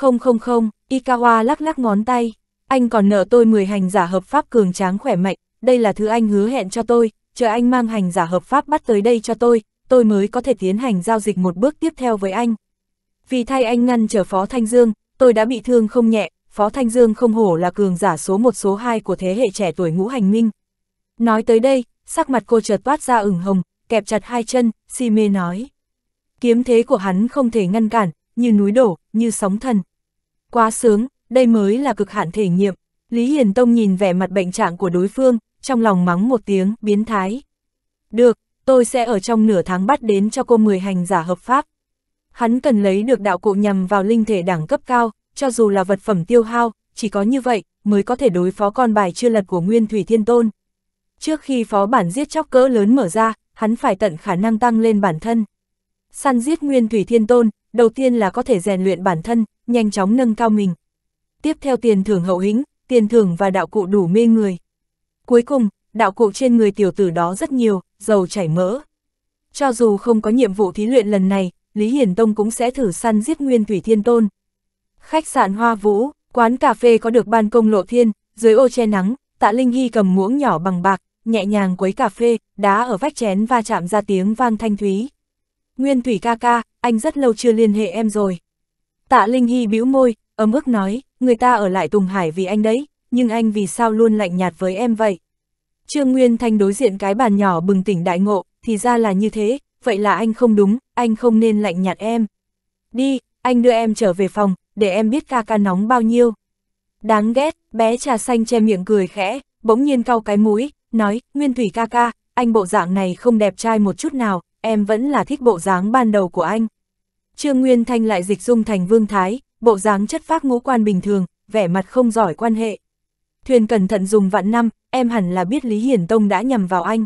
không không không, Ikawa lắc lắc ngón tay. Anh còn nợ tôi 10 hành giả hợp pháp cường tráng khỏe mạnh, đây là thứ anh hứa hẹn cho tôi, chờ anh mang hành giả hợp pháp bắt tới đây cho tôi, tôi mới có thể tiến hành giao dịch một bước tiếp theo với anh. Vì thay anh ngăn trở Phó Thanh Dương, tôi đã bị thương không nhẹ, Phó Thanh Dương không hổ là cường giả số 1 số 2 của thế hệ trẻ tuổi ngũ hành minh. Nói tới đây, sắc mặt cô chợt toát ra ửng hồng, kẹp chặt hai chân, si mê nói. Kiếm thế của hắn không thể ngăn cản, như núi đổ, như sóng thần. Quá sướng, đây mới là cực hạn thể nghiệm. Lý Hiền Tông nhìn vẻ mặt bệnh trạng của đối phương, trong lòng mắng một tiếng, biến thái. Được, tôi sẽ ở trong nửa tháng bắt đến cho cô 10 hành giả hợp pháp. Hắn cần lấy được đạo cụ nhằm vào linh thể đẳng cấp cao, cho dù là vật phẩm tiêu hao, chỉ có như vậy mới có thể đối phó con bài chưa lật của Nguyên Thủy Thiên Tôn. Trước khi phó bản giết chóc cỡ lớn mở ra, hắn phải tận khả năng tăng lên bản thân. Săn giết Nguyên Thủy Thiên Tôn, đầu tiên là có thể rèn luyện bản thân, nhanh chóng nâng cao mình. Tiếp theo tiền thưởng hậu hĩnh, tiền thưởng và đạo cụ đủ mê người. Cuối cùng, đạo cụ trên người tiểu tử đó rất nhiều, dầu chảy mỡ. Cho dù không có nhiệm vụ thí luyện lần này, Lý Hiển Tông cũng sẽ thử săn giết Nguyên Thủy Thiên Tôn. Khách sạn Hoa Vũ, quán cà phê có được ban công lộ thiên, dưới ô che nắng, tạ Linh Hy cầm muỗng nhỏ bằng bạc, nhẹ nhàng quấy cà phê, đá ở vách chén va chạm ra tiếng vang thanh thúy. Nguyên Thủy ca ca, anh rất lâu chưa liên hệ em rồi. Tạ Linh Hy bĩu môi, ấm ức nói, người ta ở lại Tùng Hải vì anh đấy, nhưng anh vì sao luôn lạnh nhạt với em vậy? Trương Nguyên Thanh đối diện cái bàn nhỏ bừng tỉnh đại ngộ, thì ra là như thế, vậy là anh không đúng, anh không nên lạnh nhạt em. Đi, anh đưa em trở về phòng, để em biết ca ca nóng bao nhiêu. Đáng ghét, bé trà xanh che miệng cười khẽ, bỗng nhiên cau cái mũi, nói, Nguyên Thủy ca ca, anh bộ dạng này không đẹp trai một chút nào, em vẫn là thích bộ dáng ban đầu của anh. Trương Nguyên Thanh lại dịch dung thành Vương Thái, bộ dáng chất phác ngũ quan bình thường, vẻ mặt không giỏi quan hệ. Thuyền cẩn thận dùng vạn năm, em hẳn là biết Lý Hiển Tông đã nhầm vào anh.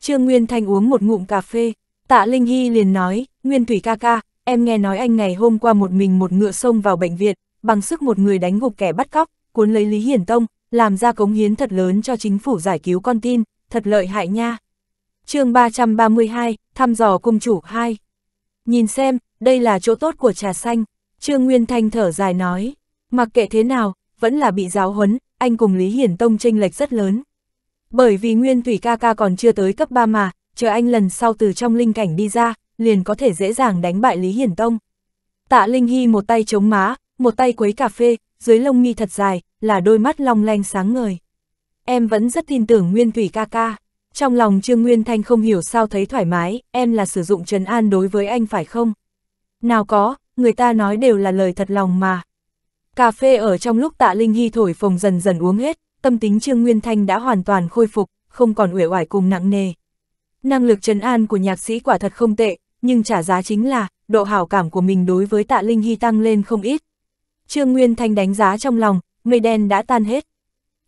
Trương Nguyên Thanh uống một ngụm cà phê, tạ Linh Hy liền nói, Nguyên Thủy ca ca, em nghe nói anh ngày hôm qua một mình một ngựa sông vào bệnh viện, bằng sức một người đánh gục kẻ bắt cóc, cuốn lấy Lý Hiển Tông, làm ra cống hiến thật lớn cho chính phủ giải cứu con tin, thật lợi hại nha chương 332, thăm dò cung chủ 2. Nhìn xem, đây là chỗ tốt của trà xanh, Trương Nguyên Thanh thở dài nói, mặc kệ thế nào, vẫn là bị giáo huấn, anh cùng Lý Hiển Tông tranh lệch rất lớn. Bởi vì Nguyên Thủy ca ca còn chưa tới cấp 3 mà, chờ anh lần sau từ trong linh cảnh đi ra, liền có thể dễ dàng đánh bại Lý Hiển Tông. Tạ Linh Hy một tay chống má, một tay quấy cà phê, dưới lông mi thật dài, là đôi mắt long lanh sáng ngời. Em vẫn rất tin tưởng Nguyên Thủy ca ca. Trong lòng Trương Nguyên Thanh không hiểu sao thấy thoải mái, em là sử dụng trấn an đối với anh phải không? Nào có, người ta nói đều là lời thật lòng mà. Cà phê ở trong lúc tạ Linh Hy thổi phồng dần dần uống hết, tâm tính Trương Nguyên Thanh đã hoàn toàn khôi phục, không còn uể oải cùng nặng nề. Năng lực trấn an của nhạc sĩ quả thật không tệ, nhưng trả giá chính là, độ hảo cảm của mình đối với tạ Linh Hy tăng lên không ít. Trương Nguyên Thanh đánh giá trong lòng, mây đen đã tan hết.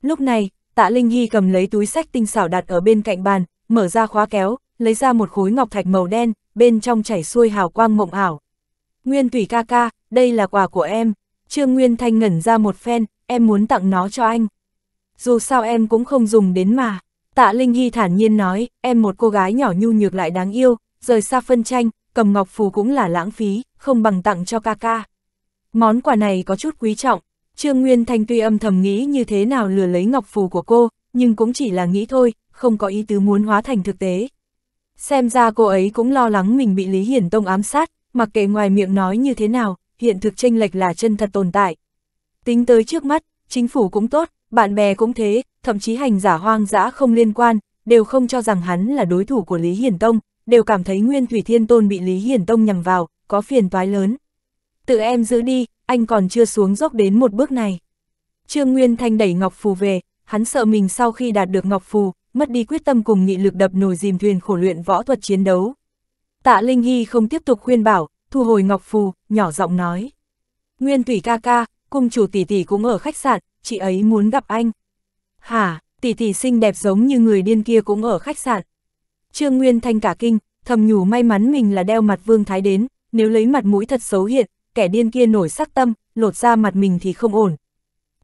Lúc này, Tạ Linh Hy cầm lấy túi sách tinh xảo đặt ở bên cạnh bàn, mở ra khóa kéo, lấy ra một khối ngọc thạch màu đen, bên trong chảy xuôi hào quang mộng ảo. Nguyên Thủy ca ca, đây là quà của em. Trương Nguyên Thanh ngẩn ra một phen, em muốn tặng nó cho anh. Dù sao em cũng không dùng đến mà. Tạ Linh Hy thản nhiên nói, em một cô gái nhỏ nhu nhược lại đáng yêu, rời xa phân tranh, cầm ngọc phù cũng là lãng phí, không bằng tặng cho ca ca. Món quà này có chút quý trọng, Trương Nguyên Thanh tuy âm thầm nghĩ như thế nào lừa lấy ngọc phù của cô, nhưng cũng chỉ là nghĩ thôi, không có ý tứ muốn hóa thành thực tế. Xem ra cô ấy cũng lo lắng mình bị Lý Hiển Tông ám sát, mặc kệ ngoài miệng nói như thế nào, hiện thực tranh lệch là chân thật tồn tại. Tính tới trước mắt, chính phủ cũng tốt, bạn bè cũng thế, thậm chí hành giả hoang dã không liên quan, đều không cho rằng hắn là đối thủ của Lý Hiển Tông, đều cảm thấy Nguyên Thủy Thiên Tôn bị Lý Hiển Tông nhằm vào, có phiền toái lớn. Tự em giữ đi, anh còn chưa xuống dốc đến một bước này. Trương Nguyên Thanh đẩy Ngọc Phù về, hắn sợ mình sau khi đạt được Ngọc Phù, mất đi quyết tâm cùng nghị lực đập nồi dìm thuyền khổ luyện võ thuật chiến đấu. Tạ Linh Hy không tiếp tục khuyên bảo, thu hồi Ngọc Phù, nhỏ giọng nói. Nguyên Thủy ca ca, cung chủ tỷ tỷ cũng ở khách sạn, chị ấy muốn gặp anh. Hả, tỷ tỷ xinh đẹp giống như người điên kia cũng ở khách sạn. Trương Nguyên Thanh cả kinh, thầm nhủ may mắn mình là đeo mặt Vương Thái đến, nếu lấy mặt mũi thật xấu hiện, kẻ điên kia nổi sắc tâm, lột ra mặt mình thì không ổn.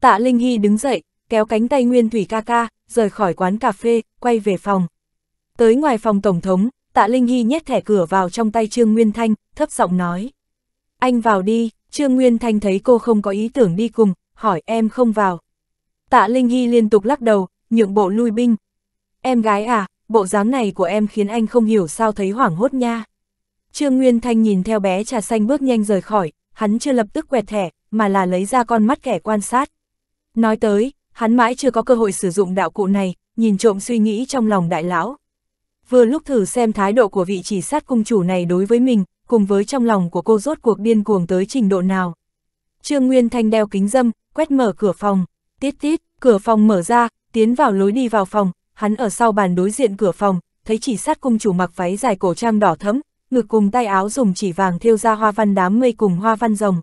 Tạ Linh Hy đứng dậy, kéo cánh tay Nguyên Thủy ca ca, rời khỏi quán cà phê, quay về phòng. Tới ngoài phòng Tổng thống, Tạ Linh Hy nhét thẻ cửa vào trong tay Trương Nguyên Thanh, thấp giọng nói. Anh vào đi, Trương Nguyên Thanh thấy cô không có ý tưởng đi cùng, hỏi em không vào. Tạ Linh Hy liên tục lắc đầu, nhượng bộ lui binh. Em gái à, bộ dáng này của em khiến anh không hiểu sao thấy hoảng hốt nha. Trương Nguyên Thanh nhìn theo bé trà xanh bước nhanh rời khỏi, hắn chưa lập tức quẹt thẻ, mà là lấy ra con mắt kẻ quan sát. Nói tới, hắn mãi chưa có cơ hội sử dụng đạo cụ này, nhìn trộm suy nghĩ trong lòng đại lão. Vừa lúc thử xem thái độ của vị chỉ sát cung chủ này đối với mình, cùng với trong lòng của cô rốt cuộc điên cuồng tới trình độ nào. Trương Nguyên Thanh đeo kính dâm, quét mở cửa phòng, tít tít, cửa phòng mở ra, tiến vào lối đi vào phòng, hắn ở sau bàn đối diện cửa phòng, thấy chỉ sát cung chủ mặc váy dài cổ trang đỏ thẫm, ngực cùng tay áo dùng chỉ vàng thêu ra hoa văn đám mây cùng hoa văn rồng.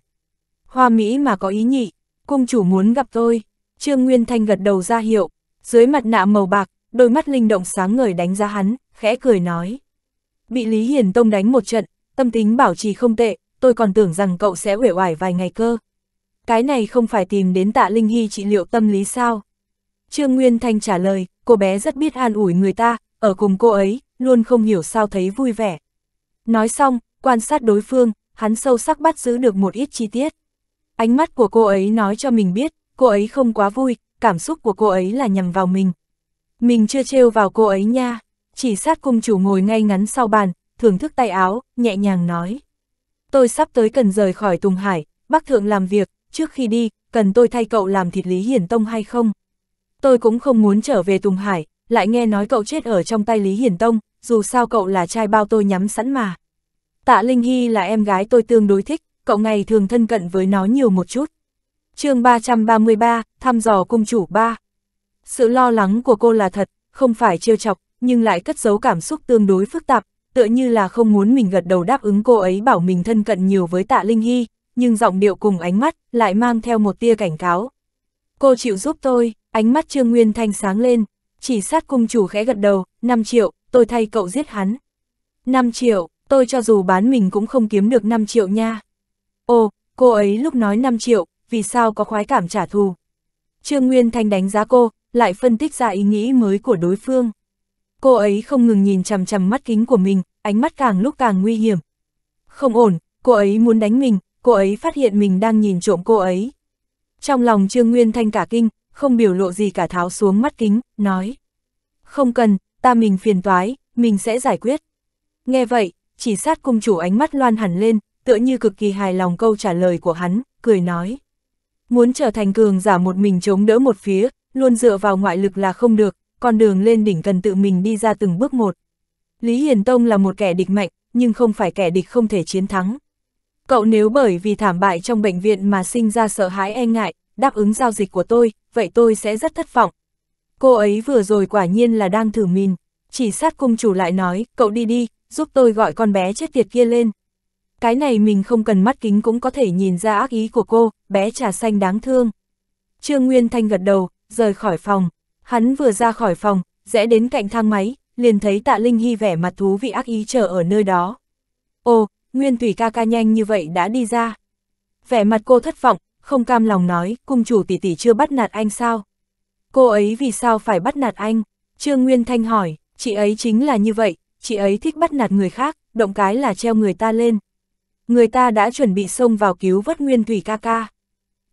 Hoa Mỹ mà có ý nhị, cung chủ muốn gặp tôi, Trương Nguyên Thanh gật đầu ra hiệu, dưới mặt nạ màu bạc, đôi mắt linh động sáng ngời đánh giá hắn, khẽ cười nói. Bị Lý Hiền Tông đánh một trận, tâm tính bảo trì không tệ, tôi còn tưởng rằng cậu sẽ uể oải vài ngày cơ. Cái này không phải tìm đến tạ Linh Hy trị liệu tâm lý sao? Trương Nguyên Thanh trả lời, cô bé rất biết an ủi người ta, ở cùng cô ấy, luôn không hiểu sao thấy vui vẻ. Nói xong, quan sát đối phương, hắn sâu sắc bắt giữ được một ít chi tiết. Ánh mắt của cô ấy nói cho mình biết, cô ấy không quá vui, cảm xúc của cô ấy là nhầm vào mình. Mình chưa trêu vào cô ấy nha, chỉ sát cung chủ ngồi ngay ngắn sau bàn, thưởng thức tay áo, nhẹ nhàng nói. Tôi sắp tới cần rời khỏi Tùng Hải, bác thượng làm việc, trước khi đi, cần tôi thay cậu làm thịt Lý Hiển Tông hay không? Tôi cũng không muốn trở về Tùng Hải, lại nghe nói cậu chết ở trong tay Lý Hiển Tông, dù sao cậu là trai bao tôi nhắm sẵn mà. Tạ Linh Hy là em gái tôi tương đối thích, cậu ngày thường thân cận với nó nhiều một chút. chương 333, thăm dò cung chủ 3. Sự lo lắng của cô là thật, không phải trêu chọc, nhưng lại cất giấu cảm xúc tương đối phức tạp, tựa như là không muốn mình gật đầu đáp ứng cô ấy bảo mình thân cận nhiều với tạ Linh Hy, nhưng giọng điệu cùng ánh mắt lại mang theo một tia cảnh cáo. Cô chịu giúp tôi, ánh mắt Trương Nguyên Thanh sáng lên, chỉ sát cung chủ khẽ gật đầu, 5 triệu, tôi thay cậu giết hắn. 5 triệu, tôi cho dù bán mình cũng không kiếm được 5 triệu nha. Ồ, cô ấy lúc nói 5 triệu, vì sao có khoái cảm trả thù? Trương Nguyên Thanh đánh giá cô, lại phân tích ra ý nghĩ mới của đối phương. Cô ấy không ngừng nhìn chằm chằm mắt kính của mình, ánh mắt càng lúc càng nguy hiểm. Không ổn, cô ấy muốn đánh mình, cô ấy phát hiện mình đang nhìn trộm cô ấy. Trong lòng Trương Nguyên Thanh cả kinh, không biểu lộ gì cả tháo xuống mắt kính, nói. Không cần, ta mình phiền toái, mình sẽ giải quyết. Nghe vậy, chỉ sát cung chủ ánh mắt loan hẳn lên, tựa như cực kỳ hài lòng câu trả lời của hắn, cười nói. Muốn trở thành cường giả một mình chống đỡ một phía, luôn dựa vào ngoại lực là không được, con đường lên đỉnh cần tự mình đi ra từng bước một. Lý Hiền Tông là một kẻ địch mạnh, nhưng không phải kẻ địch không thể chiến thắng. Cậu nếu bởi vì thảm bại trong bệnh viện mà sinh ra sợ hãi e ngại, đáp ứng giao dịch của tôi, vậy tôi sẽ rất thất vọng, cô ấy vừa rồi quả nhiên là đang thử mìn Chỉ sát cung chủ lại nói, cậu đi đi, giúp tôi gọi con bé chết tiệt kia lên. Cái này mình không cần mắt kính cũng có thể nhìn ra ác ý của cô, bé trà xanh đáng thương. Trương Nguyên Thanh gật đầu, rời khỏi phòng. Hắn vừa ra khỏi phòng, rẽ đến cạnh thang máy, liền thấy tạ Linh Hy vẻ mặt thú vị ác ý chờ ở nơi đó. Ồ, Nguyên Thủy ca ca nhanh như vậy đã đi ra. Vẻ mặt cô thất vọng, không cam lòng nói, cung chủ tỷ tỷ chưa bắt nạt anh sao. Cô ấy vì sao phải bắt nạt anh? Trương Nguyên Thanh hỏi, chị ấy chính là như vậy, chị ấy thích bắt nạt người khác, động cái là treo người ta lên. Người ta đã chuẩn bị xông vào cứu vớt Nguyên Thủy ca ca.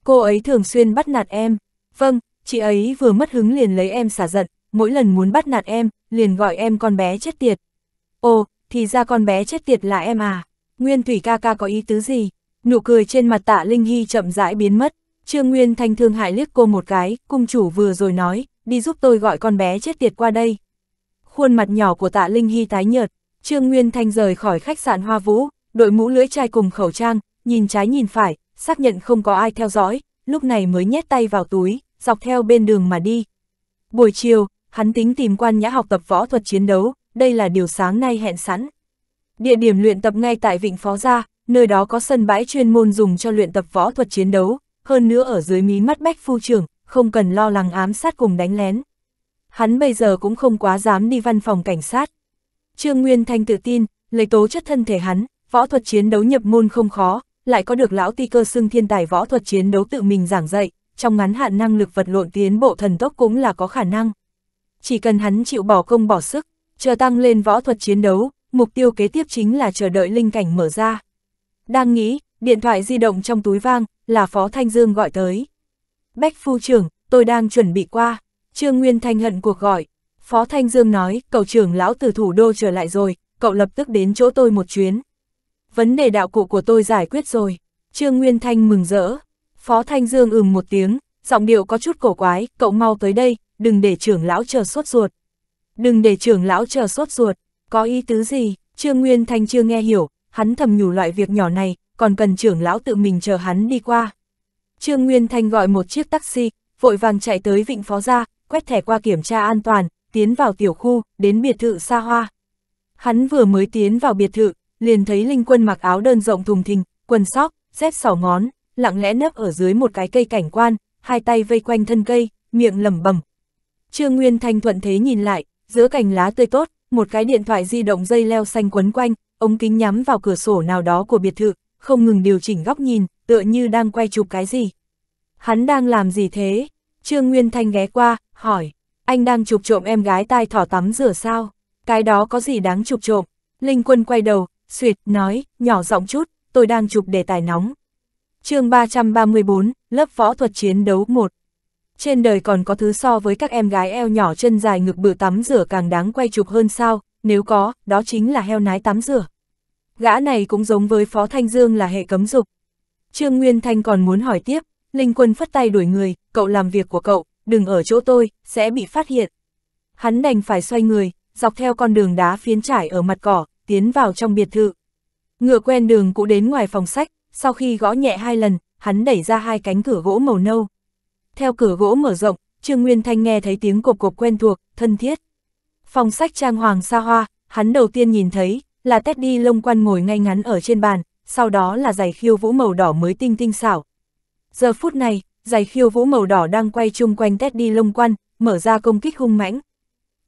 Cô ấy thường xuyên bắt nạt em. Vâng, chị ấy vừa mất hứng liền lấy em xả giận, mỗi lần muốn bắt nạt em, liền gọi em con bé chết tiệt. Ồ, thì ra con bé chết tiệt là em à. Nguyên Thủy ca ca có ý tứ gì? Nụ cười trên mặt tạ Linh Hy chậm rãi biến mất. Trương Nguyên Thanh thương hại liếc cô một cái, cung chủ vừa rồi nói, đi giúp tôi gọi con bé chết tiệt qua đây. Khuôn mặt nhỏ của tạ Linh Hy tái nhợt, Trương Nguyên Thanh rời khỏi khách sạn Hoa Vũ, đội mũ lưỡi chai cùng khẩu trang, nhìn trái nhìn phải, xác nhận không có ai theo dõi, lúc này mới nhét tay vào túi, dọc theo bên đường mà đi. Buổi chiều, hắn tính tìm quan nhã học tập võ thuật chiến đấu, đây là điều sáng nay hẹn sẵn. Địa điểm luyện tập ngay tại Vịnh Phó Gia, nơi đó có sân bãi chuyên môn dùng cho luyện tập võ thuật chiến đấu, hơn nữa ở dưới mí mắt bách phu trưởng, không cần lo lắng ám sát cùng đánh lén. Hắn bây giờ cũng không quá dám đi văn phòng cảnh sát. Trương Nguyên Thanh tự tin, lấy tố chất thân thể hắn, võ thuật chiến đấu nhập môn không khó, lại có được lão ti cơ xưng thiên tài võ thuật chiến đấu tự mình giảng dạy, trong ngắn hạn năng lực vật lộn tiến bộ thần tốc cũng là có khả năng. Chỉ cần hắn chịu bỏ công bỏ sức, chờ tăng lên võ thuật chiến đấu, mục tiêu kế tiếp chính là chờ đợi linh cảnh mở ra. Đang nghĩ, điện thoại di động trong túi vang, là Phó Thanh Dương gọi tới. Bách phu trưởng, tôi đang chuẩn bị qua. Trương Nguyên Thanh hận cuộc gọi. Phó Thanh Dương nói, cậu trưởng lão từ thủ đô trở lại rồi, cậu lập tức đến chỗ tôi một chuyến. Vấn đề đạo cụ của tôi giải quyết rồi. Trương Nguyên Thanh mừng rỡ. Phó Thanh Dương ừm một tiếng, giọng điệu có chút cổ quái, cậu mau tới đây, đừng để trưởng lão chờ sốt ruột. Đừng để trưởng lão chờ sốt ruột, có ý tứ gì, Trương Nguyên Thanh chưa nghe hiểu, hắn thầm nhủ loại việc nhỏ này, còn cần trưởng lão tự mình chờ hắn đi qua. Trương Nguyên Thanh gọi một chiếc taxi, vội vàng chạy tới vịnh phó ra, quét thẻ qua kiểm tra an toàn, tiến vào tiểu khu, đến biệt thự xa hoa. Hắn vừa mới tiến vào biệt thự, liền thấy Linh Quân mặc áo đơn rộng thùng thình, quần sóc, dép sỏ ngón, lặng lẽ nấp ở dưới một cái cây cảnh quan, hai tay vây quanh thân cây, miệng lẩm bẩm. Trương Nguyên Thanh thuận thế nhìn lại, giữa cành lá tươi tốt, một cái điện thoại di động dây leo xanh quấn quanh, ống kính nhắm vào cửa sổ nào đó của biệt thự, không ngừng điều chỉnh góc nhìn, tựa như đang quay chụp cái gì. Hắn đang làm gì thế? Trương Nguyên Thanh ghé qua, hỏi, anh đang chụp trộm em gái tai thỏ tắm rửa sao? Cái đó có gì đáng chụp trộm? Linh Quân quay đầu, suyệt, nói, nhỏ giọng chút, tôi đang chụp đề tài nóng. chương 334, lớp võ thuật chiến đấu 1. Trên đời còn có thứ so với các em gái eo nhỏ chân dài ngực bự tắm rửa càng đáng quay chụp hơn sao, nếu có, đó chính là heo nái tắm rửa gã này cũng giống với Phó Thanh Dương là hệ cấm dục. Trương Nguyên Thanh còn muốn hỏi tiếp, Linh Quân phất tay đuổi người, cậu làm việc của cậu, đừng ở chỗ tôi, sẽ bị phát hiện. Hắn đành phải xoay người, dọc theo con đường đá phiến trải ở mặt cỏ, tiến vào trong biệt thự. Ngựa quen đường cũng đến ngoài phòng sách, sau khi gõ nhẹ hai lần, hắn đẩy ra hai cánh cửa gỗ màu nâu. Theo cửa gỗ mở rộng, Trương Nguyên Thanh nghe thấy tiếng cộp cộp quen thuộc, thân thiết. Phòng sách trang hoàng xa hoa, hắn đầu tiên nhìn thấy, là Teddy lông quan ngồi ngay ngắn ở trên bàn, sau đó là giày khiêu vũ màu đỏ mới tinh tinh xảo. Giờ phút này, giày khiêu vũ màu đỏ đang quay chung quanh Teddy lông quan, mở ra công kích hung mãnh.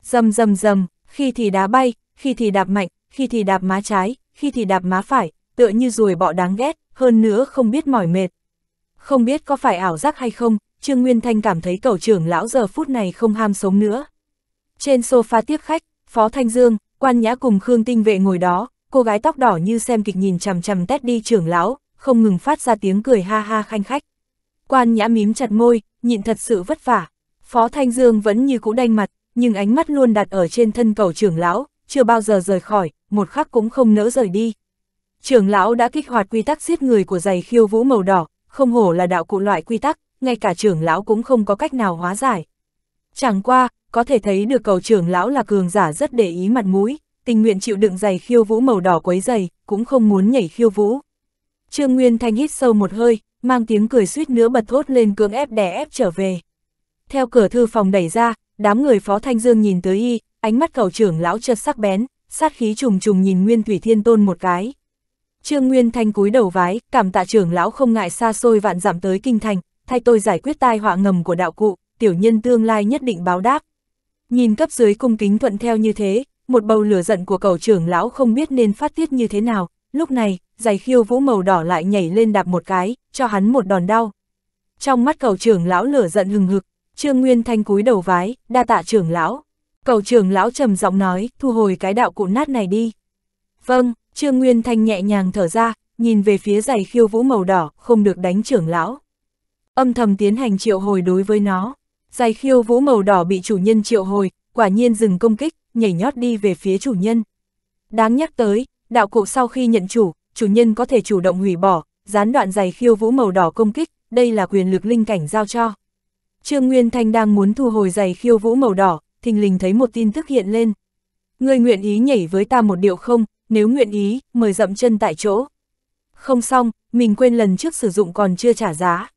Dầm dầm dầm, khi thì đá bay, khi thì đạp mạnh, khi thì đạp má trái, khi thì đạp má phải, tựa như ruồi bọ đáng ghét, hơn nữa không biết mỏi mệt. Không biết có phải ảo giác hay không, Trương Nguyên Thanh cảm thấy cầu trưởng lão giờ phút này không ham sống nữa. Trên sofa tiếp khách, Phó Thanh Dương, Quan Nhã cùng Khương Tinh Vệ ngồi đó, cô gái tóc đỏ như xem kịch nhìn chằm chằm đi trưởng lão, không ngừng phát ra tiếng cười ha ha khanh khách. Quan Nhã mím chặt môi, nhịn thật sự vất vả. Phó Thanh Dương vẫn như cũ đanh mặt, nhưng ánh mắt luôn đặt ở trên thân cầu trưởng lão, chưa bao giờ rời khỏi, một khắc cũng không nỡ rời đi. Trưởng lão đã kích hoạt quy tắc giết người của giày khiêu vũ màu đỏ, không hổ là đạo cụ loại quy tắc, ngay cả trưởng lão cũng không có cách nào hóa giải. Chẳng qua, có thể thấy được cầu trưởng lão là cường giả rất để ý mặt mũi, tình nguyện chịu đựng giày khiêu vũ màu đỏ quấy giày, cũng không muốn nhảy khiêu vũ. Trương Nguyên Thanh hít sâu một hơi, mang tiếng cười suýt nữa bật thốt lên cưỡng ép đè ép trở về. Theo cửa thư phòng đẩy ra, đám người Phó Thanh Dương nhìn tới y, ánh mắt cầu trưởng lão chợt sắc bén, sát khí trùng trùng nhìn Nguyên Thủy Thiên Tôn một cái. Trương Nguyên Thanh cúi đầu vái, cảm tạ trưởng lão không ngại xa xôi vạn giảm tới kinh thành, thay tôi giải quyết tai họa ngầm của đạo cụ, tiểu nhân tương lai nhất định báo đáp. Nhìn cấp dưới cung kính thuận theo như thế, một bầu lửa giận của cầu trưởng lão không biết nên phát tiết như thế nào, lúc này, giày khiêu vũ màu đỏ lại nhảy lên đạp một cái, cho hắn một đòn đau. Trong mắt cầu trưởng lão lửa giận hừng hực, Trương Nguyên Thanh cúi đầu vái, đa tạ trưởng lão. Cầu trưởng lão trầm giọng nói, thu hồi cái đạo cụ nát này đi. Vâng, Trương Nguyên Thanh nhẹ nhàng thở ra, nhìn về phía giày khiêu vũ màu đỏ, không được đánh trưởng lão. Âm thầm tiến hành triệu hồi đối với nó. Dài khiêu vũ màu đỏ bị chủ nhân triệu hồi, quả nhiên dừng công kích, nhảy nhót đi về phía chủ nhân. Đáng nhắc tới, đạo cụ sau khi nhận chủ, chủ nhân có thể chủ động hủy bỏ, gián đoạn dài khiêu vũ màu đỏ công kích, đây là quyền lực linh cảnh giao cho. Trương Nguyên Thanh đang muốn thu hồi dài khiêu vũ màu đỏ, thình lình thấy một tin tức hiện lên. Người nguyện ý nhảy với ta một điệu không, nếu nguyện ý, mời dậm chân tại chỗ. Không xong, mình quên lần trước sử dụng còn chưa trả giá.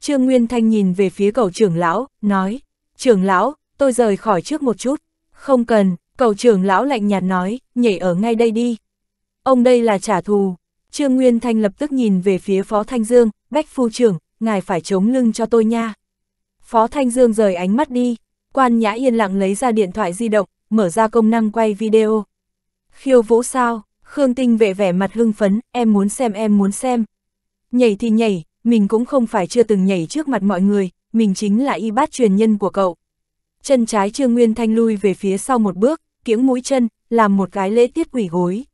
Trương Nguyên Thanh nhìn về phía cầu trưởng lão, nói, trưởng lão, tôi rời khỏi trước một chút. Không cần, cầu trưởng lão lạnh nhạt nói, nhảy ở ngay đây đi. Ông đây là trả thù. Trương Nguyên Thanh lập tức nhìn về phía Phó Thanh Dương, Bách Phu trưởng, ngài phải chống lưng cho tôi nha. Phó Thanh Dương rời ánh mắt đi, quan nhã yên lặng lấy ra điện thoại di động, mở ra công năng quay video. Khiêu vũ sao, Khương Tinh vệ vẻ mặt hưng phấn, em muốn xem em muốn xem. Nhảy thì nhảy, mình cũng không phải chưa từng nhảy trước mặt mọi người, mình chính là y bát truyền nhân của cậu. Chân trái Trương Nguyên Thanh lui về phía sau một bước, kiễng mũi chân, làm một cái lễ tiết quỷ gối.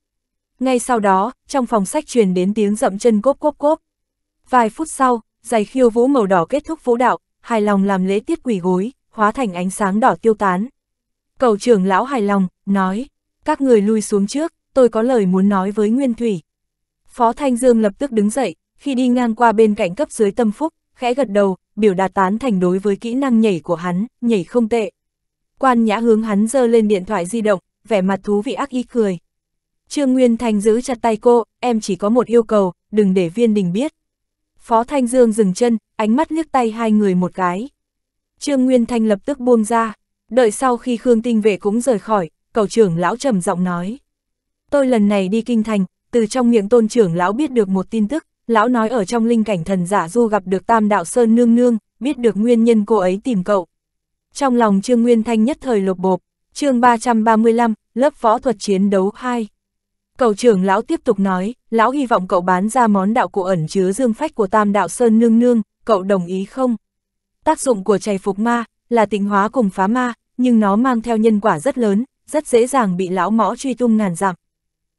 Ngay sau đó, trong phòng sách truyền đến tiếng dậm chân cốp cốp cốp. Vài phút sau, giày khiêu vũ màu đỏ kết thúc vũ đạo, hài lòng làm lễ tiết quỷ gối, hóa thành ánh sáng đỏ tiêu tán. Cầu trưởng lão hài lòng, nói, các người lui xuống trước, tôi có lời muốn nói với Nguyên Thủy. Phó Thanh Dương lập tức đứng dậy, khi đi ngang qua bên cạnh cấp dưới tâm phúc, khẽ gật đầu, biểu đạt tán thành đối với kỹ năng nhảy của hắn, nhảy không tệ. Quan nhã hướng hắn giơ lên điện thoại di động, vẻ mặt thú vị ác ý cười. Trương Nguyên Thành giữ chặt tay cô, em chỉ có một yêu cầu, đừng để viên đình biết. Phó Thanh Dương dừng chân, ánh mắt liếc tay hai người một cái. Trương Nguyên Thanh lập tức buông ra, đợi sau khi Khương Tinh Vệ cũng rời khỏi, cầu trưởng lão trầm giọng nói. Tôi lần này đi kinh thành, từ trong miệng tôn trưởng lão biết được một tin tức, lão nói ở trong linh cảnh thần giả du gặp được Tam Đạo Sơn nương nương, biết được nguyên nhân cô ấy tìm cậu. Trong lòng Trương Nguyên Thanh nhất thời lột bộp, chương 335, lớp võ thuật chiến đấu 2. Cầu trưởng lão tiếp tục nói, lão hy vọng cậu bán ra món đạo cụ ẩn chứa dương phách của Tam Đạo Sơn nương nương, cậu đồng ý không? Tác dụng của chày phục ma là tịnh hóa cùng phá ma, nhưng nó mang theo nhân quả rất lớn, rất dễ dàng bị lão mõ truy tung ngàn dặm.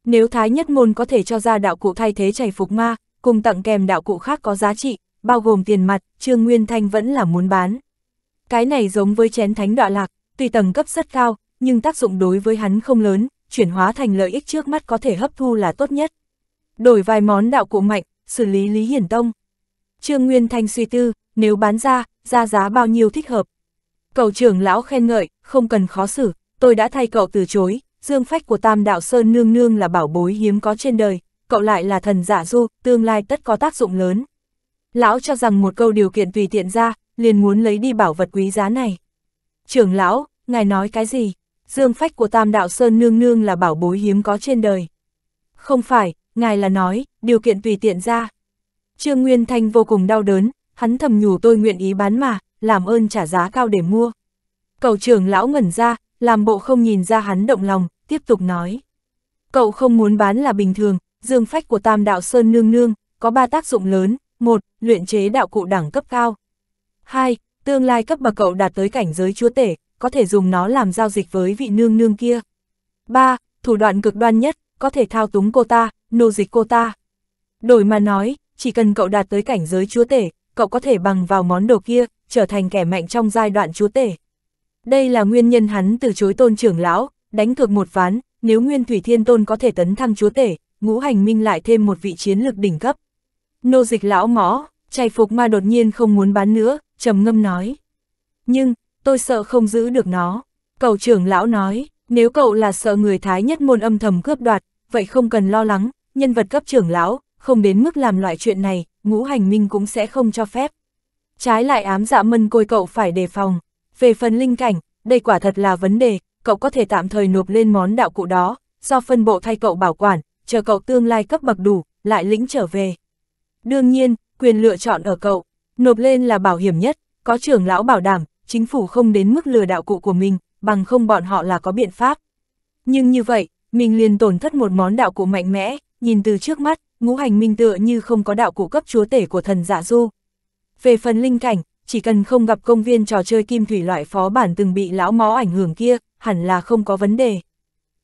Nếu Thái Nhất Môn có thể cho ra đạo cụ thay thế chày phục ma, cùng tặng kèm đạo cụ khác có giá trị, bao gồm tiền mặt, Trương Nguyên Thanh vẫn là muốn bán. Cái này giống với chén thánh đọa lạc, tùy tầng cấp rất cao, nhưng tác dụng đối với hắn không lớn, chuyển hóa thành lợi ích trước mắt có thể hấp thu là tốt nhất. Đổi vài món đạo cụ mạnh, xử lý Lý Hiển Tông. Trương Nguyên Thanh suy tư, nếu bán ra, ra giá bao nhiêu thích hợp. Cậu trưởng lão khen ngợi, không cần khó xử, tôi đã thay cậu từ chối, dương phách của tam đạo sơn nương nương là bảo bối hiếm có trên đời, cậu lại là thần giả du, tương lai tất có tác dụng lớn. Lão cho rằng một câu điều kiện tùy tiện ra, liền muốn lấy đi bảo vật quý giá này. Trưởng lão, ngài nói cái gì? Dương phách của Tam Đạo Sơn nương nương là bảo bối hiếm có trên đời. Không phải, ngài là nói, điều kiện tùy tiện ra. Trương Nguyên Thanh vô cùng đau đớn, hắn thầm nhủ tôi nguyện ý bán mà, làm ơn trả giá cao để mua. Cầu trưởng lão ngẩn ra, làm bộ không nhìn ra hắn động lòng, tiếp tục nói. Cậu không muốn bán là bình thường, dương phách của tam đạo Sơn Nương Nương, có ba tác dụng lớn, một Luyện chế đạo cụ đẳng cấp cao. hai, Tương lai cấp bậc cậu đạt tới cảnh giới chúa tể, có thể dùng nó làm giao dịch với vị nương nương kia. ba, Thủ đoạn cực đoan nhất, có thể thao túng cô ta, nô dịch cô ta. Đổi mà nói, chỉ cần cậu đạt tới cảnh giới chúa tể, cậu có thể bằng vào món đồ kia, trở thành kẻ mạnh trong giai đoạn chúa tể. Đây là nguyên nhân hắn từ chối tôn trưởng lão, đánh cược một ván, nếu Nguyên Thủy Thiên Tôn có thể tấn thăng chúa tể, ngũ hành minh lại thêm một vị chiến lực đỉnh cấp. Nô dịch lão mõ chạy phục ma đột nhiên không muốn bán nữa, trầm ngâm nói. Nhưng, tôi sợ không giữ được nó. Cậu trưởng lão nói, nếu cậu là sợ người Thái nhất môn âm thầm cướp đoạt, vậy không cần lo lắng, nhân vật cấp trưởng lão, không đến mức làm loại chuyện này, ngũ hành minh cũng sẽ không cho phép. Trái lại ám dạ mân côi cậu phải đề phòng. Về phần linh cảnh, đây quả thật là vấn đề, cậu có thể tạm thời nộp lên món đạo cụ đó, do phân bộ thay cậu bảo quản, chờ cậu tương lai cấp bậc đủ, lại lĩnh trở về. Đương nhiên, quyền lựa chọn ở cậu, nộp lên là bảo hiểm nhất, có trưởng lão bảo đảm, chính phủ không đến mức lừa đạo cụ của mình, bằng không bọn họ là có biện pháp. Nhưng như vậy, mình liền tổn thất một món đạo cụ mạnh mẽ, nhìn từ trước mắt, ngũ hành minh tựa như không có đạo cụ cấp chúa tể của thần giả du. Về phần linh cảnh, chỉ cần không gặp công viên trò chơi kim thủy loại phó bản từng bị lão mó ảnh hưởng kia, hẳn là không có vấn đề.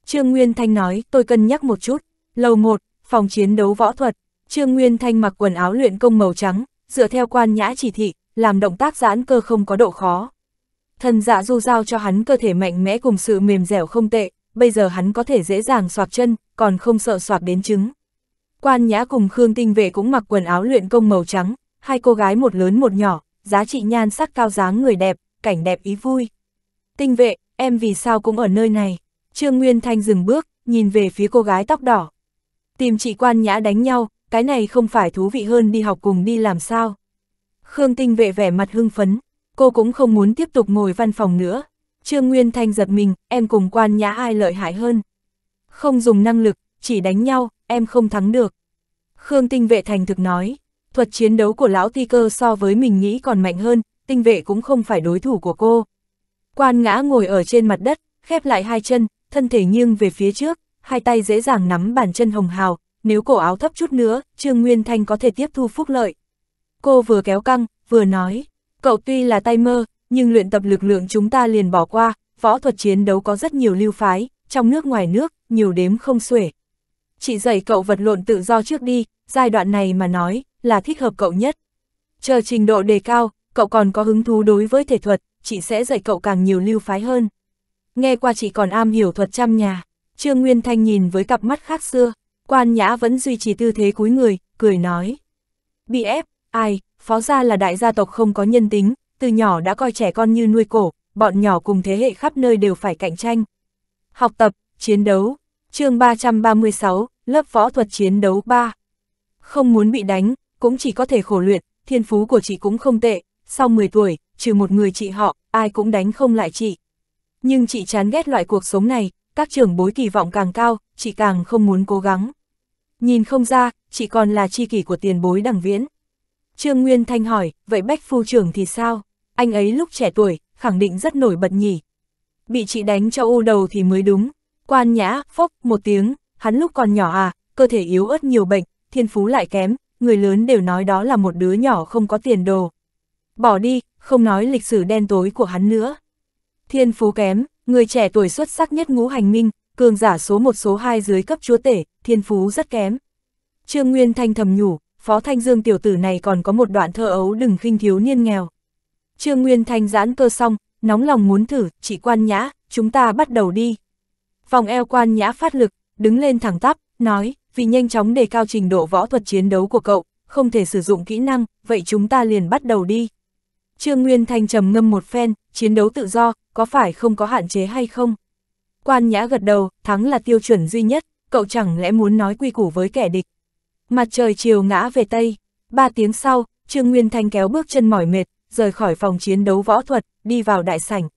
Trương Nguyên Thanh nói, tôi cân nhắc một chút. Lầu 1, phòng chiến đấu võ thuật, Trương Nguyên Thanh mặc quần áo luyện công màu trắng, dựa theo quan nhã chỉ thị, làm động tác giãn cơ không có độ khó. Thần dạ du giao cho hắn cơ thể mạnh mẽ cùng sự mềm dẻo không tệ, bây giờ hắn có thể dễ dàng soạt chân, còn không sợ soạt đến trứng. Quan nhã cùng Khương Tinh Vệ cũng mặc quần áo luyện công màu trắng, hai cô gái một lớn một nhỏ, giá trị nhan sắc cao dáng người đẹp, cảnh đẹp ý vui. Tinh Vệ, em vì sao cũng ở nơi này? Trương Nguyên Thanh dừng bước, nhìn về phía cô gái tóc đỏ, tìm chị quan nhã đánh nhau, cái này không phải thú vị hơn đi học cùng đi làm sao. Khương Tinh vệ vẻ mặt hưng phấn, cô cũng không muốn tiếp tục ngồi văn phòng nữa. Trương Nguyên Thanh giật mình, em cùng quan nhã ai lợi hại hơn. Không dùng năng lực, chỉ đánh nhau, em không thắng được. Khương Tinh vệ thành thực nói, thuật chiến đấu của lão ti cơ so với mình nghĩ còn mạnh hơn, tinh vệ cũng không phải đối thủ của cô. Quan ngã ngồi ở trên mặt đất, khép lại hai chân, thân thể nghiêng về phía trước, hai tay dễ dàng nắm bàn chân hồng hào, nếu cổ áo thấp chút nữa, Trương Nguyên Thanh có thể tiếp thu phúc lợi. Cô vừa kéo căng, vừa nói, cậu tuy là tay mơ, nhưng luyện tập lực lượng chúng ta liền bỏ qua, võ thuật chiến đấu có rất nhiều lưu phái, trong nước ngoài nước, nhiều đếm không xuể. Chị dạy cậu vật lộn tự do trước đi, giai đoạn này mà nói, là thích hợp cậu nhất. Chờ trình độ đề cao, cậu còn có hứng thú đối với thể thuật, chị sẽ dạy cậu càng nhiều lưu phái hơn. Nghe qua chị còn am hiểu thuật trăm nhà. Trương Nguyên Thanh nhìn với cặp mắt khác xưa, quan nhã vẫn duy trì tư thế cúi người, cười nói. Bị ép, ai, phó gia là đại gia tộc không có nhân tính, từ nhỏ đã coi trẻ con như nuôi cổ, bọn nhỏ cùng thế hệ khắp nơi đều phải cạnh tranh. Học tập, chiến đấu, chương 336, lớp võ thuật chiến đấu 3. Không muốn bị đánh, cũng chỉ có thể khổ luyện, thiên phú của chị cũng không tệ, sau 10 tuổi, trừ một người chị họ, ai cũng đánh không lại chị. Nhưng chị chán ghét loại cuộc sống này, các trưởng bối kỳ vọng càng cao, chị càng không muốn cố gắng. Nhìn không ra, chị còn là chi kỷ của tiền bối đằng viễn. Trương Nguyên Thanh hỏi, vậy Bách Phu trưởng thì sao? Anh ấy lúc trẻ tuổi, khẳng định rất nổi bật nhỉ. Bị chị đánh cho u đầu thì mới đúng. Quan nhã, phốc, một tiếng, hắn lúc còn nhỏ à, cơ thể yếu ớt nhiều bệnh, thiên phú lại kém, người lớn đều nói đó là một đứa nhỏ không có tiền đồ. Bỏ đi, không nói lịch sử đen tối của hắn nữa. Thiên phú kém, Người trẻ tuổi xuất sắc nhất ngũ hành minh, cường giả số một số 2 dưới cấp chúa tể, thiên phú rất kém. Trương Nguyên Thanh thầm nhủ, Phó Thanh Dương tiểu tử này còn có một đoạn thơ ấu đừng khinh thiếu niên nghèo. Trương Nguyên Thanh giãn cơ xong, nóng lòng muốn thử, chị quan nhã, chúng ta bắt đầu đi. Vòng eo quan nhã phát lực, đứng lên thẳng tắp, nói, vì nhanh chóng đề cao trình độ võ thuật chiến đấu của cậu, không thể sử dụng kỹ năng, vậy chúng ta liền bắt đầu đi. Trương Nguyên Thanh trầm ngâm một phen, chiến đấu tự do, có phải không có hạn chế hay không? Quan Nhã gật đầu, thắng là tiêu chuẩn duy nhất, cậu chẳng lẽ muốn nói quy củ với kẻ địch. Mặt trời chiều ngã về Tây, ba tiếng sau, Trương Nguyên Thanh kéo bước chân mỏi mệt, rời khỏi phòng chiến đấu võ thuật, đi vào đại sảnh.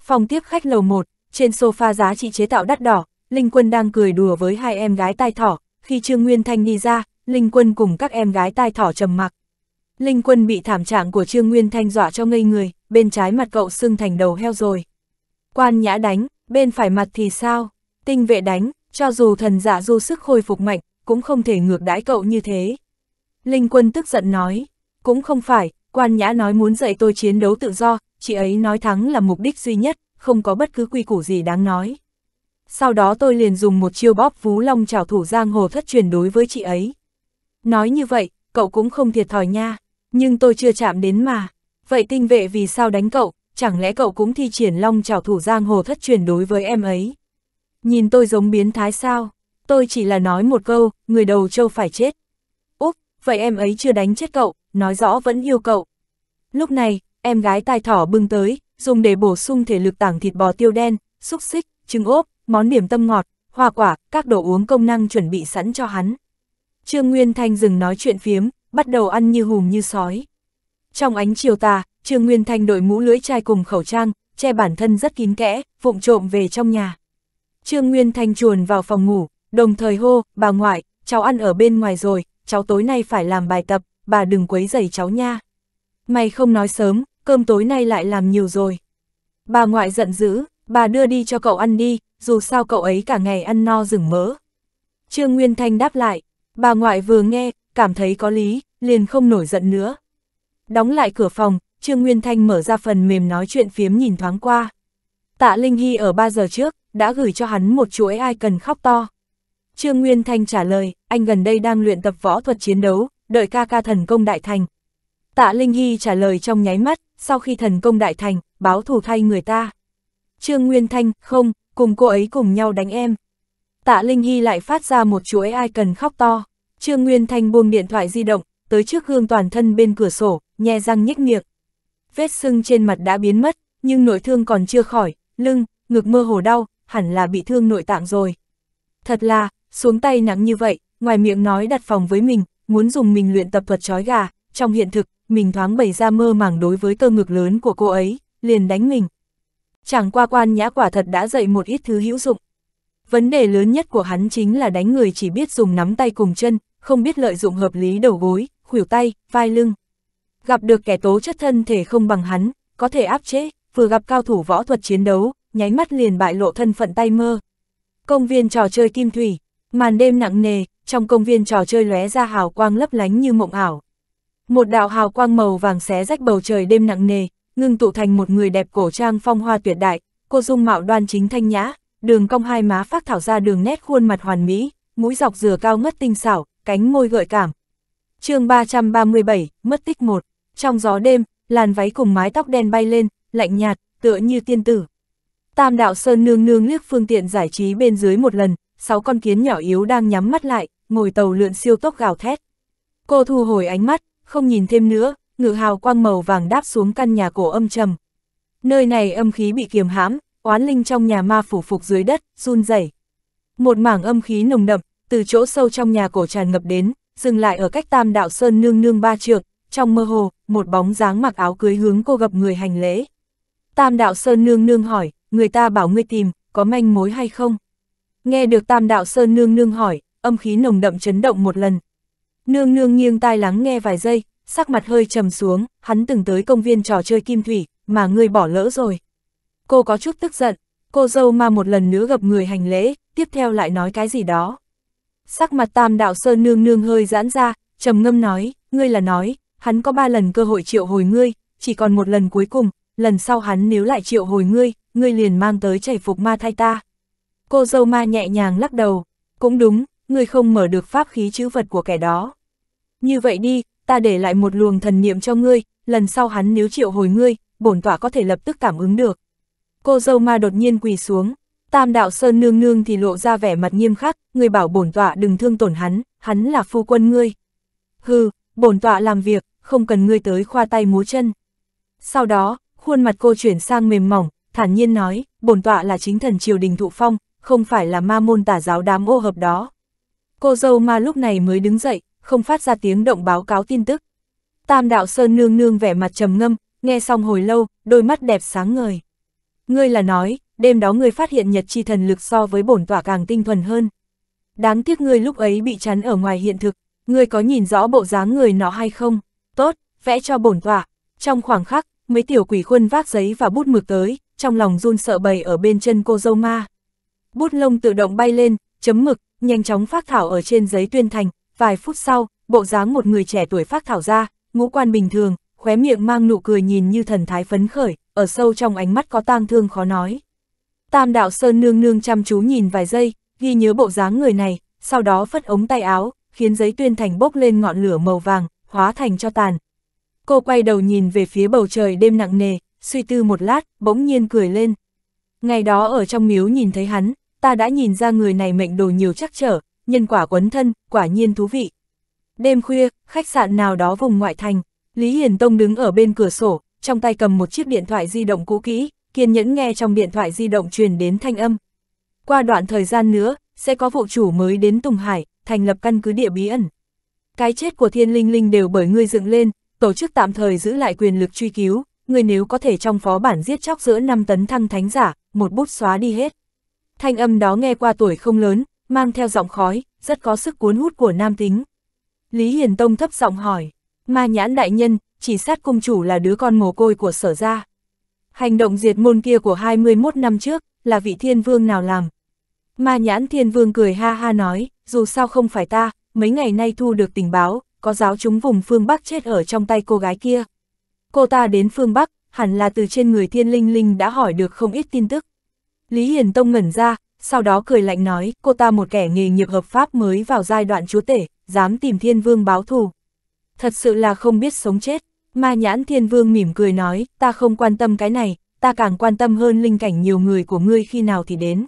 Phòng tiếp khách lầu 1, trên sofa giá trị chế tạo đắt đỏ, Linh Quân đang cười đùa với hai em gái tai thỏ, khi Trương Nguyên Thanh đi ra, Linh Quân cùng các em gái tai thỏ trầm mặc. Linh quân bị thảm trạng của Trương Nguyên Thanh dọa cho ngây người, bên trái mặt cậu sưng thành đầu heo rồi. Quan nhã đánh, bên phải mặt thì sao? Tinh vệ đánh, cho dù thần giả dạ du sức khôi phục mạnh, cũng không thể ngược đãi cậu như thế. Linh quân tức giận nói, cũng không phải, quan nhã nói muốn dạy tôi chiến đấu tự do, chị ấy nói thắng là mục đích duy nhất, không có bất cứ quy củ gì đáng nói. Sau đó tôi liền dùng một chiêu bóp vú long trảo thủ giang hồ thất truyền đối với chị ấy. Nói như vậy, cậu cũng không thiệt thòi nha. Nhưng tôi chưa chạm đến mà. Vậy tinh vệ vì sao đánh cậu, chẳng lẽ cậu cũng thi triển long trảo thủ giang hồ thất truyền đối với em ấy? Nhìn tôi giống biến thái sao? Tôi chỉ là nói một câu, người đầu châu phải chết. Úp, vậy em ấy chưa đánh chết cậu, nói rõ vẫn yêu cậu. Lúc này, em gái tai thỏ bưng tới, dùng để bổ sung thể lực tảng thịt bò tiêu đen, xúc xích, trứng ốp, món điểm tâm ngọt, hoa quả, các đồ uống công năng chuẩn bị sẵn cho hắn. Trương Nguyên Thanh dừng nói chuyện phiếm, bắt đầu ăn như hùm như sói. Trong ánh chiều tà, Trương Nguyên Thanh đội mũ lưỡi chai cùng khẩu trang, che bản thân rất kín kẽ, vụng trộm về trong nhà. Trương Nguyên Thanh chuồn vào phòng ngủ, đồng thời hô, bà ngoại, cháu ăn ở bên ngoài rồi, cháu tối nay phải làm bài tập, bà đừng quấy rầy cháu nha. Mày không nói sớm, cơm tối nay lại làm nhiều rồi. Bà ngoại giận dữ, bà đưa đi cho cậu ăn đi, dù sao cậu ấy cả ngày ăn no rừng mỡ. Trương Nguyên Thanh đáp lại, bà ngoại vừa nghe, cảm thấy có lý, liền không nổi giận nữa. Đóng lại cửa phòng, Trương Nguyên Thanh mở ra phần mềm nói chuyện phiếm nhìn thoáng qua. Tạ Linh Hy ở 3 giờ trước, đã gửi cho hắn một chuỗi ai cần khóc to. Trương Nguyên Thanh trả lời, anh gần đây đang luyện tập võ thuật chiến đấu, đợi ca ca thần công đại thành. Tạ Linh Hy trả lời trong nháy mắt, sau khi thần công đại thành, báo thù thay người ta. Trương Nguyên Thanh, không, cùng cô ấy cùng nhau đánh em. Tạ Linh Hy lại phát ra một chuỗi ai cần khóc to. Trương Nguyên Thanh buông điện thoại di động, tới trước gương toàn thân bên cửa sổ, nhẹ răng nhếch miệng. Vết sưng trên mặt đã biến mất, nhưng nội thương còn chưa khỏi, lưng, ngực mơ hồ đau, hẳn là bị thương nội tạng rồi. Thật là, xuống tay nặng như vậy, ngoài miệng nói đặt phòng với mình, muốn dùng mình luyện tập thuật chói gà, trong hiện thực, mình thoáng bày ra mơ màng đối với cơ ngực lớn của cô ấy, liền đánh mình. Chẳng qua quan nhã quả thật đã dạy một ít thứ hữu dụng. Vấn đề lớn nhất của hắn chính là đánh người chỉ biết dùng nắm tay cùng chân, không biết lợi dụng hợp lý đầu gối, khuỷu tay, vai lưng. Gặp được kẻ tố chất thân thể không bằng hắn, có thể áp chế, vừa gặp cao thủ võ thuật chiến đấu, nháy mắt liền bại lộ thân phận tay mơ. Công viên trò chơi kim thủy, màn đêm nặng nề, trong công viên trò chơi lóe ra hào quang lấp lánh như mộng ảo. Một đạo hào quang màu vàng xé rách bầu trời đêm nặng nề, ngưng tụ thành một người đẹp cổ trang phong hoa tuyệt đại, cô dung mạo đoan chính thanh nhã, đường cong hai má phát thảo ra đường nét khuôn mặt hoàn mỹ, mũi dọc dừa cao ngất tinh xảo, cánh môi gợi cảm. chương 337, mất tích một, trong gió đêm, làn váy cùng mái tóc đen bay lên, lạnh nhạt, tựa như tiên tử. Tam đạo sơn nương nương liếc phương tiện giải trí bên dưới một lần, sáu con kiến nhỏ yếu đang nhắm mắt lại, ngồi tàu lượn siêu tốc gào thét. Cô thu hồi ánh mắt, không nhìn thêm nữa, ngự hào quang màu vàng đáp xuống căn nhà cổ âm trầm. Nơi này âm khí bị kiềm hãm, oán linh trong nhà ma phủ phục dưới đất, run rẩy. Một mảng âm khí nồng đậm, từ chỗ sâu trong nhà cổ tràn ngập đến, dừng lại ở cách tam đạo sơn nương nương ba trượng, trong mơ hồ, một bóng dáng mặc áo cưới hướng cô gặp người hành lễ. Tam đạo sơn nương nương hỏi, người ta bảo ngươi tìm, có manh mối hay không? Nghe được tam đạo sơn nương nương hỏi, âm khí nồng đậm chấn động một lần. Nương nương nghiêng tai lắng nghe vài giây, sắc mặt hơi trầm xuống, hắn từng tới công viên trò chơi kim thủy, mà ngươi bỏ lỡ rồi. Cô có chút tức giận, cô dâu ma một lần nữa gặp người hành lễ, tiếp theo lại nói cái gì đó. Sắc mặt tam đạo sơn nương nương hơi giãn ra, trầm ngâm nói, ngươi là nói, hắn có ba lần cơ hội triệu hồi ngươi, chỉ còn một lần cuối cùng, lần sau hắn nếu lại triệu hồi ngươi, ngươi liền mang tới chảy phục ma thai ta. Cô dâu ma nhẹ nhàng lắc đầu, cũng đúng, ngươi không mở được pháp khí chữ vật của kẻ đó. Như vậy đi, ta để lại một luồng thần niệm cho ngươi, lần sau hắn nếu triệu hồi ngươi, bổn tọa có thể lập tức cảm ứng được. Cô dâu ma đột nhiên quỳ xuống, Tam đạo sơn nương nương thì lộ ra vẻ mặt nghiêm khắc, người bảo bổn tọa đừng thương tổn hắn, hắn là phu quân ngươi. Hừ, bổn tọa làm việc, không cần ngươi tới khoa tay múa chân. Sau đó, khuôn mặt cô chuyển sang mềm mỏng, thản nhiên nói, bổn tọa là chính thần triều đình thụ phong, không phải là ma môn tả giáo đám ô hợp đó. Cô dâu ma lúc này mới đứng dậy, không phát ra tiếng động báo cáo tin tức. Tam đạo sơn nương nương vẻ mặt trầm ngâm, nghe xong hồi lâu, đôi mắt đẹp sáng ngời. Ngươi là nói, đêm đó người phát hiện nhật chi thần lực so với bổn tỏa càng tinh thuần hơn. Đáng tiếc người lúc ấy bị chắn ở ngoài hiện thực, người có nhìn rõ bộ dáng người nó hay không? Tốt, vẽ cho bổn tỏa. Trong khoảng khắc, mấy tiểu quỷ khuân vác giấy và bút mực tới, trong lòng run sợ bầy ở bên chân cô dâu ma. Bút lông tự động bay lên, chấm mực, nhanh chóng phát thảo ở trên giấy tuyên thành, vài phút sau, bộ dáng một người trẻ tuổi phát thảo ra, ngũ quan bình thường, khóe miệng mang nụ cười nhìn như thần thái phấn khởi, ở sâu trong ánh mắt có tang thương khó nói. Tam đạo sơn nương nương chăm chú nhìn vài giây, ghi nhớ bộ dáng người này, sau đó phất ống tay áo, khiến giấy tuyên thành bốc lên ngọn lửa màu vàng, hóa thành cho tàn. Cô quay đầu nhìn về phía bầu trời đêm nặng nề, suy tư một lát, bỗng nhiên cười lên. Ngày đó ở trong miếu nhìn thấy hắn, ta đã nhìn ra người này mệnh đồ nhiều chắc trở, nhân quả quấn thân, quả nhiên thú vị. Đêm khuya, khách sạn nào đó vùng ngoại thành, Lý Hiền Tông đứng ở bên cửa sổ, trong tay cầm một chiếc điện thoại di động cũ kỹ, kiên nhẫn nghe trong điện thoại di động truyền đến thanh âm. Qua đoạn thời gian nữa, sẽ có vụ chủ mới đến Tùng Hải, thành lập căn cứ địa bí ẩn. Cái chết của thiên linh linh đều bởi ngươi dựng lên, tổ chức tạm thời giữ lại quyền lực truy cứu, Ngươi nếu có thể trong phó bản giết chóc giữa 5 tấn thăng thánh giả, một bút xóa đi hết. Thanh âm đó nghe qua tuổi không lớn, mang theo giọng khói, rất có sức cuốn hút của nam tính. Lý Hiền Tông thấp giọng hỏi, ma nhãn đại nhân, chỉ sát cung chủ là đứa con mồ côi của sở gia. Hành động diệt môn kia của 21 năm trước, là vị thiên vương nào làm? Ma nhãn thiên vương cười ha ha nói, dù sao không phải ta, mấy ngày nay thu được tình báo, có giáo chúng vùng phương Bắc chết ở trong tay cô gái kia. Cô ta đến phương Bắc, hẳn là từ trên người thiên linh linh đã hỏi được không ít tin tức. Lý Hiền Tông ngẩn ra, sau đó cười lạnh nói, cô ta một kẻ nghề nghiệp hợp pháp mới vào giai đoạn chúa tể, dám tìm thiên vương báo thù. Thật sự là không biết sống chết. Ma nhãn thiên vương mỉm cười nói, ta không quan tâm cái này, ta càng quan tâm hơn linh cảnh nhiều người của ngươi khi nào thì đến.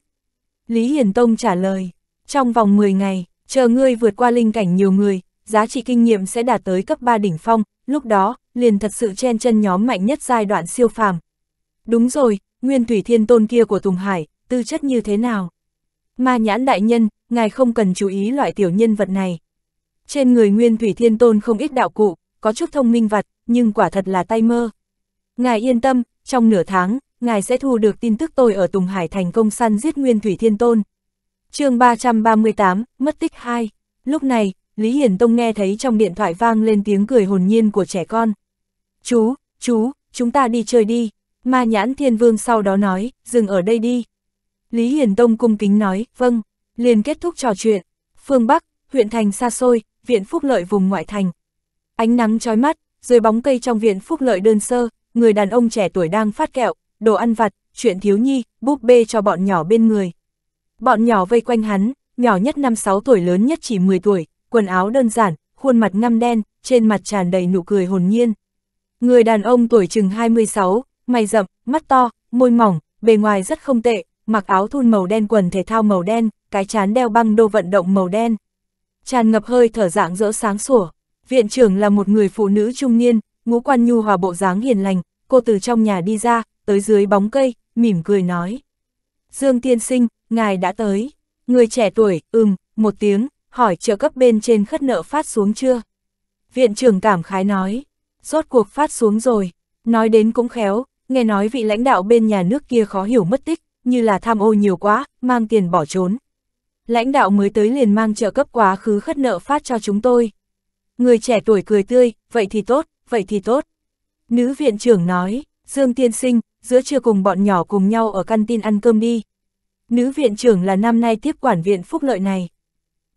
Lý Hiền Tông trả lời, trong vòng 10 ngày, chờ ngươi vượt qua linh cảnh nhiều người, giá trị kinh nghiệm sẽ đạt tới cấp 3 đỉnh phong, lúc đó, liền thật sự chen chân nhóm mạnh nhất giai đoạn siêu phàm. Đúng rồi, nguyên thủy thiên tôn kia của Tùng Hải, tư chất như thế nào? Ma nhãn đại nhân, ngài không cần chú ý loại tiểu nhân vật này. Trên người nguyên thủy thiên tôn không ít đạo cụ, có chút thông minh vật nhưng quả thật là tay mơ. Ngài yên tâm, trong nửa tháng, ngài sẽ thu được tin tức tôi ở Tùng Hải thành công săn giết Nguyên Thủy Thiên Tôn. chương 338, mất tích 2. Lúc này, Lý Hiển Tông nghe thấy trong điện thoại vang lên tiếng cười hồn nhiên của trẻ con. Chú, chú, chúng ta đi chơi đi. Ma nhãn thiên vương sau đó nói, dừng ở đây đi. Lý Hiển Tông cung kính nói, vâng, liền kết thúc trò chuyện. Phương Bắc, huyện thành xa xôi, viện phúc lợi vùng ngoại thành. Ánh nắng trói mắt, dưới bóng cây trong viện phúc lợi đơn sơ, người đàn ông trẻ tuổi đang phát kẹo, đồ ăn vặt, chuyện thiếu nhi, búp bê cho bọn nhỏ bên người. Bọn nhỏ vây quanh hắn, nhỏ nhất năm sáu tuổi lớn nhất chỉ 10 tuổi, quần áo đơn giản, khuôn mặt ngăm đen, trên mặt tràn đầy nụ cười hồn nhiên. Người đàn ông tuổi chừng 26, mày rậm, mắt to, môi mỏng, bề ngoài rất không tệ, mặc áo thun màu đen quần thể thao màu đen, cái chán đeo băng đô vận động màu đen. Tràn ngập hơi thở dạng dỡ sáng sủa. Viện trưởng là một người phụ nữ trung niên, ngũ quan nhu hòa bộ dáng hiền lành, cô từ trong nhà đi ra, tới dưới bóng cây, mỉm cười nói. Dương tiên sinh, ngài đã tới. Người trẻ tuổi, ừm, một tiếng, hỏi trợ cấp bên trên khất nợ phát xuống chưa? Viện trưởng cảm khái nói, rốt cuộc phát xuống rồi. Nói đến cũng khéo, nghe nói vị lãnh đạo bên nhà nước kia khó hiểu mất tích, như là tham ô nhiều quá, mang tiền bỏ trốn. Lãnh đạo mới tới liền mang trợ cấp quá khứ khất nợ phát cho chúng tôi. Người trẻ tuổi cười tươi, vậy thì tốt, vậy thì tốt. Nữ viện trưởng nói, Dương Tiên Sinh, giữa trưa cùng bọn nhỏ cùng nhau ở căn tin ăn cơm đi. Nữ viện trưởng là năm nay tiếp quản viện phúc lợi này.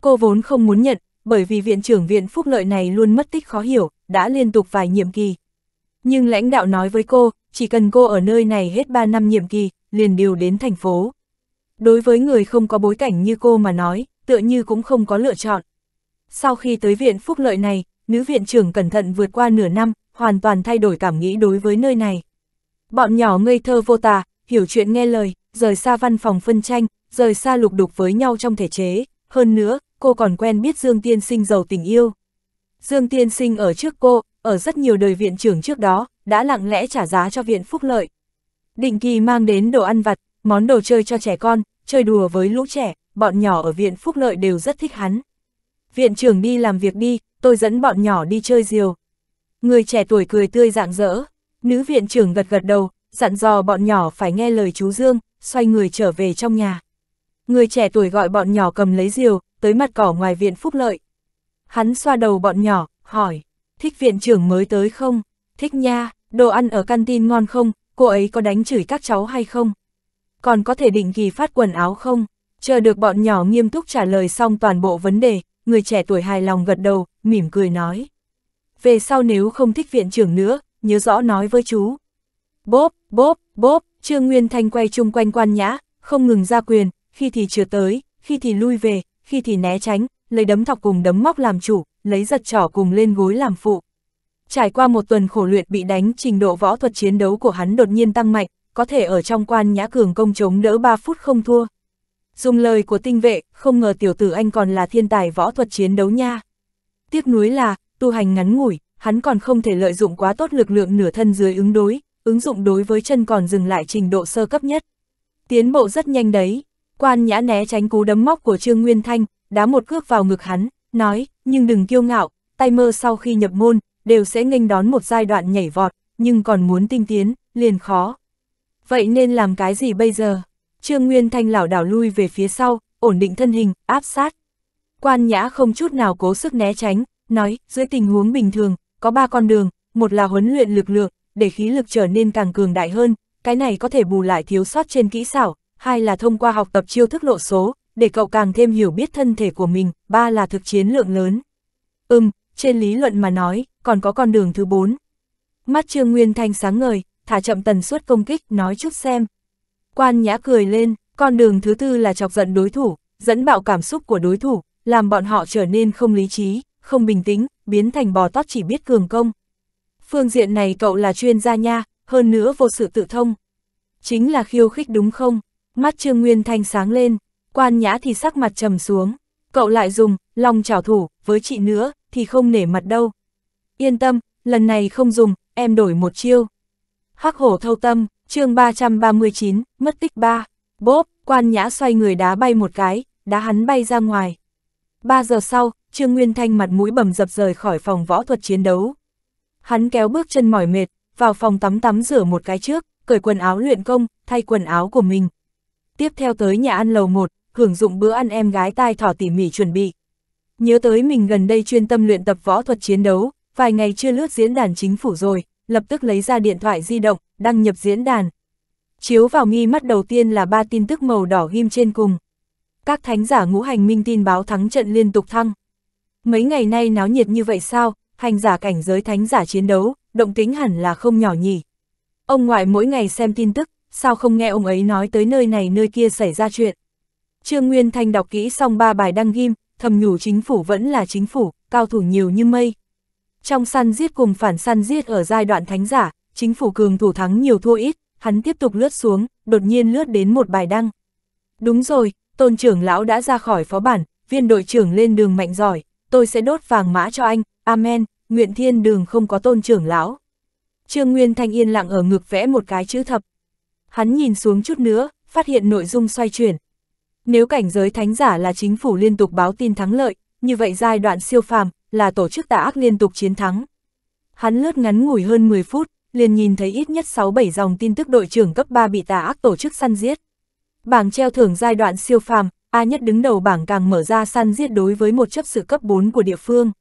Cô vốn không muốn nhận, bởi vì viện trưởng viện phúc lợi này luôn mất tích khó hiểu, đã liên tục vài nhiệm kỳ. Nhưng lãnh đạo nói với cô, chỉ cần cô ở nơi này hết 3 năm nhiệm kỳ, liền điều đến thành phố. Đối với người không có bối cảnh như cô mà nói, tựa như cũng không có lựa chọn. Sau khi tới viện phúc lợi này, nữ viện trưởng cẩn thận vượt qua nửa năm, hoàn toàn thay đổi cảm nghĩ đối với nơi này. Bọn nhỏ ngây thơ vô tà, hiểu chuyện nghe lời, rời xa văn phòng phân tranh, rời xa lục đục với nhau trong thể chế, hơn nữa, cô còn quen biết Dương Tiên Sinh giàu tình yêu. Dương Tiên Sinh ở trước cô, ở rất nhiều đời viện trưởng trước đó, đã lặng lẽ trả giá cho viện phúc lợi. Định kỳ mang đến đồ ăn vặt, món đồ chơi cho trẻ con, chơi đùa với lũ trẻ, bọn nhỏ ở viện phúc lợi đều rất thích hắn viện trưởng đi làm việc đi, tôi dẫn bọn nhỏ đi chơi diều. Người trẻ tuổi cười tươi rạng rỡ, nữ viện trưởng gật gật đầu, dặn dò bọn nhỏ phải nghe lời chú Dương, xoay người trở về trong nhà. Người trẻ tuổi gọi bọn nhỏ cầm lấy diều, tới mặt cỏ ngoài viện phúc lợi. Hắn xoa đầu bọn nhỏ, hỏi, thích viện trưởng mới tới không? Thích nha, đồ ăn ở canteen ngon không? Cô ấy có đánh chửi các cháu hay không? Còn có thể định kỳ phát quần áo không? Chờ được bọn nhỏ nghiêm túc trả lời xong toàn bộ vấn đề, người trẻ tuổi hài lòng gật đầu, mỉm cười nói. Về sau nếu không thích viện trưởng nữa, nhớ rõ nói với chú. Bốp, bốp, bốp, Trương Nguyên Thanh quay chung quanh quan nhã, không ngừng ra quyền, khi thì chừa tới, khi thì lui về, khi thì né tránh, lấy đấm thọc cùng đấm móc làm chủ, lấy giật trỏ cùng lên gối làm phụ. Trải qua một tuần khổ luyện bị đánh, trình độ võ thuật chiến đấu của hắn đột nhiên tăng mạnh, có thể ở trong quan nhã cường công chống đỡ 3 phút không thua. Dùng lời của tinh vệ, không ngờ tiểu tử anh còn là thiên tài võ thuật chiến đấu nha. Tiếc nuối là, tu hành ngắn ngủi, hắn còn không thể lợi dụng quá tốt lực lượng nửa thân dưới ứng đối, ứng dụng đối với chân còn dừng lại trình độ sơ cấp nhất. Tiến bộ rất nhanh đấy, quan nhã né tránh cú đấm móc của Trương Nguyên Thanh, đá một cước vào ngực hắn, nói, nhưng đừng kiêu ngạo, tay mơ sau khi nhập môn, đều sẽ nghênh đón một giai đoạn nhảy vọt, nhưng còn muốn tinh tiến, liền khó. Vậy nên làm cái gì bây giờ? Trương Nguyên Thanh lảo đảo lui về phía sau, ổn định thân hình, áp sát. Quan Nhã không chút nào cố sức né tránh, nói, dưới tình huống bình thường, có ba con đường, một là huấn luyện lực lượng, để khí lực trở nên càng cường đại hơn, cái này có thể bù lại thiếu sót trên kỹ xảo, hai là thông qua học tập chiêu thức lộ số, để cậu càng thêm hiểu biết thân thể của mình, ba là thực chiến lượng lớn. Ừm, trên lý luận mà nói, còn có con đường thứ bốn. Mắt Trương Nguyên Thanh sáng ngời, thả chậm tần suất công kích, nói chút xem, Quan nhã cười lên, con đường thứ tư là chọc giận đối thủ, dẫn bạo cảm xúc của đối thủ, làm bọn họ trở nên không lý trí, không bình tĩnh, biến thành bò tót chỉ biết cường công. Phương diện này cậu là chuyên gia nha, hơn nữa vô sự tự thông. Chính là khiêu khích đúng không? Mắt Trương Nguyên Thanh sáng lên, quan nhã thì sắc mặt trầm xuống. Cậu lại dùng, lòng trảo thủ, với chị nữa, thì không nể mặt đâu. Yên tâm, lần này không dùng, em đổi một chiêu. Hắc hổ thâu tâm, chương 339, mất tích ba bốp, quan nhã xoay người đá bay một cái, đá hắn bay ra ngoài. ba giờ sau, Trương Nguyên Thanh mặt mũi bầm dập rời khỏi phòng võ thuật chiến đấu. Hắn kéo bước chân mỏi mệt, vào phòng tắm tắm rửa một cái trước, cởi quần áo luyện công, thay quần áo của mình. Tiếp theo tới nhà ăn lầu 1, hưởng dụng bữa ăn em gái tai thỏ tỉ mỉ chuẩn bị. Nhớ tới mình gần đây chuyên tâm luyện tập võ thuật chiến đấu, vài ngày chưa lướt diễn đàn chính phủ rồi, lập tức lấy ra điện thoại di động, đăng nhập diễn đàn. Chiếu vào nghi mắt đầu tiên là ba tin tức màu đỏ ghim trên cùng. Các thánh giả ngũ hành minh tin báo thắng trận liên tục thăng. Mấy ngày nay náo nhiệt như vậy sao, hành giả cảnh giới thánh giả chiến đấu, động tính hẳn là không nhỏ nhỉ. Ông ngoại mỗi ngày xem tin tức, sao không nghe ông ấy nói tới nơi này nơi kia xảy ra chuyện. Trương Nguyên Thanh đọc kỹ xong ba bài đăng ghim, thầm nhủ chính phủ vẫn là chính phủ, cao thủ nhiều như mây. Trong săn giết cùng phản săn giết ở giai đoạn thánh giả, chính phủ cường thủ thắng nhiều thua ít, hắn tiếp tục lướt xuống, đột nhiên lướt đến một bài đăng. Đúng rồi, tôn trưởng lão đã ra khỏi phó bản, viên đội trưởng lên đường mạnh giỏi, tôi sẽ đốt vàng mã cho anh, amen, nguyện thiên đường không có tôn trưởng lão. Trương Nguyên Thanh yên lặng ở ngực vẽ một cái chữ thập. Hắn nhìn xuống chút nữa, phát hiện nội dung xoay chuyển. Nếu cảnh giới thánh giả là chính phủ liên tục báo tin thắng lợi, như vậy giai đoạn siêu phàm là tổ chức tà ác liên tục chiến thắng. Hắn lướt ngắn ngủi hơn 10 phút, liền nhìn thấy ít nhất 6-7 dòng tin tức đội trưởng cấp 3 bị tà ác tổ chức săn giết. Bảng treo thưởng giai đoạn siêu phàm, A nhất đứng đầu bảng càng mở ra săn giết đối với một chấp sự cấp 4 của địa phương.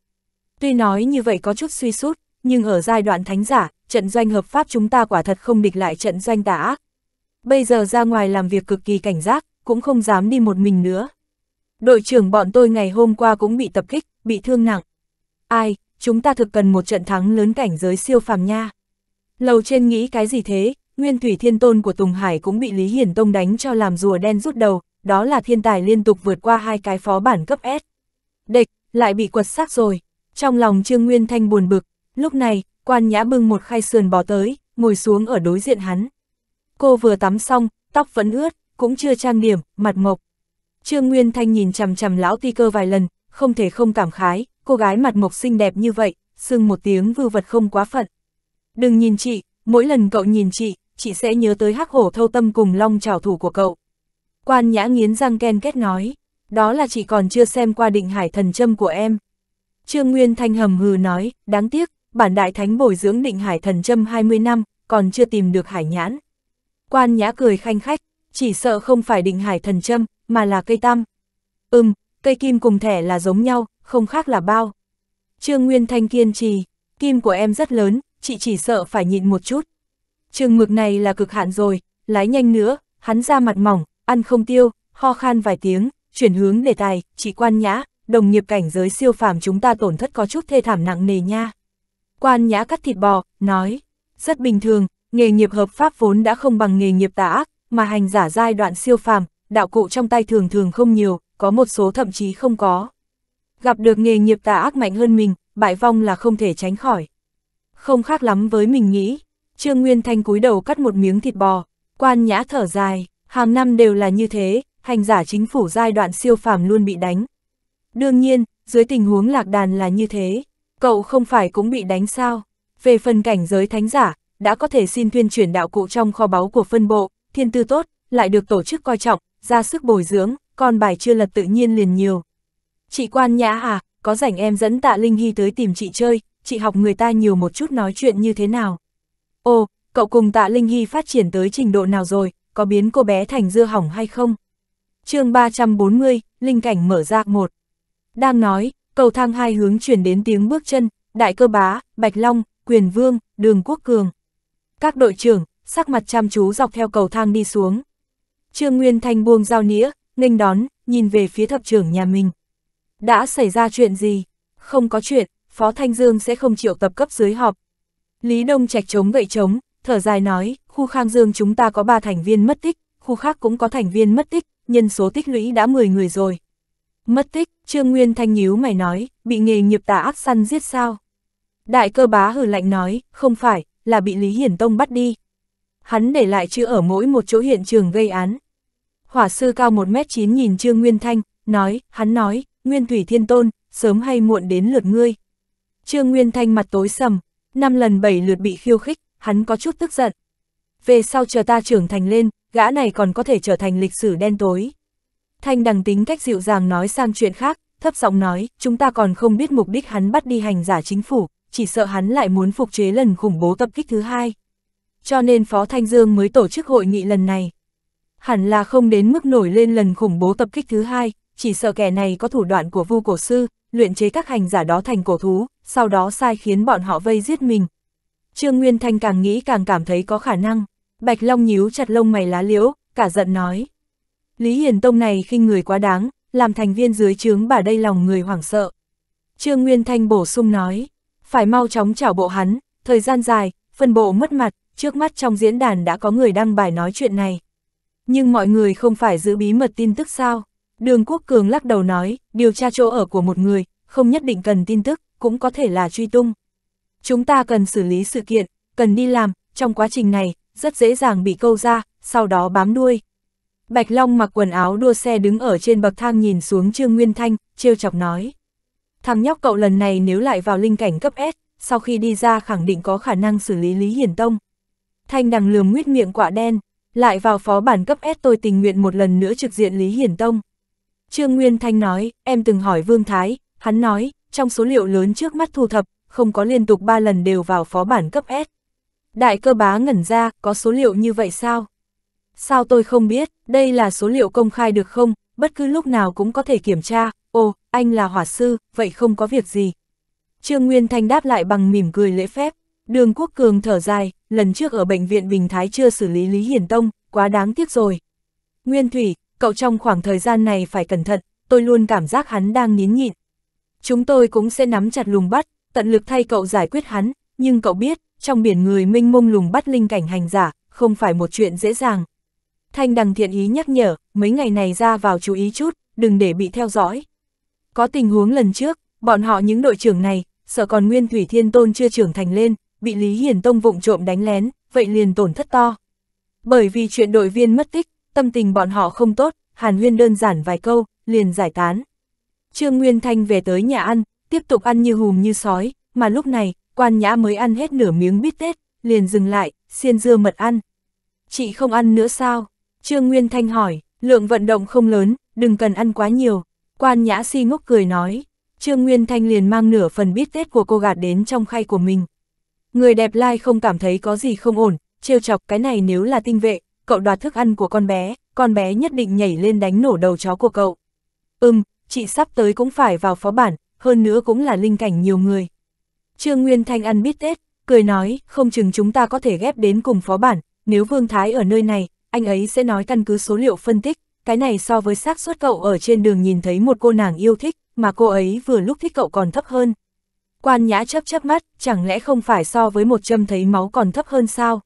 Tuy nói như vậy có chút suy sút, nhưng ở giai đoạn thánh giả, trận doanh hợp pháp chúng ta quả thật không địch lại trận doanh tà ác. Bây giờ ra ngoài làm việc cực kỳ cảnh giác, cũng không dám đi một mình nữa. Đội trưởng bọn tôi ngày hôm qua cũng bị tập kích, bị thương nặng. Ai, chúng ta thực cần một trận thắng lớn cảnh giới siêu phàm nha. Lầu trên nghĩ cái gì thế, nguyên thủy thiên tôn của Tùng Hải cũng bị Lý Hiển Tông đánh cho làm rùa đen rút đầu, đó là thiên tài liên tục vượt qua hai cái phó bản cấp S. Địch, lại bị quật xác rồi. Trong lòng Trương Nguyên Thanh buồn bực, lúc này, quan nhã bưng một khay sườn bò tới, ngồi xuống ở đối diện hắn. Cô vừa tắm xong, tóc vẫn ướt, cũng chưa trang điểm, mặt mộc. Trương Nguyên Thanh nhìn chằm chằm lão ti cơ vài lần, không thể không cảm khái, cô gái mặt mộc xinh đẹp như vậy, sưng một tiếng vư vật không quá phận. Đừng nhìn chị, mỗi lần cậu nhìn chị, chị sẽ nhớ tới hắc hổ thâu tâm cùng long trảo thủ của cậu. Quan nhã nghiến răng ken kết nói, đó là chị còn chưa xem qua định hải thần châm của em. Trương Nguyên Thanh hầm hừ nói, đáng tiếc, bản đại thánh bồi dưỡng định hải thần châm 20 năm, còn chưa tìm được hải nhãn. Quan nhã cười khanh khách, chỉ sợ không phải định hải thần châm, mà là cây tam. Ừm, cây kim cùng thẻ là giống nhau, không khác là bao. Trương Nguyên Thanh kiên trì, kim của em rất lớn, chị chỉ sợ phải nhịn một chút. Trường mực này là cực hạn rồi, lái nhanh nữa, hắn ra mặt mỏng, ăn không tiêu, ho khan vài tiếng, chuyển hướng đề tài, chị quan nhã, đồng nghiệp cảnh giới siêu phàm chúng ta tổn thất có chút thê thảm nặng nề nha. Quan nhã cắt thịt bò, nói, rất bình thường, nghề nghiệp hợp pháp vốn đã không bằng nghề nghiệp tà ác, mà hành giả giai đoạn siêu phàm, đạo cụ trong tay thường thường không nhiều, có một số thậm chí không có. Gặp được nghề nghiệp tà ác mạnh hơn mình, bại vong là không thể tránh khỏi. Không khác lắm với mình nghĩ, Trương Nguyên Thanh cúi đầu cắt một miếng thịt bò, quan nhã thở dài, hàng năm đều là như thế, hành giả chính phủ giai đoạn siêu phàm luôn bị đánh. Đương nhiên, dưới tình huống lạc đàn là như thế, cậu không phải cũng bị đánh sao? Về phần cảnh giới thánh giả, đã có thể xin tuyên chuyển đạo cụ trong kho báu của phân bộ, thiên tư tốt, lại được tổ chức coi trọng, ra sức bồi dưỡng, con bài chưa lật tự nhiên liền nhiều. Chị quan nhã à, có rảnh em dẫn tạ Linh Hy tới tìm chị chơi, chị học người ta nhiều một chút nói chuyện như thế nào. Ồ, cậu cùng tạ Linh Hy phát triển tới trình độ nào rồi, có biến cô bé thành dưa hỏng hay không? chương 340, Linh Cảnh mở ra một. Đang nói, cầu thang hai hướng chuyển đến tiếng bước chân, đại cơ bá, bạch long, quyền vương, đường quốc cường. Các đội trưởng, sắc mặt chăm chú dọc theo cầu thang đi xuống. Trương Nguyên Thanh buông giao nĩa, nghênh đón, nhìn về phía thập trưởng nhà mình. Đã xảy ra chuyện gì? Không có chuyện, Phó Thanh Dương sẽ không chịu tập cấp dưới họp. Lý Đông Trạch chống gậy chống, thở dài nói, khu Khang Dương chúng ta có 3 thành viên mất tích, khu khác cũng có thành viên mất tích, nhân số tích lũy đã 10 người rồi. Mất tích, Trương Nguyên Thanh nhíu mày nói, bị nghề nghiệp tà ác săn giết sao? Đại cơ bá hừ lạnh nói, không phải, là bị Lý Hiển Tông bắt đi. Hắn để lại chữ ở mỗi một chỗ hiện trường gây án. Hỏa sư cao 1m9 nhìn Trương Nguyên Thanh, nói, hắn nói, Nguyên Thủy Thiên Tôn, sớm hay muộn đến lượt ngươi, Trương Nguyên Thanh mặt tối sầm, năm lần bảy lượt bị khiêu khích, hắn có chút tức giận. Về sau chờ ta trưởng thành lên, gã này còn có thể trở thành lịch sử đen tối. Thanh đằng tính cách dịu dàng nói sang chuyện khác, thấp giọng nói, chúng ta còn không biết mục đích hắn bắt đi hành giả chính phủ, chỉ sợ hắn lại muốn phục chế lần khủng bố tập kích thứ hai. Cho nên Phó Thanh Dương mới tổ chức hội nghị lần này. Hẳn là không đến mức nổi lên lần khủng bố tập kích thứ hai, chỉ sợ kẻ này có thủ đoạn của vu cổ sư, luyện chế các hành giả đó thành cổ thú, sau đó sai khiến bọn họ vây giết mình. Trương Nguyên Thanh càng nghĩ càng cảm thấy có khả năng, Bạch Long nhíu chặt lông mày lá liễu, cả giận nói. Lý Hiền Tông này khinh người quá đáng, làm thành viên dưới trướng bà đây lòng người hoảng sợ. Trương Nguyên Thanh bổ sung nói, phải mau chóng trảo bộ hắn, thời gian dài, phân bộ mất mặt, trước mắt trong diễn đàn đã có người đăng bài nói chuyện này. Nhưng mọi người không phải giữ bí mật tin tức sao? Đường Quốc Cường lắc đầu nói, điều tra chỗ ở của một người, không nhất định cần tin tức, cũng có thể là truy tung. Chúng ta cần xử lý sự kiện, cần đi làm, trong quá trình này, rất dễ dàng bị câu ra, sau đó bám đuôi. Bạch Long mặc quần áo đua xe đứng ở trên bậc thang nhìn xuống Trương Nguyên Thanh, trêu chọc nói. Thằng nhóc cậu lần này nếu lại vào linh cảnh cấp S, sau khi đi ra khẳng định có khả năng xử lý Lý Hiển Tông. Thanh đằng lườm nguyết miệng quả đen, lại vào phó bản cấp S tôi tình nguyện một lần nữa trực diện Lý Hiển Tông. Trương Nguyên Thanh nói, em từng hỏi Vương Thái, hắn nói, trong số liệu lớn trước mắt thu thập, không có liên tục 3 lần đều vào phó bản cấp S. Đại cơ bá ngẩn ra, có số liệu như vậy sao? Sao tôi không biết, đây là số liệu công khai được không, bất cứ lúc nào cũng có thể kiểm tra, ồ, anh là hỏa sư, vậy không có việc gì. Trương Nguyên Thanh đáp lại bằng mỉm cười lễ phép, đường quốc cường thở dài, lần trước ở bệnh viện Bình Thái chưa xử lý Lý Hiển Tông, quá đáng tiếc rồi. Nguyên Thủy, cậu trong khoảng thời gian này phải cẩn thận, tôi luôn cảm giác hắn đang nín nhịn. Chúng tôi cũng sẽ nắm chặt lùng bắt, tận lực thay cậu giải quyết hắn, nhưng cậu biết, trong biển người minh mông lùng bắt linh cảnh hành giả, không phải một chuyện dễ dàng. Thanh đằng thiện ý nhắc nhở, mấy ngày này ra vào chú ý chút, đừng để bị theo dõi. Có tình huống lần trước, bọn họ những đội trưởng này, sợ còn Nguyên Thủy Thiên Tôn chưa trưởng thành lên, bị Lý hiền Tông vụng trộm đánh lén, vậy liền tổn thất to. Bởi vì chuyện đội viên mất tích, tâm tình bọn họ không tốt, Hàn Huyên đơn giản vài câu, liền giải tán. Trương Nguyên Thanh về tới nhà ăn, tiếp tục ăn như hùm như sói, mà lúc này, quan nhã mới ăn hết nửa miếng bít tết, liền dừng lại, xiên dưa mật ăn. Chị không ăn nữa sao? Trương Nguyên Thanh hỏi, lượng vận động không lớn, đừng cần ăn quá nhiều. Quan nhã si ngốc cười nói, Trương Nguyên Thanh liền mang nửa phần bít tết của cô gạt đến trong khay của mình. Người đẹp lai like không cảm thấy có gì không ổn, trêu chọc cái này nếu là tinh vệ, cậu đoạt thức ăn của con bé, con bé nhất định nhảy lên đánh nổ đầu chó của cậu. Ừm, chị sắp tới cũng phải vào phó bản, hơn nữa cũng là linh cảnh nhiều người. Trương Nguyên Thanh ăn biết Tết, cười nói, không chừng chúng ta có thể ghép đến cùng phó bản, nếu Vương Thái ở nơi này, anh ấy sẽ nói căn cứ số liệu phân tích, cái này so với xác suất cậu ở trên đường nhìn thấy một cô nàng yêu thích, mà cô ấy vừa lúc thích cậu còn thấp hơn. Quan nhã chấp chấp mắt, chẳng lẽ không phải so với một châm thấy máu còn thấp hơn sao?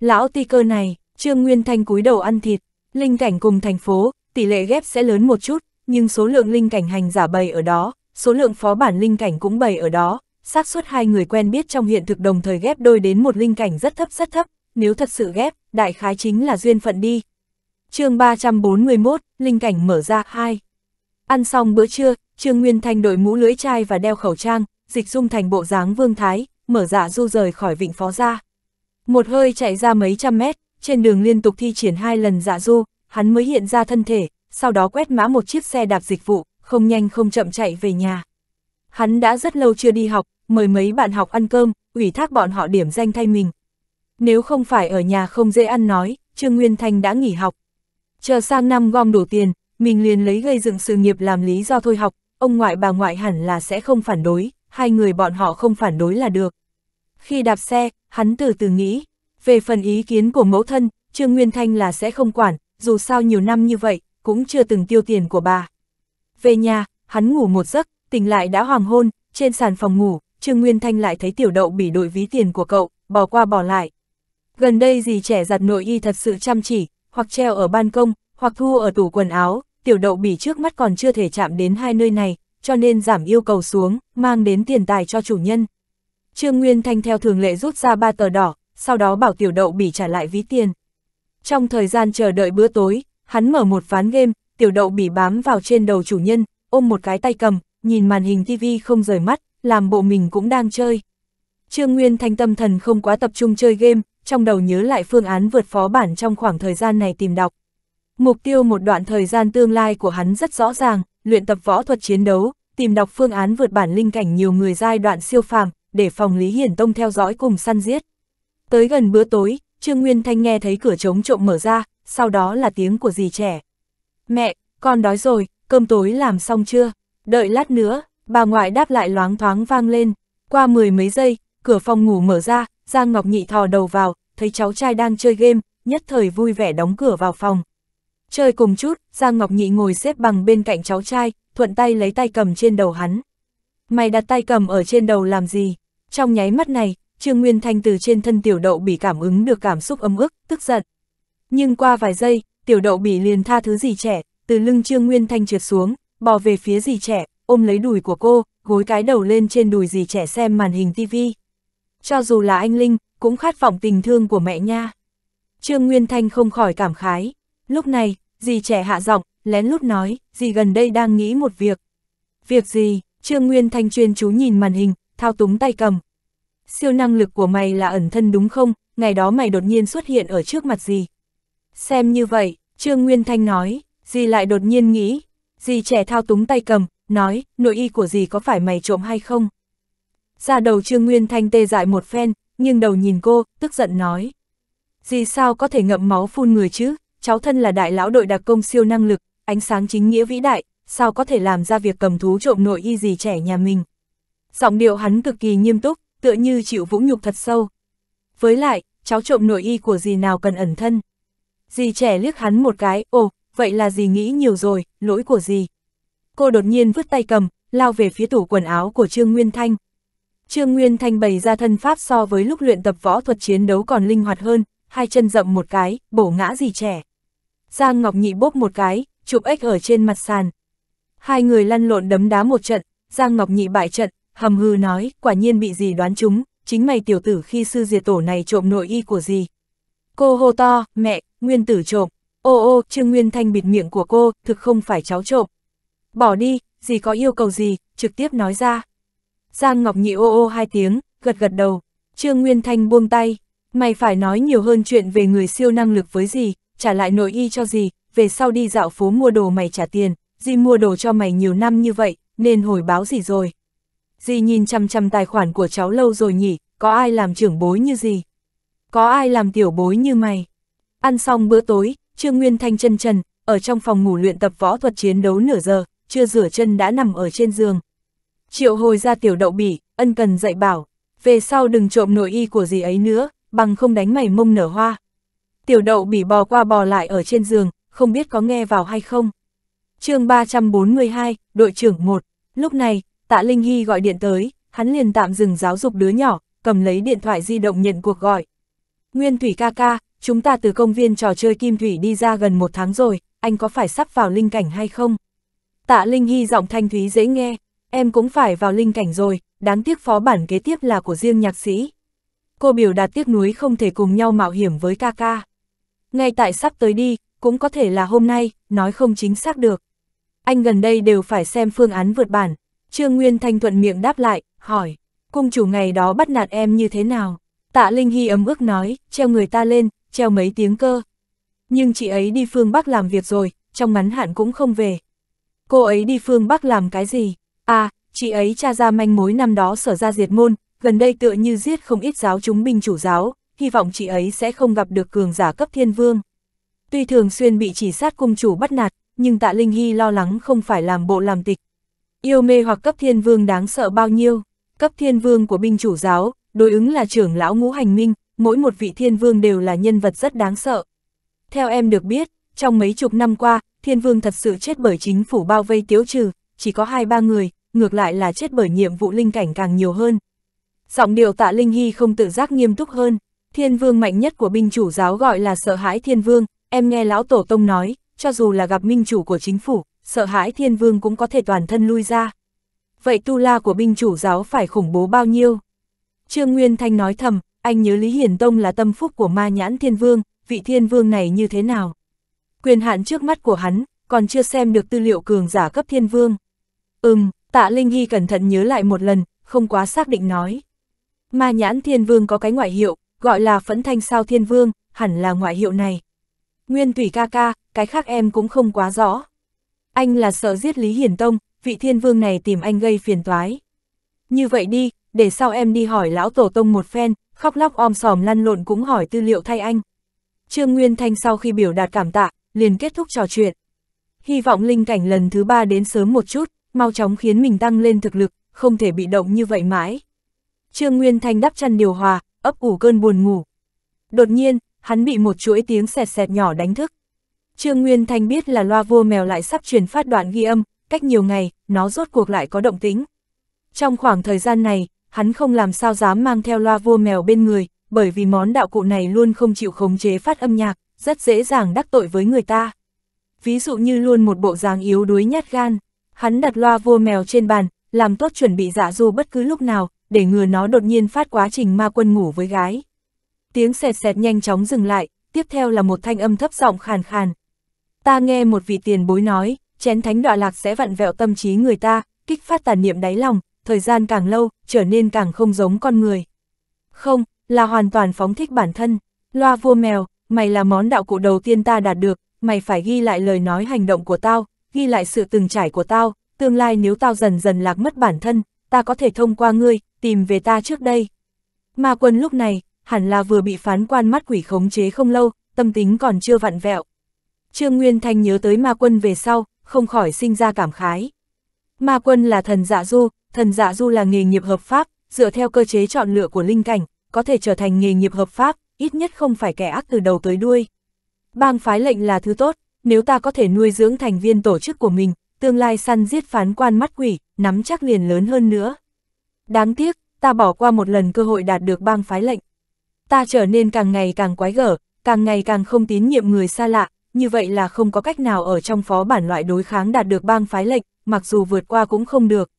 Lão ti cơ này, Trương Nguyên Thanh cúi đầu ăn thịt, linh cảnh cùng thành phố, tỷ lệ ghép sẽ lớn một chút, nhưng số lượng linh cảnh hành giả bày ở đó, số lượng phó bản linh cảnh cũng bày ở đó, xác suất hai người quen biết trong hiện thực đồng thời ghép đôi đến một linh cảnh rất thấp rất thấp, nếu thật sự ghép, đại khái chính là duyên phận đi. chương 341, linh cảnh mở ra 2. Ăn xong bữa trưa, Trương Nguyên Thanh đội mũ lưỡi chai và đeo khẩu trang, dịch dung thành bộ dáng vương thái, mở dạ du rời khỏi vịnh phó ra. Một hơi chạy ra mấy trăm mét, trên đường liên tục thi triển hai lần dạ du, hắn mới hiện ra thân thể, sau đó quét mã một chiếc xe đạp dịch vụ, không nhanh không chậm chạy về nhà. Hắn đã rất lâu chưa đi học, mời mấy bạn học ăn cơm, ủy thác bọn họ điểm danh thay mình. Nếu không phải ở nhà không dễ ăn nói, Trương Nguyên Thanh đã nghỉ học. Chờ sang năm gom đủ tiền, mình liền lấy gây dựng sự nghiệp làm lý do thôi học, ông ngoại bà ngoại hẳn là sẽ không phản đối, hai người bọn họ không phản đối là được. Khi đạp xe, hắn từ từ nghĩ, về phần ý kiến của mẫu thân, Trương Nguyên Thanh là sẽ không quản, dù sao nhiều năm như vậy, cũng chưa từng tiêu tiền của bà. Về nhà, hắn ngủ một giấc, tỉnh lại đã hoàng hôn, trên sàn phòng ngủ, Trương Nguyên Thanh lại thấy tiểu đậu bị đội ví tiền của cậu, bỏ qua bỏ lại. Gần đây gì trẻ giặt nội y thật sự chăm chỉ, hoặc treo ở ban công, hoặc thu ở tủ quần áo, tiểu đậu bỉ trước mắt còn chưa thể chạm đến hai nơi này, cho nên giảm yêu cầu xuống, mang đến tiền tài cho chủ nhân. Trương Nguyên Thanh theo thường lệ rút ra ba tờ đỏ, sau đó bảo tiểu đậu bỉ trả lại ví tiền. Trong thời gian chờ đợi bữa tối, hắn mở một ván game, tiểu đậu bỉ bám vào trên đầu chủ nhân, ôm một cái tay cầm, nhìn màn hình tivi không rời mắt, làm bộ mình cũng đang chơi. Trương Nguyên Thanh tâm thần không quá tập trung chơi game, trong đầu nhớ lại phương án vượt phó bản trong khoảng thời gian này tìm đọc. Mục tiêu một đoạn thời gian tương lai của hắn rất rõ ràng, luyện tập võ thuật chiến đấu, tìm đọc phương án vượt bản linh cảnh nhiều người giai đoạn siêu phàm, để phòng Lý Hiển Tông theo dõi cùng săn giết. Tới gần bữa tối, Trương Nguyên Thanh nghe thấy cửa trống trộm mở ra, sau đó là tiếng của dì trẻ. Mẹ, con đói rồi, cơm tối làm xong chưa? Đợi lát nữa, bà ngoại đáp lại loáng thoáng vang lên. Qua mười mấy giây, cửa phòng ngủ mở ra, Giang Ngọc Nhị thò đầu vào, thấy cháu trai đang chơi game, nhất thời vui vẻ đóng cửa vào phòng. Chơi cùng chút, Giang Ngọc Nhị ngồi xếp bằng bên cạnh cháu trai, thuận tay lấy tay cầm trên đầu hắn. Mày đặt tay cầm ở trên đầu làm gì? Trong nháy mắt này, Trương Nguyên Thanh từ trên thân tiểu đậu bị cảm ứng được cảm xúc âm ức, tức giận. Nhưng qua vài giây, tiểu đậu bị liền tha thứ gì trẻ, từ lưng Trương Nguyên Thanh trượt xuống, bò về phía gì trẻ, ôm lấy đùi của cô, gối cái đầu lên trên đùi gì trẻ xem màn hình tivi. Cho dù là anh Linh, cũng khát vọng tình thương của mẹ nha. Trương Nguyên Thanh không khỏi cảm khái. Lúc này, dì trẻ hạ giọng, lén lút nói, dì gần đây đang nghĩ một việc. Việc gì, Trương Nguyên Thanh chuyên chú nhìn màn hình, thao túng tay cầm, siêu năng lực của mày là ẩn thân đúng không, ngày đó mày đột nhiên xuất hiện ở trước mặt gì. Xem như vậy, Trương Nguyên Thanh nói, dì lại đột nhiên nghĩ, dì trẻ thao túng tay cầm, nói, nội y của dì có phải mày trộm hay không? Ra đầu Trương Nguyên Thanh tê dại một phen, nhưng đầu nhìn cô, tức giận nói. Dì sao có thể ngậm máu phun người chứ, cháu thân là đại lão đội đặc công siêu năng lực, ánh sáng chính nghĩa vĩ đại, sao có thể làm ra việc cầm thú trộm nội y gì trẻ nhà mình. Giọng điệu hắn cực kỳ nghiêm túc, tựa như chịu vũ nhục thật sâu. Với lại, cháu trộm nội y của dì nào cần ẩn thân. Dì trẻ liếc hắn một cái, ồ, vậy là dì nghĩ nhiều rồi, lỗi của dì. Cô đột nhiên vứt tay cầm, lao về phía tủ quần áo của Trương Nguyên Thanh. Trương Nguyên Thanh bày ra thân pháp so với lúc luyện tập võ thuật chiến đấu còn linh hoạt hơn, hai chân rậm một cái, bổ ngã dì trẻ. Giang Ngọc Nhị bốc một cái, chụp ếch ở trên mặt sàn. Hai người lăn lộn đấm đá một trận, Giang Ngọc Nhị bại trận, hầm hư nói, quả nhiên bị gì đoán chúng, chính mày tiểu tử khi sư diệt tổ này trộm nội y của gì. Cô hô to, mẹ, nguyên tử trộm, ô ô, Trương Nguyên Thanh bịt miệng của cô, thực không phải cháu trộm. Bỏ đi, gì có yêu cầu gì, trực tiếp nói ra. Giang Ngọc Nhị ô ô hai tiếng, gật gật đầu, Trương Nguyên Thanh buông tay, mày phải nói nhiều hơn chuyện về người siêu năng lực với gì, trả lại nội y cho gì, về sau đi dạo phố mua đồ mày trả tiền, gì mua đồ cho mày nhiều năm như vậy, nên hồi báo gì rồi dì nhìn chăm chăm tài khoản của cháu lâu rồi nhỉ, có ai làm trưởng bối như gì? Có ai làm tiểu bối như mày? Ăn xong bữa tối, Trương Nguyên Thanh chân trần, ở trong phòng ngủ luyện tập võ thuật chiến đấu nửa giờ, chưa rửa chân đã nằm ở trên giường. Triệu hồi ra tiểu đậu bỉ, ân cần dạy bảo, về sau đừng trộm nội y của gì ấy nữa, bằng không đánh mày mông nở hoa. Tiểu đậu bỉ bò qua bò lại ở trên giường, không biết có nghe vào hay không. chương 342, đội trưởng 1, lúc này, Tạ Linh Hy gọi điện tới, hắn liền tạm dừng giáo dục đứa nhỏ, cầm lấy điện thoại di động nhận cuộc gọi. Nguyên Thủy ca ca, chúng ta từ công viên trò chơi Kim Thủy đi ra gần một tháng rồi, anh có phải sắp vào linh cảnh hay không? Tạ Linh Hy giọng thanh thúy dễ nghe, em cũng phải vào linh cảnh rồi, đáng tiếc phó bản kế tiếp là của riêng nhạc sĩ. Cô biểu đạt tiếc núi không thể cùng nhau mạo hiểm với ca ca. Ngay tại sắp tới đi, cũng có thể là hôm nay, nói không chính xác được. Anh gần đây đều phải xem phương án vượt bản, Trương Nguyên Thanh thuận miệng đáp lại, hỏi, cung chủ ngày đó bắt nạt em như thế nào? Tạ Linh Hy ấm ức nói, treo người ta lên, treo mấy tiếng cơ. Nhưng chị ấy đi phương Bắc làm việc rồi, trong ngắn hạn cũng không về. Cô ấy đi phương Bắc làm cái gì? À, chị ấy cha ra manh mối năm đó sở ra diệt môn, gần đây tựa như giết không ít giáo chúng binh chủ giáo, hy vọng chị ấy sẽ không gặp được cường giả cấp thiên vương. Tuy thường xuyên bị chỉ sát cung chủ bắt nạt, nhưng tạ Linh Hy lo lắng không phải làm bộ làm tịch, yêu mê hoặc cấp thiên vương đáng sợ bao nhiêu. Cấp thiên vương của binh chủ giáo, đối ứng là trưởng lão ngũ hành minh, mỗi một vị thiên vương đều là nhân vật rất đáng sợ. Theo em được biết, trong mấy chục năm qua, thiên vương thật sự chết bởi chính phủ bao vây tiếu trừ, chỉ có hai ba người, ngược lại là chết bởi nhiệm vụ linh cảnh càng nhiều hơn. Giọng điệu tạ Linh Hy không tự giác nghiêm túc hơn, thiên vương mạnh nhất của binh chủ giáo gọi là sợ hãi thiên vương, em nghe lão tổ tông nói, cho dù là gặp minh chủ của chính phủ, sợ hãi thiên vương cũng có thể toàn thân lui ra. Vậy tu la của binh chủ giáo phải khủng bố bao nhiêu? Trương Nguyên Thanh nói thầm, anh nhớ Lý Hiển Tông là tâm phúc của ma nhãn thiên vương, vị thiên vương này như thế nào? Quyền hạn trước mắt của hắn, còn chưa xem được tư liệu cường giả cấp thiên vương. Ừm, tạ Linh Hy cẩn thận nhớ lại một lần, không quá xác định nói. Ma nhãn thiên vương có cái ngoại hiệu, gọi là phẫn thanh sao thiên vương, hẳn là ngoại hiệu này. Nguyên tùy ca ca, cái khác em cũng không quá rõ. Anh là sợ giết Lý Hiển Tông, vị thiên vương này tìm anh gây phiền toái. Như vậy đi, để sau em đi hỏi lão tổ tông một phen, khóc lóc om sòm lăn lộn cũng hỏi tư liệu thay anh. Trương Nguyên Thanh sau khi biểu đạt cảm tạ, liền kết thúc trò chuyện. Hy vọng linh cảnh lần thứ ba đến sớm một chút, mau chóng khiến mình tăng lên thực lực, không thể bị động như vậy mãi. Trương Nguyên Thanh đắp chăn điều hòa, ấp ủ cơn buồn ngủ. Đột nhiên, hắn bị một chuỗi tiếng sẹt sẹt nhỏ đánh thức. Trương Nguyên Thanh biết là loa vua mèo lại sắp truyền phát đoạn ghi âm, cách nhiều ngày, nó rốt cuộc lại có động tính. Trong khoảng thời gian này, hắn không làm sao dám mang theo loa vua mèo bên người, bởi vì món đạo cụ này luôn không chịu khống chế phát âm nhạc, rất dễ dàng đắc tội với người ta. Ví dụ như luôn một bộ dáng yếu đuối nhát gan, hắn đặt loa vua mèo trên bàn, làm tốt chuẩn bị giả dạ du bất cứ lúc nào, để ngừa nó đột nhiên phát quá trình ma quân ngủ với gái. Tiếng sẹt sẹt nhanh chóng dừng lại, tiếp theo là một thanh âm thấp giọng khàn khàn, ta nghe một vị tiền bối nói, chén thánh đọa lạc sẽ vặn vẹo tâm trí người ta, kích phát tàn niệm đáy lòng, thời gian càng lâu, trở nên càng không giống con người. Không, là hoàn toàn phóng thích bản thân. Loa vua mèo, mày là món đạo cụ đầu tiên ta đạt được, mày phải ghi lại lời nói hành động của tao, ghi lại sự từng trải của tao, tương lai nếu tao dần dần lạc mất bản thân, ta có thể thông qua ngươi, tìm về ta trước đây. Ma quân lúc này, hẳn là vừa bị phán quan mắt quỷ khống chế không lâu, tâm tính còn chưa vặn vẹo. Trương Nguyên Thanh nhớ tới ma quân về sau, không khỏi sinh ra cảm khái. Ma quân là thần dạ du, thần dạ du là nghề nghiệp hợp pháp, dựa theo cơ chế chọn lựa của linh cảnh, có thể trở thành nghề nghiệp hợp pháp, ít nhất không phải kẻ ác từ đầu tới đuôi. Bang phái lệnh là thứ tốt, nếu ta có thể nuôi dưỡng thành viên tổ chức của mình, tương lai săn giết phán quan mắt quỷ, nắm chắc liền lớn hơn nữa. Đáng tiếc, ta bỏ qua một lần cơ hội đạt được bang phái lệnh. Ta trở nên càng ngày càng quái gở, càng ngày càng không tín nhiệm người xa lạ, như vậy là không có cách nào ở trong phó bản loại đối kháng đạt được bang phái lệnh, mặc dù vượt qua cũng không được.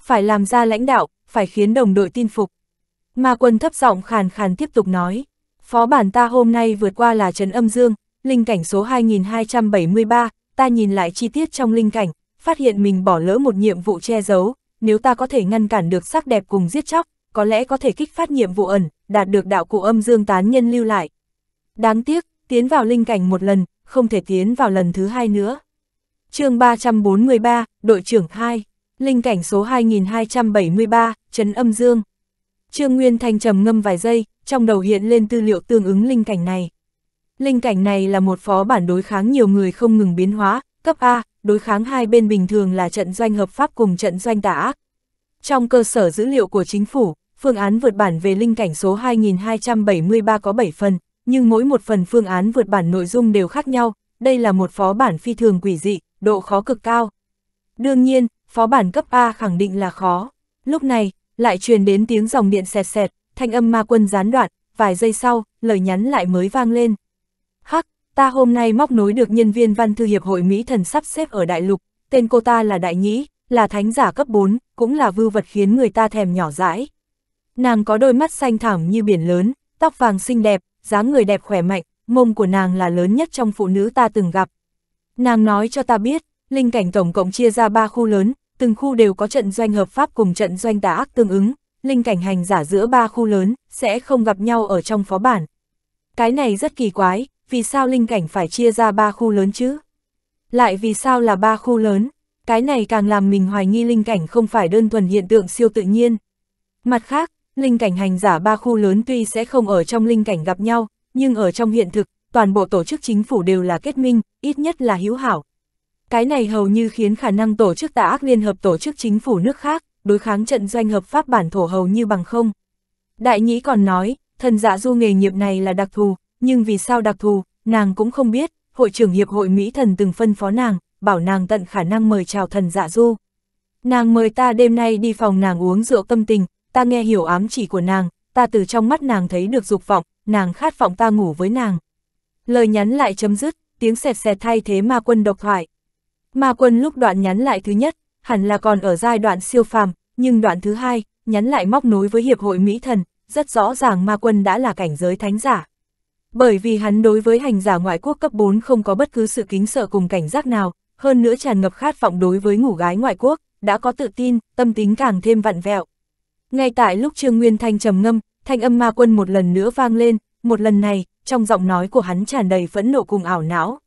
Phải làm ra lãnh đạo, phải khiến đồng đội tin phục. Ma quân thấp giọng khàn khàn tiếp tục nói, phó bản ta hôm nay vượt qua là Trấn Âm Dương, linh cảnh số 2273, ta nhìn lại chi tiết trong linh cảnh, phát hiện mình bỏ lỡ một nhiệm vụ che giấu, nếu ta có thể ngăn cản được sắc đẹp cùng giết chóc, có lẽ có thể kích phát nhiệm vụ ẩn, đạt được đạo cụ âm dương tán nhân lưu lại. Đáng tiếc, tiến vào linh cảnh một lần, không thể tiến vào lần thứ hai nữa. chương 343, đội trưởng 2, linh cảnh số 2273, Trấn Âm Dương. Trương Nguyên Thanh trầm ngâm vài giây, trong đầu hiện lên tư liệu tương ứng linh cảnh này. Linh cảnh này là một phó bản đối kháng nhiều người không ngừng biến hóa, cấp A, đối kháng hai bên bình thường là trận doanh hợp pháp cùng trận doanh tả ác. Trong cơ sở dữ liệu của chính phủ, phương án vượt bản về linh cảnh số 2273 có 7 phần, nhưng mỗi một phần phương án vượt bản nội dung đều khác nhau, đây là một phó bản phi thường quỷ dị, độ khó cực cao. Đương nhiên, phó bản cấp A khẳng định là khó. Lúc này, lại truyền đến tiếng dòng điện xẹt xẹt, thanh âm ma quân gián đoạn, vài giây sau, lời nhắn lại mới vang lên. Hắc, ta hôm nay móc nối được nhân viên văn thư hiệp hội Mỹ thần sắp xếp ở đại lục, tên cô ta là Đại Nhĩ, là thánh giả cấp 4, cũng là vưu vật khiến người ta thèm nhỏ dãi. Nàng có đôi mắt xanh thẳm như biển lớn, tóc vàng xinh đẹp, dáng người đẹp khỏe mạnh, mông của nàng là lớn nhất trong phụ nữ ta từng gặp. Nàng nói cho ta biết, linh cảnh tổng cộng chia ra ba khu lớn, từng khu đều có trận doanh hợp pháp cùng trận doanh tà ác tương ứng, linh cảnh hành giả giữa ba khu lớn sẽ không gặp nhau ở trong phó bản. Cái này rất kỳ quái, vì sao linh cảnh phải chia ra ba khu lớn chứ? Lại vì sao là ba khu lớn? Cái này càng làm mình hoài nghi linh cảnh không phải đơn thuần hiện tượng siêu tự nhiên. Mặt khác, linh cảnh hành giả ba khu lớn tuy sẽ không ở trong linh cảnh gặp nhau, nhưng ở trong hiện thực, toàn bộ tổ chức chính phủ đều là kết minh, ít nhất là hữu hảo. Cái này hầu như khiến khả năng tổ chức tà ác liên hợp tổ chức chính phủ nước khác, đối kháng trận doanh hợp pháp bản thổ hầu như bằng không. Đại nhĩ còn nói, thần dạ du nghề nghiệp này là đặc thù, nhưng vì sao đặc thù, nàng cũng không biết, hội trưởng hiệp hội Mỹ thần từng phân phó nàng, bảo nàng tận khả năng mời chào thần dạ du. Nàng mời ta đêm nay đi phòng nàng uống rượu tâm tình, ta nghe hiểu ám chỉ của nàng, ta từ trong mắt nàng thấy được dục vọng, nàng khát vọng ta ngủ với nàng. Lời nhắn lại chấm dứt, tiếng xẹt xẹt thay thế ma quân độc thoại. Ma quân lúc đoạn nhắn lại thứ nhất, hẳn là còn ở giai đoạn siêu phàm, nhưng đoạn thứ hai, nhắn lại móc nối với Hiệp hội Mỹ Thần, rất rõ ràng ma quân đã là cảnh giới thánh giả. Bởi vì hắn đối với hành giả ngoại quốc cấp 4 không có bất cứ sự kính sợ cùng cảnh giác nào, hơn nữa tràn ngập khát vọng đối với ngủ gái ngoại quốc, đã có tự tin, tâm tính càng thêm vặn vẹo. Ngay tại lúc Trương Nguyên Thanh trầm ngâm, thanh âm ma quân một lần nữa vang lên, một lần này, trong giọng nói của hắn tràn đầy phẫn nộ cùng ảo não.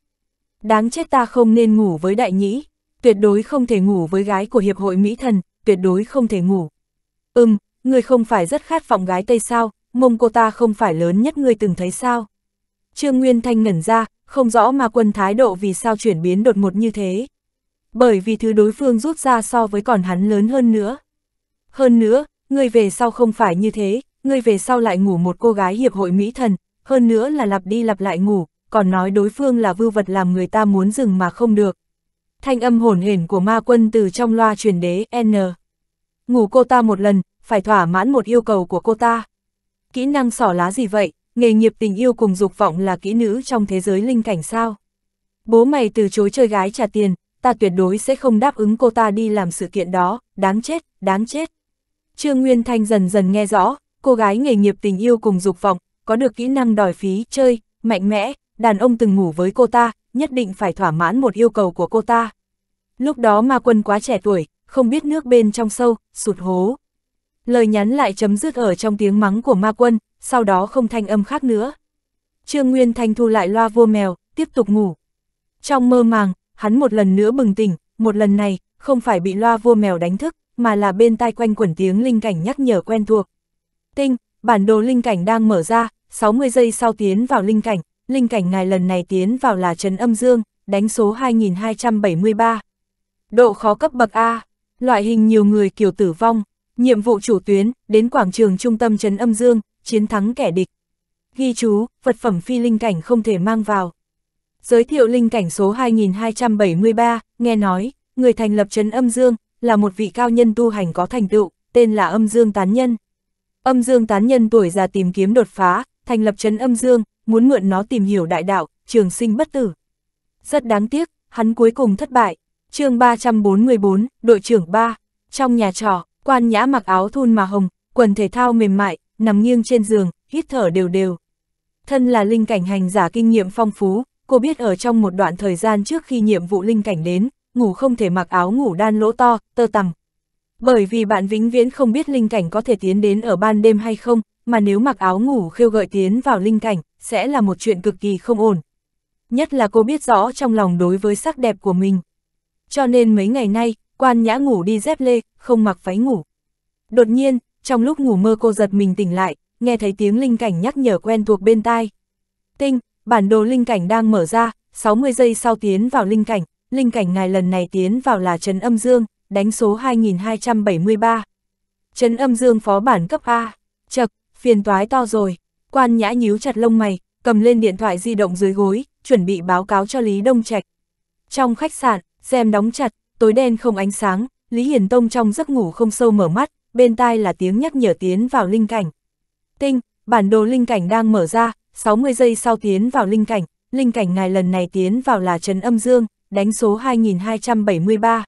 Đáng chết ta không nên ngủ với đại nhĩ, tuyệt đối không thể ngủ với gái của Hiệp hội Mỹ Thần, tuyệt đối không thể ngủ. Ừm, người không phải rất khát vọng gái Tây sao, mông cô ta không phải lớn nhất người từng thấy sao. Trương Nguyên Thanh ngẩn ra, không rõ ma quân thái độ vì sao chuyển biến đột ngột như thế. Bởi vì thứ đối phương rút ra so với còn hắn lớn hơn nữa. Hơn nữa, ngươi về sau không phải như thế, ngươi về sau lại ngủ một cô gái hiệp hội mỹ thần, hơn nữa là lặp đi lặp lại ngủ, còn nói đối phương là vưu vật làm người ta muốn dừng mà không được. Thanh âm hồn hển của ma quân từ trong loa truyền đế N. Ngủ cô ta một lần, phải thỏa mãn một yêu cầu của cô ta. Kỹ năng sỏ lá gì vậy, nghề nghiệp tình yêu cùng dục vọng là kỹ nữ trong thế giới linh cảnh sao? Bố mày từ chối chơi gái trả tiền, ta tuyệt đối sẽ không đáp ứng cô ta đi làm sự kiện đó, đáng chết, đáng chết. Trương Nguyên Thanh dần dần nghe rõ, cô gái nghề nghiệp tình yêu cùng dục vọng, có được kỹ năng đòi phí, chơi, mạnh mẽ, đàn ông từng ngủ với cô ta, nhất định phải thỏa mãn một yêu cầu của cô ta. Lúc đó ma quân quá trẻ tuổi, không biết nước bên trong sâu, sụt hố. Lời nhắn lại chấm dứt ở trong tiếng mắng của ma quân, sau đó không thanh âm khác nữa. Trương Nguyên Thanh thu lại loa vua mèo, tiếp tục ngủ. Trong mơ màng, hắn một lần nữa bừng tỉnh, một lần này, không phải bị loa vua mèo đánh thức, mà là bên tai quanh quẩn tiếng linh cảnh nhắc nhở quen thuộc. Tinh, bản đồ linh cảnh đang mở ra, 60 giây sau tiến vào linh cảnh, linh cảnh ngài lần này tiến vào là Trấn Âm Dương, đánh số 2273. Độ khó cấp bậc A, loại hình nhiều người kiểu tử vong, nhiệm vụ chủ tuyến, đến quảng trường trung tâm Trấn Âm Dương, chiến thắng kẻ địch. Ghi chú, vật phẩm phi linh cảnh không thể mang vào. Giới thiệu linh cảnh số 2273, nghe nói, người thành lập Trấn Âm Dương, là một vị cao nhân tu hành có thành tựu, tên là Âm Dương Tán Nhân. Âm Dương Tán Nhân tuổi già tìm kiếm đột phá, thành lập chấn Âm Dương, muốn mượn nó tìm hiểu đại đạo, trường sinh bất tử. Rất đáng tiếc, hắn cuối cùng thất bại. chương 344, đội trưởng 3, trong nhà trọ, quan nhã mặc áo thun mà hồng, quần thể thao mềm mại, nằm nghiêng trên giường, hít thở đều đều. Thân là linh cảnh hành giả kinh nghiệm phong phú, cô biết ở trong một đoạn thời gian trước khi nhiệm vụ linh cảnh đến, ngủ không thể mặc áo ngủ đan lỗ to, tơ tằm. Bởi vì bạn vĩnh viễn không biết linh cảnh có thể tiến đến ở ban đêm hay không, mà nếu mặc áo ngủ khêu gợi tiến vào linh cảnh, sẽ là một chuyện cực kỳ không ổn. Nhất là cô biết rõ trong lòng đối với sắc đẹp của mình. Cho nên mấy ngày nay, quan nhã ngủ đi dép lê, không mặc váy ngủ. Đột nhiên, trong lúc ngủ mơ cô giật mình tỉnh lại, nghe thấy tiếng linh cảnh nhắc nhở quen thuộc bên tai. Tinh, bản đồ linh cảnh đang mở ra, 60 giây sau tiến vào linh cảnh, linh cảnh ngài lần này tiến vào là Trấn Âm Dương, đánh số 2273. Trấn Âm Dương phó bản cấp A, chật, phiền toái to rồi, quan nhã nhíu chặt lông mày, cầm lên điện thoại di động dưới gối, chuẩn bị báo cáo cho Lý Đông Trạch. Trong khách sạn, xem đóng chặt, tối đen không ánh sáng, Lý Hiền Tông trong giấc ngủ không sâu mở mắt, bên tai là tiếng nhắc nhở tiến vào linh cảnh. Tinh, bản đồ linh cảnh đang mở ra, 60 giây sau tiến vào linh cảnh, linh cảnh ngài lần này tiến vào là Trấn Âm Dương, đánh số 2273.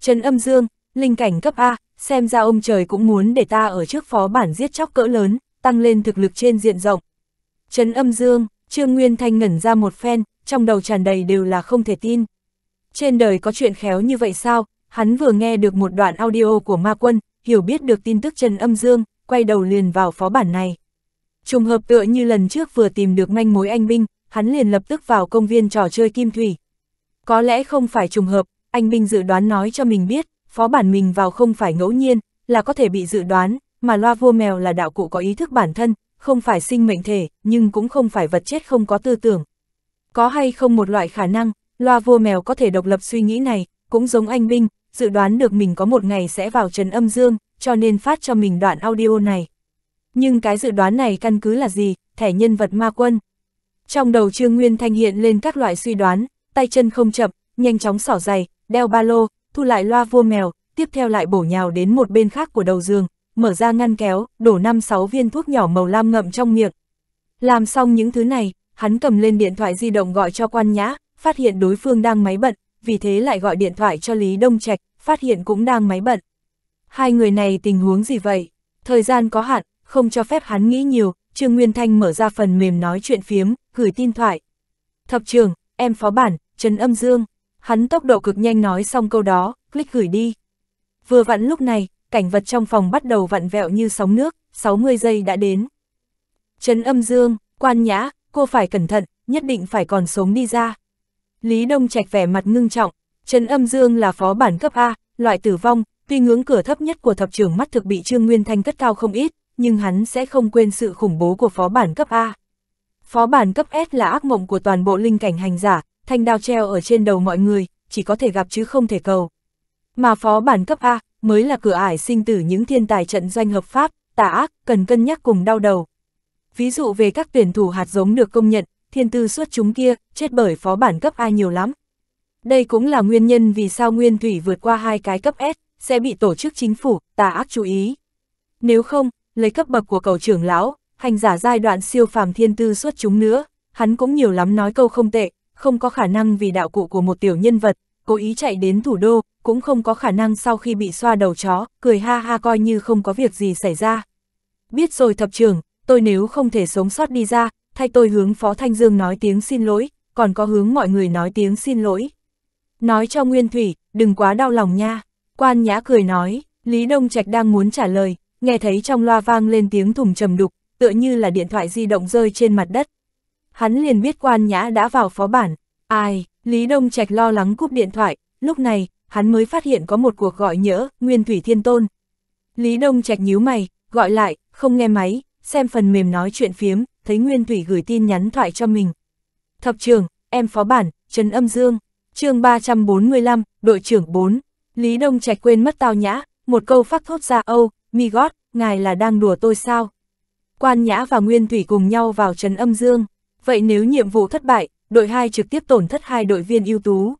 Trần âm dương, linh cảnh cấp A, xem ra ông trời cũng muốn để ta ở trước phó bản giết chóc cỡ lớn, tăng lên thực lực trên diện rộng. Trần âm dương, Trương Nguyên Thanh ngẩn ra một phen, trong đầu tràn đầy đều là không thể tin. Trên đời có chuyện khéo như vậy sao, hắn vừa nghe được một đoạn audio của Ma Quân, hiểu biết được tin tức Trần Âm Dương, quay đầu liền vào phó bản này. Trùng hợp tựa như lần trước vừa tìm được manh mối anh binh, hắn liền lập tức vào công viên trò chơi kim thủy, có lẽ không phải trùng hợp, anh Minh dự đoán nói cho mình biết, phó bản mình vào không phải ngẫu nhiên, là có thể bị dự đoán, mà loa vua mèo là đạo cụ có ý thức bản thân, không phải sinh mệnh thể, nhưng cũng không phải vật chết không có tư tưởng. Có hay không một loại khả năng, loa vua mèo có thể độc lập suy nghĩ này, cũng giống anh Minh, dự đoán được mình có một ngày sẽ vào trần âm dương, cho nên phát cho mình đoạn audio này. Nhưng cái dự đoán này căn cứ là gì, thẻ nhân vật ma quân. Trong đầu Trương Nguyên Thanh hiện lên các loại suy đoán, tay chân không chậm, nhanh chóng xỏ giày, đeo ba lô, thu lại loa vua mèo, tiếp theo lại bổ nhào đến một bên khác của đầu giường, mở ra ngăn kéo, đổ 5-6 viên thuốc nhỏ màu lam ngậm trong miệng. Làm xong những thứ này, hắn cầm lên điện thoại di động gọi cho quan nhã, phát hiện đối phương đang máy bận, vì thế lại gọi điện thoại cho Lý Đông Trạch, phát hiện cũng đang máy bận. Hai người này tình huống gì vậy? Thời gian có hạn, không cho phép hắn nghĩ nhiều, Trương Nguyên Thanh mở ra phần mềm nói chuyện phiếm, gửi tin thoại. Thập trường, em phó bản, Trần Âm Dương. Hắn tốc độ cực nhanh nói xong câu đó, click gửi đi. Vừa vặn lúc này, cảnh vật trong phòng bắt đầu vặn vẹo như sóng nước, 60 giây đã đến. Trần Âm Dương, quan nhã, cô phải cẩn thận, nhất định phải còn sống đi ra. Lý Đông Trạch vẻ mặt ngưng trọng, Trần Âm Dương là phó bản cấp A, loại tử vong, tuy ngưỡng cửa thấp nhất của thập trưởng mắt thực bị Trương Nguyên Thanh cất cao không ít, nhưng hắn sẽ không quên sự khủng bố của phó bản cấp A. Phó bản cấp S là ác mộng của toàn bộ linh cảnh hành giả, thanh đao treo ở trên đầu mọi người, chỉ có thể gặp chứ không thể cầu. Mà phó bản cấp A mới là cửa ải sinh tử những thiên tài trận doanh hợp pháp, tà ác, cần cân nhắc cùng đau đầu. Ví dụ về các tuyển thủ hạt giống được công nhận, thiên tư xuất chúng kia, chết bởi phó bản cấp A nhiều lắm. Đây cũng là nguyên nhân vì sao Nguyên Thủy vượt qua hai cái cấp S, sẽ bị tổ chức chính phủ, tà ác chú ý. Nếu không, lấy cấp bậc của cầu trưởng lão, hành giả giai đoạn siêu phàm thiên tư xuất chúng nữa, hắn cũng nhiều lắm nói câu không tệ, không có khả năng vì đạo cụ của một tiểu nhân vật, cố ý chạy đến thủ đô, cũng không có khả năng sau khi bị xoa đầu chó, cười ha ha coi như không có việc gì xảy ra. Biết rồi thập trưởng, tôi nếu không thể sống sót đi ra, thay tôi hướng Phó Thanh Dương nói tiếng xin lỗi, còn có hướng mọi người nói tiếng xin lỗi. Nói cho Nguyên Thủy, đừng quá đau lòng nha. Quan Nhã cười nói, Lý Đông Trạch đang muốn trả lời, nghe thấy trong loa vang lên tiếng thùng trầm đục, tựa như là điện thoại di động rơi trên mặt đất. Hắn liền biết quan nhã đã vào phó bản, ai, Lý Đông Trạch lo lắng cúp điện thoại, lúc này, hắn mới phát hiện có một cuộc gọi nhỡ, Nguyên Thủy Thiên Tôn. Lý Đông Trạch nhíu mày, gọi lại, không nghe máy, xem phần mềm nói chuyện phiếm, thấy Nguyên Thủy gửi tin nhắn thoại cho mình. Thập trường, em phó bản, Trần Âm Dương, chương 345, đội trưởng 4. Lý Đông Trạch quên mất tao nhã, một câu phát thốt ra, ô, oh, mi gót, ngài là đang đùa tôi sao? Quan Nhã và Nguyên Thủy cùng nhau vào trấn âm dương. Vậy nếu nhiệm vụ thất bại, đội 2 trực tiếp tổn thất hai đội viên ưu tú.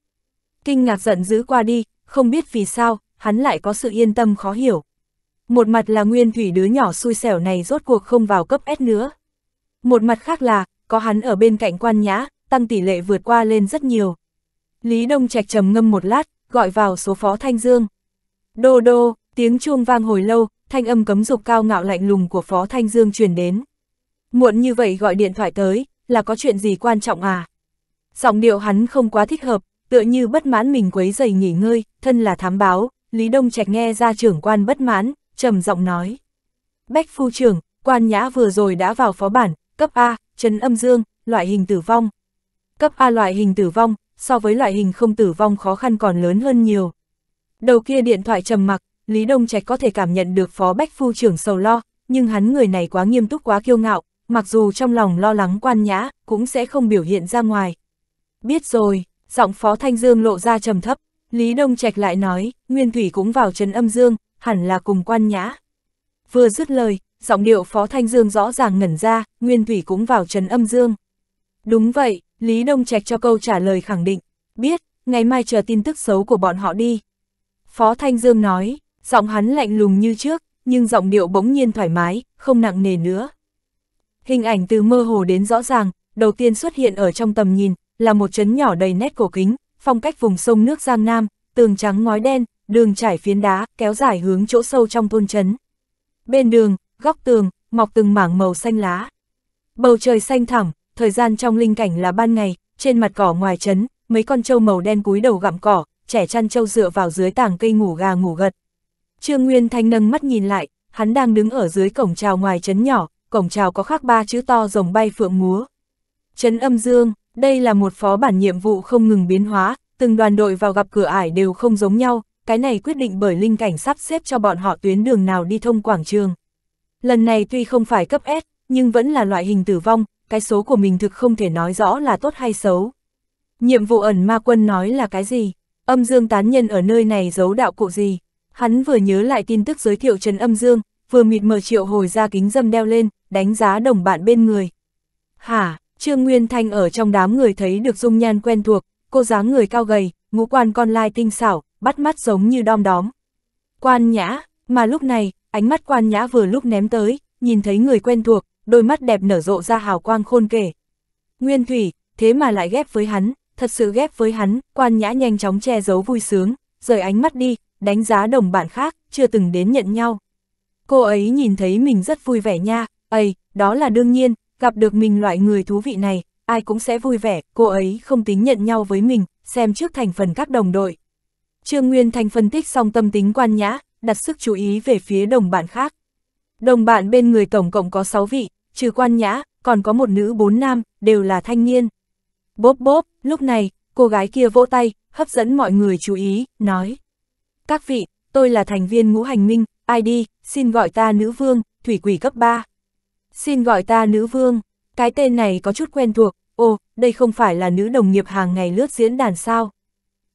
Kinh ngạc giận dữ qua đi, không biết vì sao, hắn lại có sự yên tâm khó hiểu. Một mặt là Nguyên Thủy đứa nhỏ xui xẻo này rốt cuộc không vào cấp S nữa. Một mặt khác là, có hắn ở bên cạnh Quan Nhã, tăng tỷ lệ vượt qua lên rất nhiều. Lý Đông Trạch trầm ngâm một lát, gọi vào số phó Thanh Dương. Đô đô, tiếng chuông vang hồi lâu, thanh âm cấm dục cao ngạo lạnh lùng của Phó Thanh Dương truyền đến. Muộn như vậy gọi điện thoại tới, là có chuyện gì quan trọng à? Giọng điệu hắn không quá thích hợp, tựa như bất mãn mình quấy giày nghỉ ngơi, thân là thám báo, Lý Đông Trạch nghe ra trưởng quan bất mãn, trầm giọng nói. Bách phu trưởng, quan nhã vừa rồi đã vào phó bản, cấp A, trấn âm dương, loại hình tử vong. Cấp A loại hình tử vong, so với loại hình không tử vong khó khăn còn lớn hơn nhiều. Đầu kia điện thoại trầm mặc, Lý Đông Trạch có thể cảm nhận được Phó Bách Phu trưởng sầu lo, nhưng hắn người này quá nghiêm túc quá kiêu ngạo, mặc dù trong lòng lo lắng quan nhã, cũng sẽ không biểu hiện ra ngoài. Biết rồi, giọng Phó Thanh Dương lộ ra trầm thấp, Lý Đông Trạch lại nói, Nguyên Thủy cũng vào trấn âm dương, hẳn là cùng quan nhã. Vừa dứt lời, giọng điệu Phó Thanh Dương rõ ràng ngẩn ra, Nguyên Thủy cũng vào trấn âm dương. Đúng vậy, Lý Đông Trạch cho câu trả lời khẳng định, biết, ngày mai chờ tin tức xấu của bọn họ đi. Phó Thanh Dương nói, Giọng hắn lạnh lùng như trước, nhưng giọng điệu bỗng nhiên thoải mái, không nặng nề nữa. Hình ảnh từ mơ hồ đến rõ ràng, đầu tiên xuất hiện ở trong tầm nhìn, là một trấn nhỏ đầy nét cổ kính, phong cách vùng sông nước Giang Nam, tường trắng ngói đen, đường trải phiến đá, kéo dài hướng chỗ sâu trong thôn trấn. Bên đường, góc tường, mọc từng mảng màu xanh lá. Bầu trời xanh thẳm, thời gian trong linh cảnh là ban ngày, trên mặt cỏ ngoài trấn, mấy con trâu màu đen cúi đầu gặm cỏ, trẻ chăn trâu dựa vào dưới tảng cây ngủ gà ngủ gật, Trương Nguyên Thanh nâng mắt nhìn lại, hắn đang đứng ở dưới cổng trào ngoài chấn nhỏ, cổng trào có khắc ba chữ to rồng bay phượng múa. Chấn âm dương, đây là một phó bản nhiệm vụ không ngừng biến hóa, từng đoàn đội vào gặp cửa ải đều không giống nhau, cái này quyết định bởi linh cảnh sắp xếp cho bọn họ tuyến đường nào đi thông quảng trường. Lần này tuy không phải cấp S, nhưng vẫn là loại hình tử vong, cái số của mình thực không thể nói rõ là tốt hay xấu. Nhiệm vụ ẩn ma quân nói là cái gì? Âm dương tán nhân ở nơi này giấu đạo cụ gì? Hắn vừa nhớ lại tin tức giới thiệu Trần Âm Dương, vừa mịt mờ triệu hồi ra kính dâm đeo lên, đánh giá đồng bạn bên người. Hả, Trương Nguyên Thanh ở trong đám người thấy được dung nhan quen thuộc, cô dáng người cao gầy, ngũ quan con lai tinh xảo, bắt mắt giống như đom đóm. Quan nhã, mà lúc này, ánh mắt quan nhã vừa lúc ném tới, nhìn thấy người quen thuộc, đôi mắt đẹp nở rộ ra hào quang khôn kể. Nguyên Thủy, thế mà lại ghép với hắn, thật sự ghép với hắn, quan nhã nhanh chóng che giấu vui sướng, rời ánh mắt đi, đánh giá đồng bạn khác, chưa từng đến nhận nhau. Cô ấy nhìn thấy mình rất vui vẻ nha, ấy, đó là đương nhiên, gặp được mình loại người thú vị này, ai cũng sẽ vui vẻ, cô ấy không tính nhận nhau với mình, xem trước thành phần các đồng đội. Trương Nguyên Thành phân tích xong tâm tính quan nhã, đặt sức chú ý về phía đồng bạn khác. Đồng bạn bên người tổng cộng có 6 vị, trừ quan nhã, còn có một nữ bốn nam, đều là thanh niên. Bốp bốp, lúc này, cô gái kia vỗ tay, hấp dẫn mọi người chú ý, nói. Các vị, tôi là thành viên ngũ hành minh, ID, xin gọi ta nữ vương, thủy quỷ cấp 3. Xin gọi ta nữ vương, cái tên này có chút quen thuộc, ồ, đây không phải là nữ đồng nghiệp hàng ngày lướt diễn đàn sao.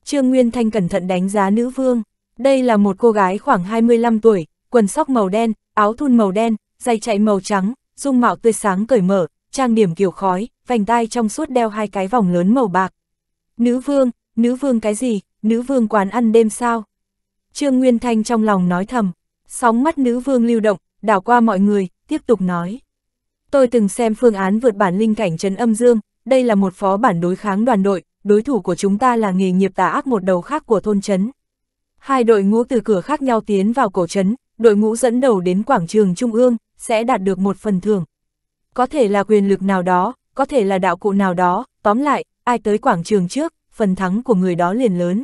Trương Nguyên Thanh cẩn thận đánh giá nữ vương, đây là một cô gái khoảng 25 tuổi, quần sóc màu đen, áo thun màu đen, giày chạy màu trắng, dung mạo tươi sáng cởi mở, trang điểm kiểu khói, vành tai trong suốt đeo hai cái vòng lớn màu bạc. Nữ vương, nữ vương cái gì, nữ vương quán ăn đêm sao? Trương Nguyên Thanh trong lòng nói thầm, sóng mắt nữ vương lưu động, đảo qua mọi người, tiếp tục nói. Tôi từng xem phương án vượt bản linh cảnh trấn âm dương, đây là một phó bản đối kháng đoàn đội, đối thủ của chúng ta là nghề nghiệp tà ác một đầu khác của thôn trấn. Hai đội ngũ từ cửa khác nhau tiến vào cổ trấn, đội ngũ dẫn đầu đến quảng trường Trung ương, sẽ đạt được một phần thưởng. Có thể là quyền lực nào đó, có thể là đạo cụ nào đó, tóm lại, ai tới quảng trường trước, phần thắng của người đó liền lớn.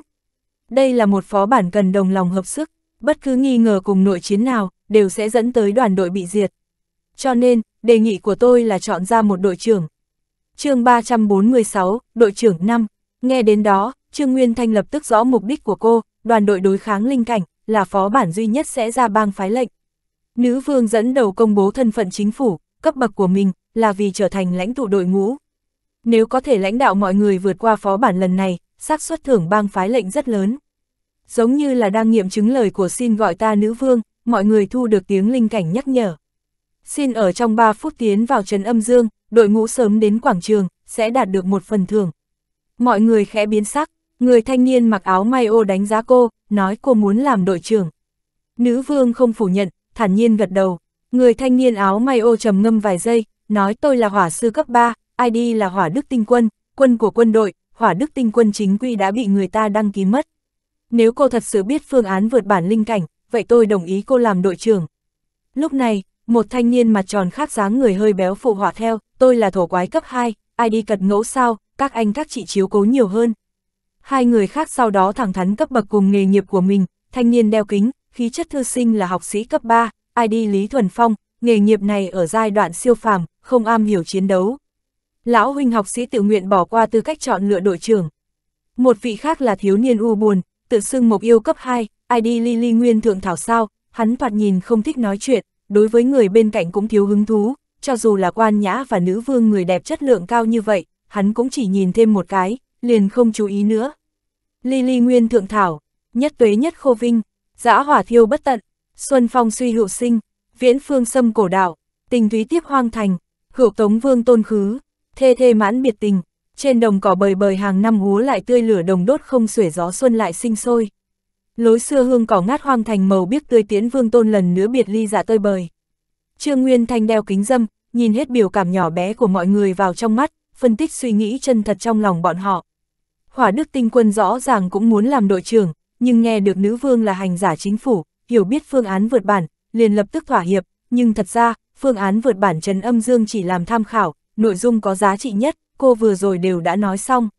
Đây là một phó bản cần đồng lòng hợp sức, bất cứ nghi ngờ cùng nội chiến nào, đều sẽ dẫn tới đoàn đội bị diệt. Cho nên, đề nghị của tôi là chọn ra một đội trưởng. chương 346, đội trưởng 5. Nghe đến đó, Trương Nguyên Thanh lập tức rõ mục đích của cô, đoàn đội đối kháng linh cảnh, là phó bản duy nhất sẽ ra bang phái lệnh. Nữ vương dẫn đầu công bố thân phận chính phủ, cấp bậc của mình, là vì trở thành lãnh tụ đội ngũ. Nếu có thể lãnh đạo mọi người vượt qua phó bản lần này, xác suất thưởng bang phái lệnh rất lớn giống như là đang nghiệm chứng lời của xin gọi ta nữ vương, mọi người thu được tiếng linh cảnh nhắc nhở. Xin ở trong 3 phút tiến vào trấn âm dương, đội ngũ sớm đến quảng trường, sẽ đạt được một phần thưởng. Mọi người khẽ biến sắc, người thanh niên mặc áo may ô đánh giá cô, nói cô muốn làm đội trưởng. Nữ vương không phủ nhận, thản nhiên gật đầu. Người thanh niên áo may ô trầm ngâm vài giây, nói tôi là hỏa sư cấp 3, ID là hỏa đức tinh quân, quân của quân đội, hỏa đức tinh quân chính quy đã bị người ta đăng ký mất. Nếu cô thật sự biết phương án vượt bản linh cảnh, vậy tôi đồng ý cô làm đội trưởng. Lúc này, một thanh niên mặt tròn khác dáng người hơi béo phụ họa theo, tôi là thổ quái cấp 2, id cật ngẫu sao, các anh các chị chiếu cố nhiều hơn. Hai người khác sau đó thẳng thắn cấp bậc cùng nghề nghiệp của mình, thanh niên đeo kính, khí chất thư sinh là học sĩ cấp 3, ID Lý Thuần Phong, nghề nghiệp này ở giai đoạn siêu phàm, không am hiểu chiến đấu. Lão huynh học sĩ tự nguyện bỏ qua tư cách chọn lựa đội trưởng. Một vị khác là thiếu niên u buồn, tự xưng mục yêu cấp 2, ID Lily Nguyên Thượng Thảo sao, hắn thoạt nhìn không thích nói chuyện, đối với người bên cạnh cũng thiếu hứng thú, cho dù là quan nhã và nữ vương người đẹp chất lượng cao như vậy, hắn cũng chỉ nhìn thêm một cái, liền không chú ý nữa. Lily Nguyên Thượng Thảo, nhất tuế nhất khô vinh, giã hỏa thiêu bất tận, xuân phong suy hữu sinh, viễn phương xâm cổ đạo, tình thúy tiếp hoang thành, hữu tống vương tôn khứ, thê thê mãn biệt tình, trên đồng cỏ bời bời hàng năm hú lại tươi lửa đồng đốt không xuể gió xuân lại sinh sôi. Lối xưa hương cỏ ngát hoang thành màu biếc tươi tiến vương tôn lần nữa biệt ly dạ tơi bời. Trương Nguyên Thanh đeo kính dâm, nhìn hết biểu cảm nhỏ bé của mọi người vào trong mắt, phân tích suy nghĩ chân thật trong lòng bọn họ. Hỏa Đức Tinh Quân rõ ràng cũng muốn làm đội trưởng, nhưng nghe được nữ vương là hành giả chính phủ, hiểu biết phương án vượt bản, liền lập tức thỏa hiệp, nhưng thật ra, phương án vượt bản trần âm dương chỉ làm tham khảo, nội dung có giá trị nhất, cô vừa rồi đều đã nói xong.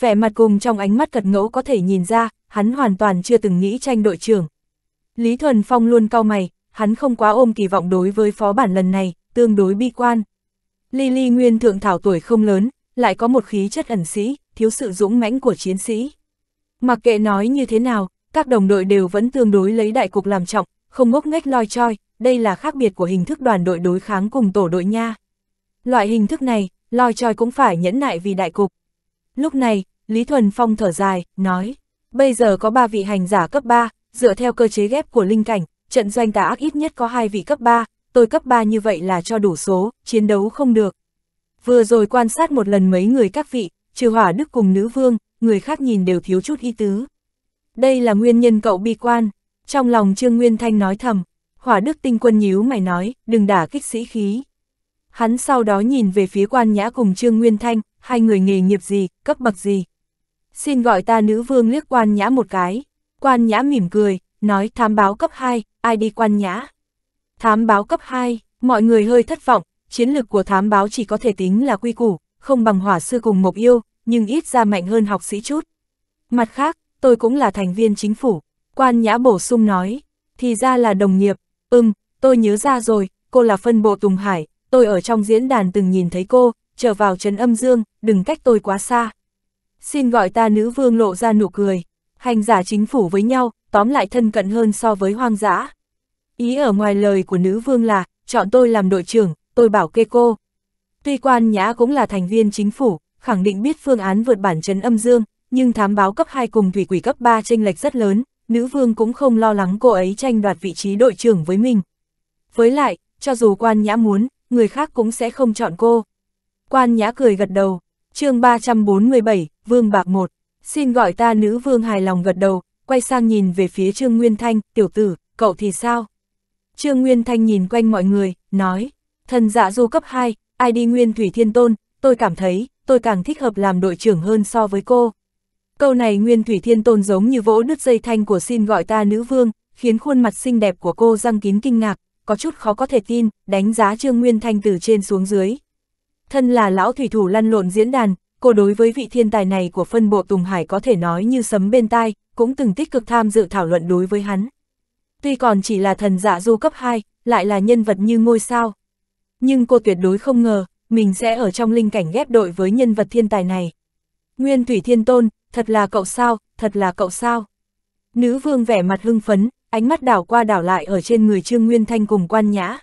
Vẻ mặt cùng trong ánh mắt cật ngẫu có thể nhìn ra, hắn hoàn toàn chưa từng nghĩ tranh đội trưởng. Lý Thuần Phong luôn cau mày, hắn không quá ôm kỳ vọng đối với phó bản lần này, tương đối bi quan. Lily Nguyên thượng thảo tuổi không lớn, lại có một khí chất ẩn sĩ, thiếu sự dũng mãnh của chiến sĩ. Mặc kệ nói như thế nào, các đồng đội đều vẫn tương đối lấy đại cục làm trọng, không ngốc nghếch loi choi, đây là khác biệt của hình thức đoàn đội đối kháng cùng tổ đội nha. Loại hình thức này, lòi tròi cũng phải nhẫn nại vì đại cục. Lúc này, Lý Thuần Phong thở dài, nói, bây giờ có ba vị hành giả cấp 3, dựa theo cơ chế ghép của linh cảnh, trận doanh tà ác ít nhất có hai vị cấp 3, tôi cấp 3 như vậy là cho đủ số, chiến đấu không được. Vừa rồi quan sát một lần mấy người các vị, trừ hỏa đức cùng nữ vương, người khác nhìn đều thiếu chút ý tứ. Đây là nguyên nhân cậu bi quan, trong lòng Trương Nguyên Thanh nói thầm, hỏa đức tinh quân nhíu mày nói, đừng đả kích sĩ khí hắn sau đó nhìn về phía quan nhã cùng Trương Nguyên Thanh, hai người nghề nghiệp gì, cấp bậc gì. Xin gọi ta nữ vương liếc quan nhã một cái. Quan nhã mỉm cười, nói thám báo cấp 2, ai đi quan nhã. Thám báo cấp 2, mọi người hơi thất vọng, chiến lược của thám báo chỉ có thể tính là quy củ, không bằng hỏa sư cùng mộc yêu, nhưng ít ra mạnh hơn học sĩ chút. Mặt khác, tôi cũng là thành viên chính phủ, quan nhã bổ sung nói, thì ra là đồng nghiệp, ừm, tôi nhớ ra rồi, cô là phân bộ Tùng Hải, tôi ở trong diễn đàn từng nhìn thấy cô, trở vào trấn âm dương, đừng cách tôi quá xa. Xin gọi ta nữ vương lộ ra nụ cười, hành giả chính phủ với nhau, tóm lại thân cận hơn so với hoang dã. Ý ở ngoài lời của nữ vương là, chọn tôi làm đội trưởng, tôi bảo kê cô. Tuy quan nhã cũng là thành viên chính phủ, khẳng định biết phương án vượt bản trấn âm dương, nhưng thám báo cấp 2 cùng thủy quỷ cấp 3 tranh lệch rất lớn, nữ vương cũng không lo lắng cô ấy tranh đoạt vị trí đội trưởng với mình. Với lại, cho dù quan nhã muốn, người khác cũng sẽ không chọn cô. Quan nhã cười gật đầu, chương 347, Vương Bạc một xin gọi ta nữ vương hài lòng gật đầu, quay sang nhìn về phía Trương Nguyên Thanh, tiểu tử, cậu thì sao? Trương Nguyên Thanh nhìn quanh mọi người, nói, thần dạ du cấp 2, ai đi Nguyên Thủy Thiên Tôn, tôi cảm thấy, tôi càng thích hợp làm đội trưởng hơn so với cô. Câu này Nguyên Thủy Thiên Tôn giống như vỗ đứt dây thanh của xin gọi ta nữ vương, khiến khuôn mặt xinh đẹp của cô răng kín kinh ngạc, có chút khó có thể tin, đánh giá Trương Nguyên Thanh từ trên xuống dưới. Thân là lão thủy thủ lăn lộn diễn đàn, cô đối với vị thiên tài này của phân bộ Tùng Hải có thể nói như sấm bên tai, cũng từng tích cực tham dự thảo luận đối với hắn. Tuy còn chỉ là thần dạ du cấp 2, lại là nhân vật như ngôi sao. Nhưng cô tuyệt đối không ngờ, mình sẽ ở trong linh cảnh ghép đội với nhân vật thiên tài này. Nguyên Thủy Thiên Tôn, thật là cậu sao, thật là cậu sao. Nữ vương vẻ mặt hưng phấn, ánh mắt đảo qua đảo lại ở trên người Trương Nguyên Thanh cùng quan nhã.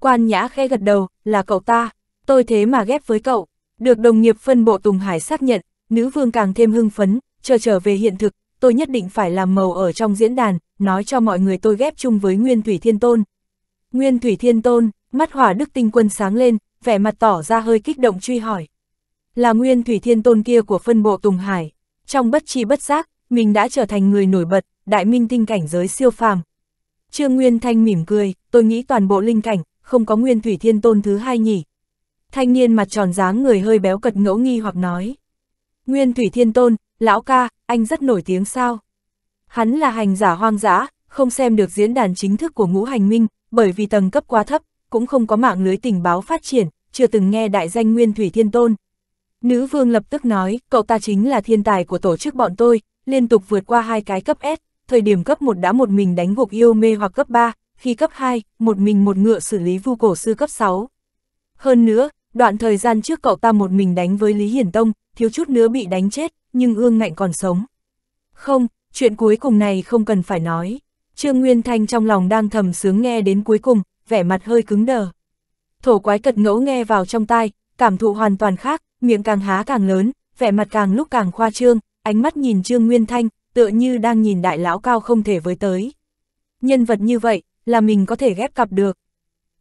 Quan nhã khẽ gật đầu, là cậu ta, tôi thế mà ghép với cậu. Được đồng nghiệp phân bộ Tùng Hải xác nhận, nữ vương càng thêm hưng phấn, chờ trở về hiện thực, tôi nhất định phải làm màu ở trong diễn đàn, nói cho mọi người tôi ghép chung với Nguyên Thủy Thiên Tôn. Nguyên Thủy Thiên Tôn, mắt hỏa đức tinh quân sáng lên, vẻ mặt tỏ ra hơi kích động truy hỏi. Là Nguyên Thủy Thiên Tôn kia của phân bộ Tùng Hải. Trong bất chi bất giác, mình đã trở thành người nổi bật, đại minh tinh cảnh giới siêu phàm. Trương Nguyên Thanh mỉm cười, tôi nghĩ toàn bộ linh cảnh, không có Nguyên Thủy Thiên Tôn thứ hai nhỉ. Thanh niên mặt tròn dáng người hơi béo cật ngẫu nghi hoặc nói. Nguyên Thủy Thiên Tôn, lão ca, anh rất nổi tiếng sao? Hắn là hành giả hoang dã, không xem được diễn đàn chính thức của ngũ hành minh, bởi vì tầng cấp quá thấp, cũng không có mạng lưới tình báo phát triển, chưa từng nghe đại danh Nguyên Thủy Thiên Tôn. Nữ vương lập tức nói, cậu ta chính là thiên tài của tổ chức bọn tôi, liên tục vượt qua hai cái cấp S, thời điểm cấp 1 đã một mình đánh gục yêu mê hoặc cấp 3, khi cấp 2, một mình một ngựa xử lý vu cổ sư cấp 6. Hơn nữa, đoạn thời gian trước cậu ta một mình đánh với Lý Hiển Tông, thiếu chút nữa bị đánh chết, nhưng ương ngạnh còn sống. Không, chuyện cuối cùng này không cần phải nói. Trương Nguyên Thanh trong lòng đang thầm sướng nghe đến cuối cùng, vẻ mặt hơi cứng đờ. Thổ quái cật ngẫu nghe vào trong tai, cảm thụ hoàn toàn khác, miệng càng há càng lớn, vẻ mặt càng lúc càng khoa trương, ánh mắt nhìn Trương Nguyên Thanh, tựa như đang nhìn đại lão cao không thể với tới. Nhân vật như vậy, là mình có thể ghép cặp được.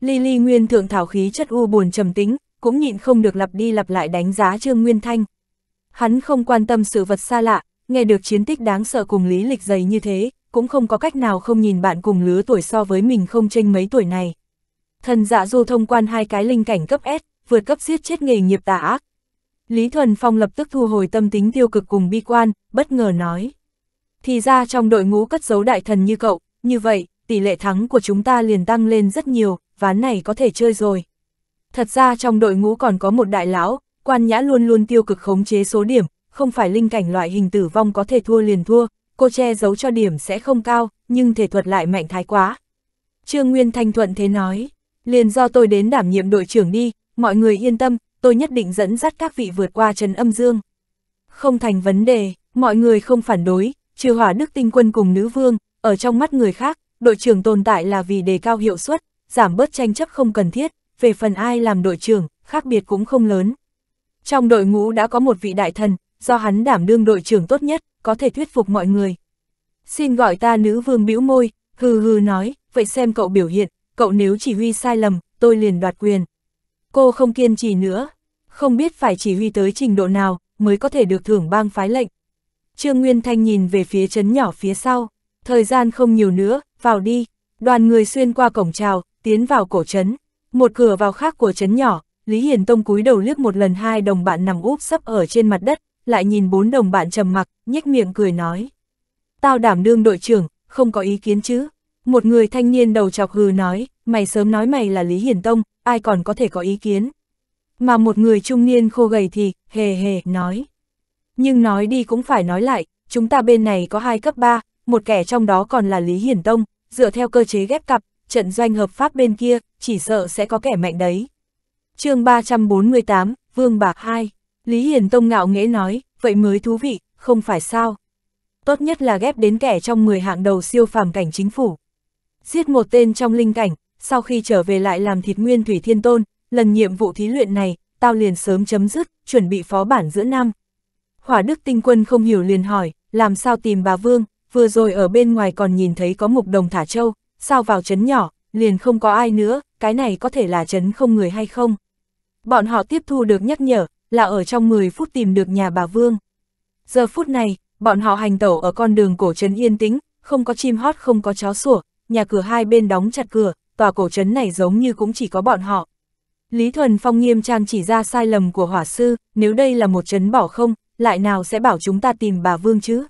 Lily Nguyên thượng thảo khí chất u buồn trầm tính, cũng nhịn không được lặp đi lặp lại đánh giá Trương Nguyên Thanh. Hắn không quan tâm sự vật xa lạ, nghe được chiến tích đáng sợ cùng lý lịch dày như thế, cũng không có cách nào không nhìn bạn cùng lứa tuổi so với mình không chênh mấy tuổi này. Thần dạ du thông quan hai cái linh cảnh cấp S, vượt cấp giết chết nghề nghiệp tà ác. Lý Thuần Phong lập tức thu hồi tâm tính tiêu cực cùng bi quan, bất ngờ nói thì ra trong đội ngũ cất giấu đại thần như cậu, như vậy, tỷ lệ thắng của chúng ta liền tăng lên rất nhiều, ván này có thể chơi rồi. Thật ra trong đội ngũ còn có một đại lão, quan nhã luôn luôn tiêu cực khống chế số điểm, không phải linh cảnh loại hình tử vong có thể thua liền thua, cô che giấu cho điểm sẽ không cao, nhưng thể thuật lại mạnh thái quá. Trương Nguyên Thanh Thuận thế nói, liền do tôi đến đảm nhiệm đội trưởng đi, mọi người yên tâm, tôi nhất định dẫn dắt các vị vượt qua trần âm dương. Không thành vấn đề, mọi người không phản đối, trừ hỏa đức tinh quân cùng nữ vương, ở trong mắt người khác, đội trưởng tồn tại là vì đề cao hiệu suất, giảm bớt tranh chấp không cần thiết, về phần ai làm đội trưởng, khác biệt cũng không lớn. Trong đội ngũ đã có một vị đại thần, do hắn đảm đương đội trưởng tốt nhất, có thể thuyết phục mọi người. Xin gọi ta nữ vương bĩu môi, hừ hừ nói, vậy xem cậu biểu hiện, cậu nếu chỉ huy sai lầm, tôi liền đoạt quyền. Cô không kiên trì nữa, không biết phải chỉ huy tới trình độ nào mới có thể được thưởng bang phái lệnh, Trương Nguyên Thanh nhìn về phía chấn nhỏ phía sau, thời gian không nhiều nữa, vào đi, đoàn người xuyên qua cổng trào, tiến vào cổ trấn, một cửa vào khác của chấn nhỏ, Lý Hiền Tông cúi đầu liếc một lần hai đồng bạn nằm úp sấp ở trên mặt đất, lại nhìn bốn đồng bạn trầm mặc, nhếch miệng cười nói. Tao đảm đương đội trưởng, không có ý kiến chứ. Một người thanh niên đầu chọc hừ nói, mày sớm nói mày là Lý Hiền Tông, ai còn có thể có ý kiến. Mà một người trung niên khô gầy thì, hề hề, nói. Nhưng nói đi cũng phải nói lại, chúng ta bên này có hai cấp 3, một kẻ trong đó còn là Lý Hiển Tông, dựa theo cơ chế ghép cặp, trận doanh hợp pháp bên kia, chỉ sợ sẽ có kẻ mạnh đấy. chương 348, Vương Bạc 2, Lý Hiển Tông ngạo nghễ nói, vậy mới thú vị, không phải sao. Tốt nhất là ghép đến kẻ trong 10 hạng đầu siêu phàm cảnh chính phủ. Giết một tên trong linh cảnh, sau khi trở về lại làm thịt nguyên thủy thiên tôn, lần nhiệm vụ thí luyện này, tao liền sớm chấm dứt, chuẩn bị phó bản giữa năm. Hỏa Đức Tinh Quân không hiểu liền hỏi, làm sao tìm bà Vương, vừa rồi ở bên ngoài còn nhìn thấy có Mục Đồng Thả Châu, sao vào trấn nhỏ, liền không có ai nữa, cái này có thể là trấn không người hay không? Bọn họ tiếp thu được nhắc nhở, là ở trong 10 phút tìm được nhà bà Vương. Giờ phút này, bọn họ hành tẩu ở con đường cổ trấn yên tĩnh, không có chim hót không có chó sủa, nhà cửa hai bên đóng chặt cửa, tòa cổ trấn này giống như cũng chỉ có bọn họ. Lý Thuần Phong nghiêm trang chỉ ra sai lầm của hỏa sư, nếu đây là một trấn bỏ không, lại nào sẽ bảo chúng ta tìm bà Vương chứ?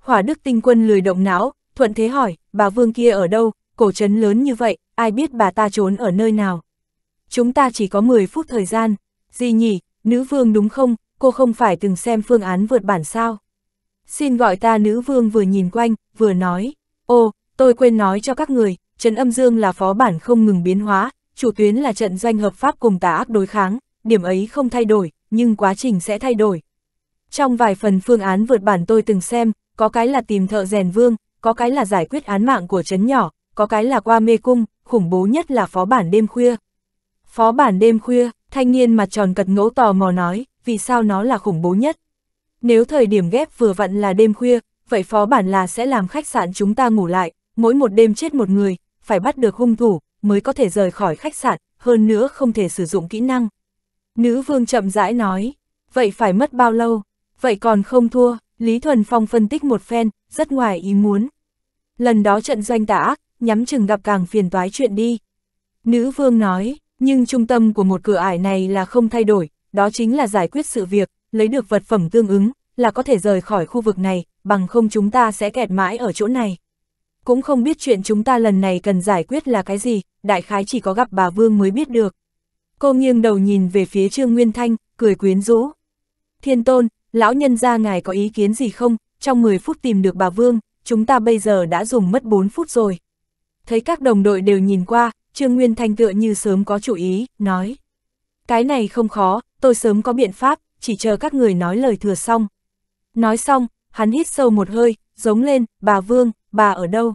Hỏa Đức tinh quân lười động não, thuận thế hỏi, bà Vương kia ở đâu, cổ trấn lớn như vậy, ai biết bà ta trốn ở nơi nào? Chúng ta chỉ có 10 phút thời gian, gì nhỉ, nữ vương đúng không, cô không phải từng xem phương án vượt bản sao? Xin gọi ta nữ vương vừa nhìn quanh, vừa nói, ô, tôi quên nói cho các người, Trấn Âm Dương là phó bản không ngừng biến hóa, chủ tuyến là trận doanh hợp pháp cùng tà ác đối kháng, điểm ấy không thay đổi, nhưng quá trình sẽ thay đổi, trong vài phần phương án vượt bản tôi từng xem, có cái là tìm thợ rèn vương, có cái là giải quyết án mạng của chấn nhỏ, có cái là qua mê cung, khủng bố nhất là phó bản đêm khuya. Phó bản đêm khuya, thanh niên mặt tròn cật ngỗ tò mò nói, vì sao nó là khủng bố nhất? Nếu thời điểm ghép vừa vặn là đêm khuya, vậy phó bản là sẽ làm khách sạn chúng ta ngủ lại, mỗi một đêm chết một người, phải bắt được hung thủ, mới có thể rời khỏi khách sạn, hơn nữa không thể sử dụng kỹ năng. Nữ vương chậm rãi nói, vậy phải mất bao lâu? vậy còn không thua, Lý Thuần Phong phân tích một phen, rất ngoài ý muốn. Lần đó trận doanh tả ác, nhắm chừng gặp càng phiền toái chuyện đi. Nữ vương nói, nhưng trung tâm của một cửa ải này là không thay đổi, đó chính là giải quyết sự việc, lấy được vật phẩm tương ứng, là có thể rời khỏi khu vực này, bằng không chúng ta sẽ kẹt mãi ở chỗ này. Cũng không biết chuyện chúng ta lần này cần giải quyết là cái gì, đại khái chỉ có gặp bà Vương mới biết được. Cô nghiêng đầu nhìn về phía Trương Nguyên Thanh, cười quyến rũ. Thiên Tôn, lão nhân gia ngài có ý kiến gì không, trong 10 phút tìm được bà Vương, chúng ta bây giờ đã dùng mất 4 phút rồi. Thấy các đồng đội đều nhìn qua, Trương Nguyên Thanh tựa như sớm có chủ ý, nói. Cái này không khó, tôi sớm có biện pháp, chỉ chờ các người nói lời thừa xong. Nói xong, hắn hít sâu một hơi, giống lên, bà Vương, bà ở đâu?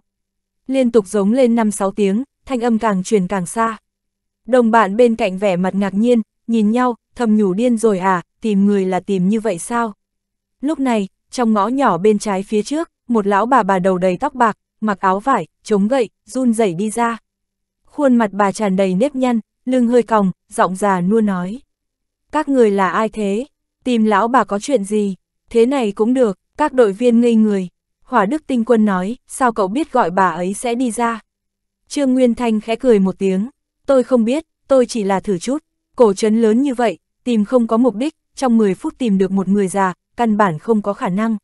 Liên tục giống lên 5-6 tiếng, thanh âm càng truyền càng xa. Đồng bạn bên cạnh vẻ mặt ngạc nhiên, nhìn nhau, thầm nhủ điên rồi à, tìm người là tìm như vậy sao? Lúc này, trong ngõ nhỏ bên trái phía trước, một lão bà bà đầu đầy tóc bạc, mặc áo vải, chống gậy, run rẩy đi ra. Khuôn mặt bà tràn đầy nếp nhăn, lưng hơi còng, giọng già nua nói. Các người là ai thế? Tìm lão bà có chuyện gì? Thế này cũng được, các đội viên ngây người. Hỏa Đức Tinh Quân nói, sao cậu biết gọi bà ấy sẽ đi ra? Trương Nguyên Thanh khẽ cười một tiếng. Tôi không biết, tôi chỉ là thử chút. Cổ trấn lớn như vậy, tìm không có mục đích, trong 10 phút tìm được một người già, căn bản không có khả năng.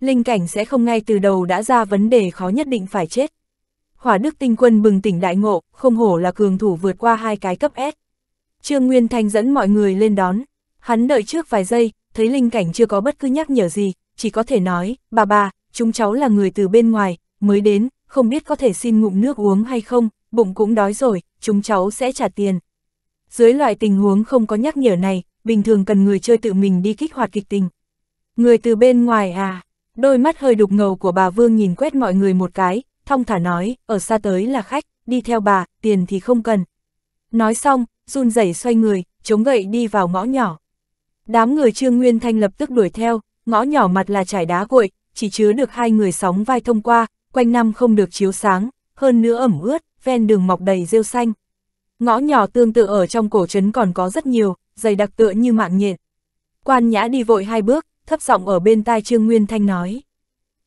Linh cảnh sẽ không ngay từ đầu đã ra vấn đề khó nhất định phải chết. Hỏa Đức Tinh Quân bừng tỉnh đại ngộ, không hổ là cường thủ vượt qua hai cái cấp S. Trương Nguyên Thanh dẫn mọi người lên đón. Hắn đợi trước vài giây, thấy Linh Cảnh chưa có bất cứ nhắc nhở gì, chỉ có thể nói, bà bà, chúng cháu là người từ bên ngoài, mới đến, không biết có thể xin ngụm nước uống hay không, bụng cũng đói rồi, chúng cháu sẽ trả tiền. Dưới loại tình huống không có nhắc nhở này, bình thường cần người chơi tự mình đi kích hoạt kịch tình. Người từ bên ngoài à, đôi mắt hơi đục ngầu của bà Vương nhìn quét mọi người một cái, thong thả nói, ở xa tới là khách, đi theo bà, tiền thì không cần. Nói xong, run rẩy xoay người, chống gậy đi vào ngõ nhỏ. Đám người Trương Nguyên Thanh lập tức đuổi theo, ngõ nhỏ mặt là trải đá gội chỉ chứa được hai người sóng vai thông qua, quanh năm không được chiếu sáng, hơn nữa ẩm ướt, ven đường mọc đầy rêu xanh. Ngõ nhỏ tương tự ở trong cổ trấn còn có rất nhiều, dày đặc tựa như mạng nhện. Quan nhã đi vội hai bước, thấp giọng ở bên tai Trương Nguyên Thanh nói.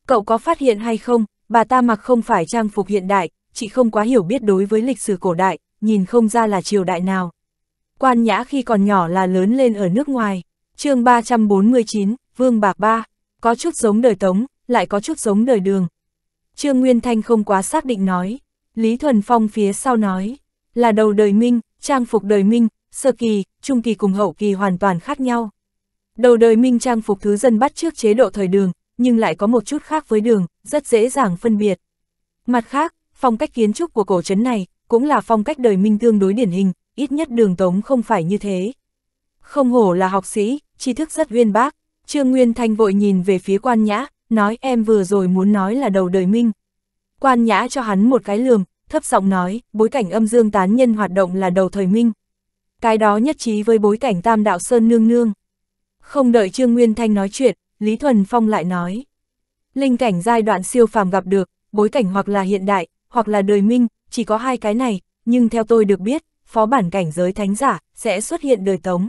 Cậu có phát hiện hay không, bà ta mặc không phải trang phục hiện đại, chị không quá hiểu biết đối với lịch sử cổ đại, nhìn không ra là triều đại nào. Quan nhã khi còn nhỏ là lớn lên ở nước ngoài, chương 349, Vương Bạc Ba, có chút giống đời Tống, lại có chút giống đời Đường. Trương Nguyên Thanh không quá xác định nói, Lý Thuần Phong phía sau nói, là đầu đời Minh, trang phục đời Minh, sơ kỳ, trung kỳ cùng hậu kỳ hoàn toàn khác nhau. Đầu đời Minh Trang phục thứ dân bắt trước chế độ thời đường, nhưng lại có một chút khác với đường, rất dễ dàng phân biệt. Mặt khác, phong cách kiến trúc của cổ trấn này cũng là phong cách đời Minh tương đối điển hình, ít nhất đường tống không phải như thế. Không hổ là học sĩ, tri thức rất uyên bác, Trương Nguyên Thanh vội nhìn về phía quan nhã, nói em vừa rồi muốn nói là đầu đời Minh. Quan nhã cho hắn một cái lườm, thấp giọng nói, bối cảnh âm dương tán nhân hoạt động là đầu thời Minh cái đó nhất trí với bối cảnh tam đạo Sơn nương nương. Không đợi Trương Nguyên Thanh nói chuyện, Lý Thuần Phong lại nói. Linh cảnh giai đoạn siêu phàm gặp được, bối cảnh hoặc là hiện đại, hoặc là đời minh, chỉ có hai cái này, nhưng theo tôi được biết, phó bản cảnh giới thánh giả, sẽ xuất hiện đời tống.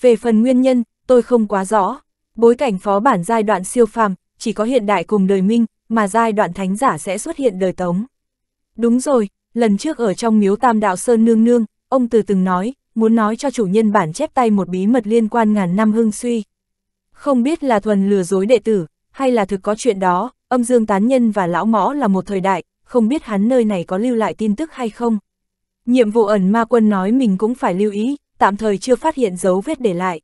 Về phần nguyên nhân, tôi không quá rõ. Bối cảnh phó bản giai đoạn siêu phàm, chỉ có hiện đại cùng đời minh, mà giai đoạn thánh giả sẽ xuất hiện đời tống. Đúng rồi, lần trước ở trong miếu tam đạo Sơn Nương Nương, ông từ từng nói, muốn nói cho chủ nhân bản chép tay một bí mật liên quan ngàn năm hưng suy. Không biết là thuần lừa dối đệ tử, hay là thực có chuyện đó, âm dương tán nhân và lão mõ là một thời đại, không biết hắn nơi này có lưu lại tin tức hay không. Nhiệm vụ ẩn ma quân nói mình cũng phải lưu ý, tạm thời chưa phát hiện dấu vết để lại.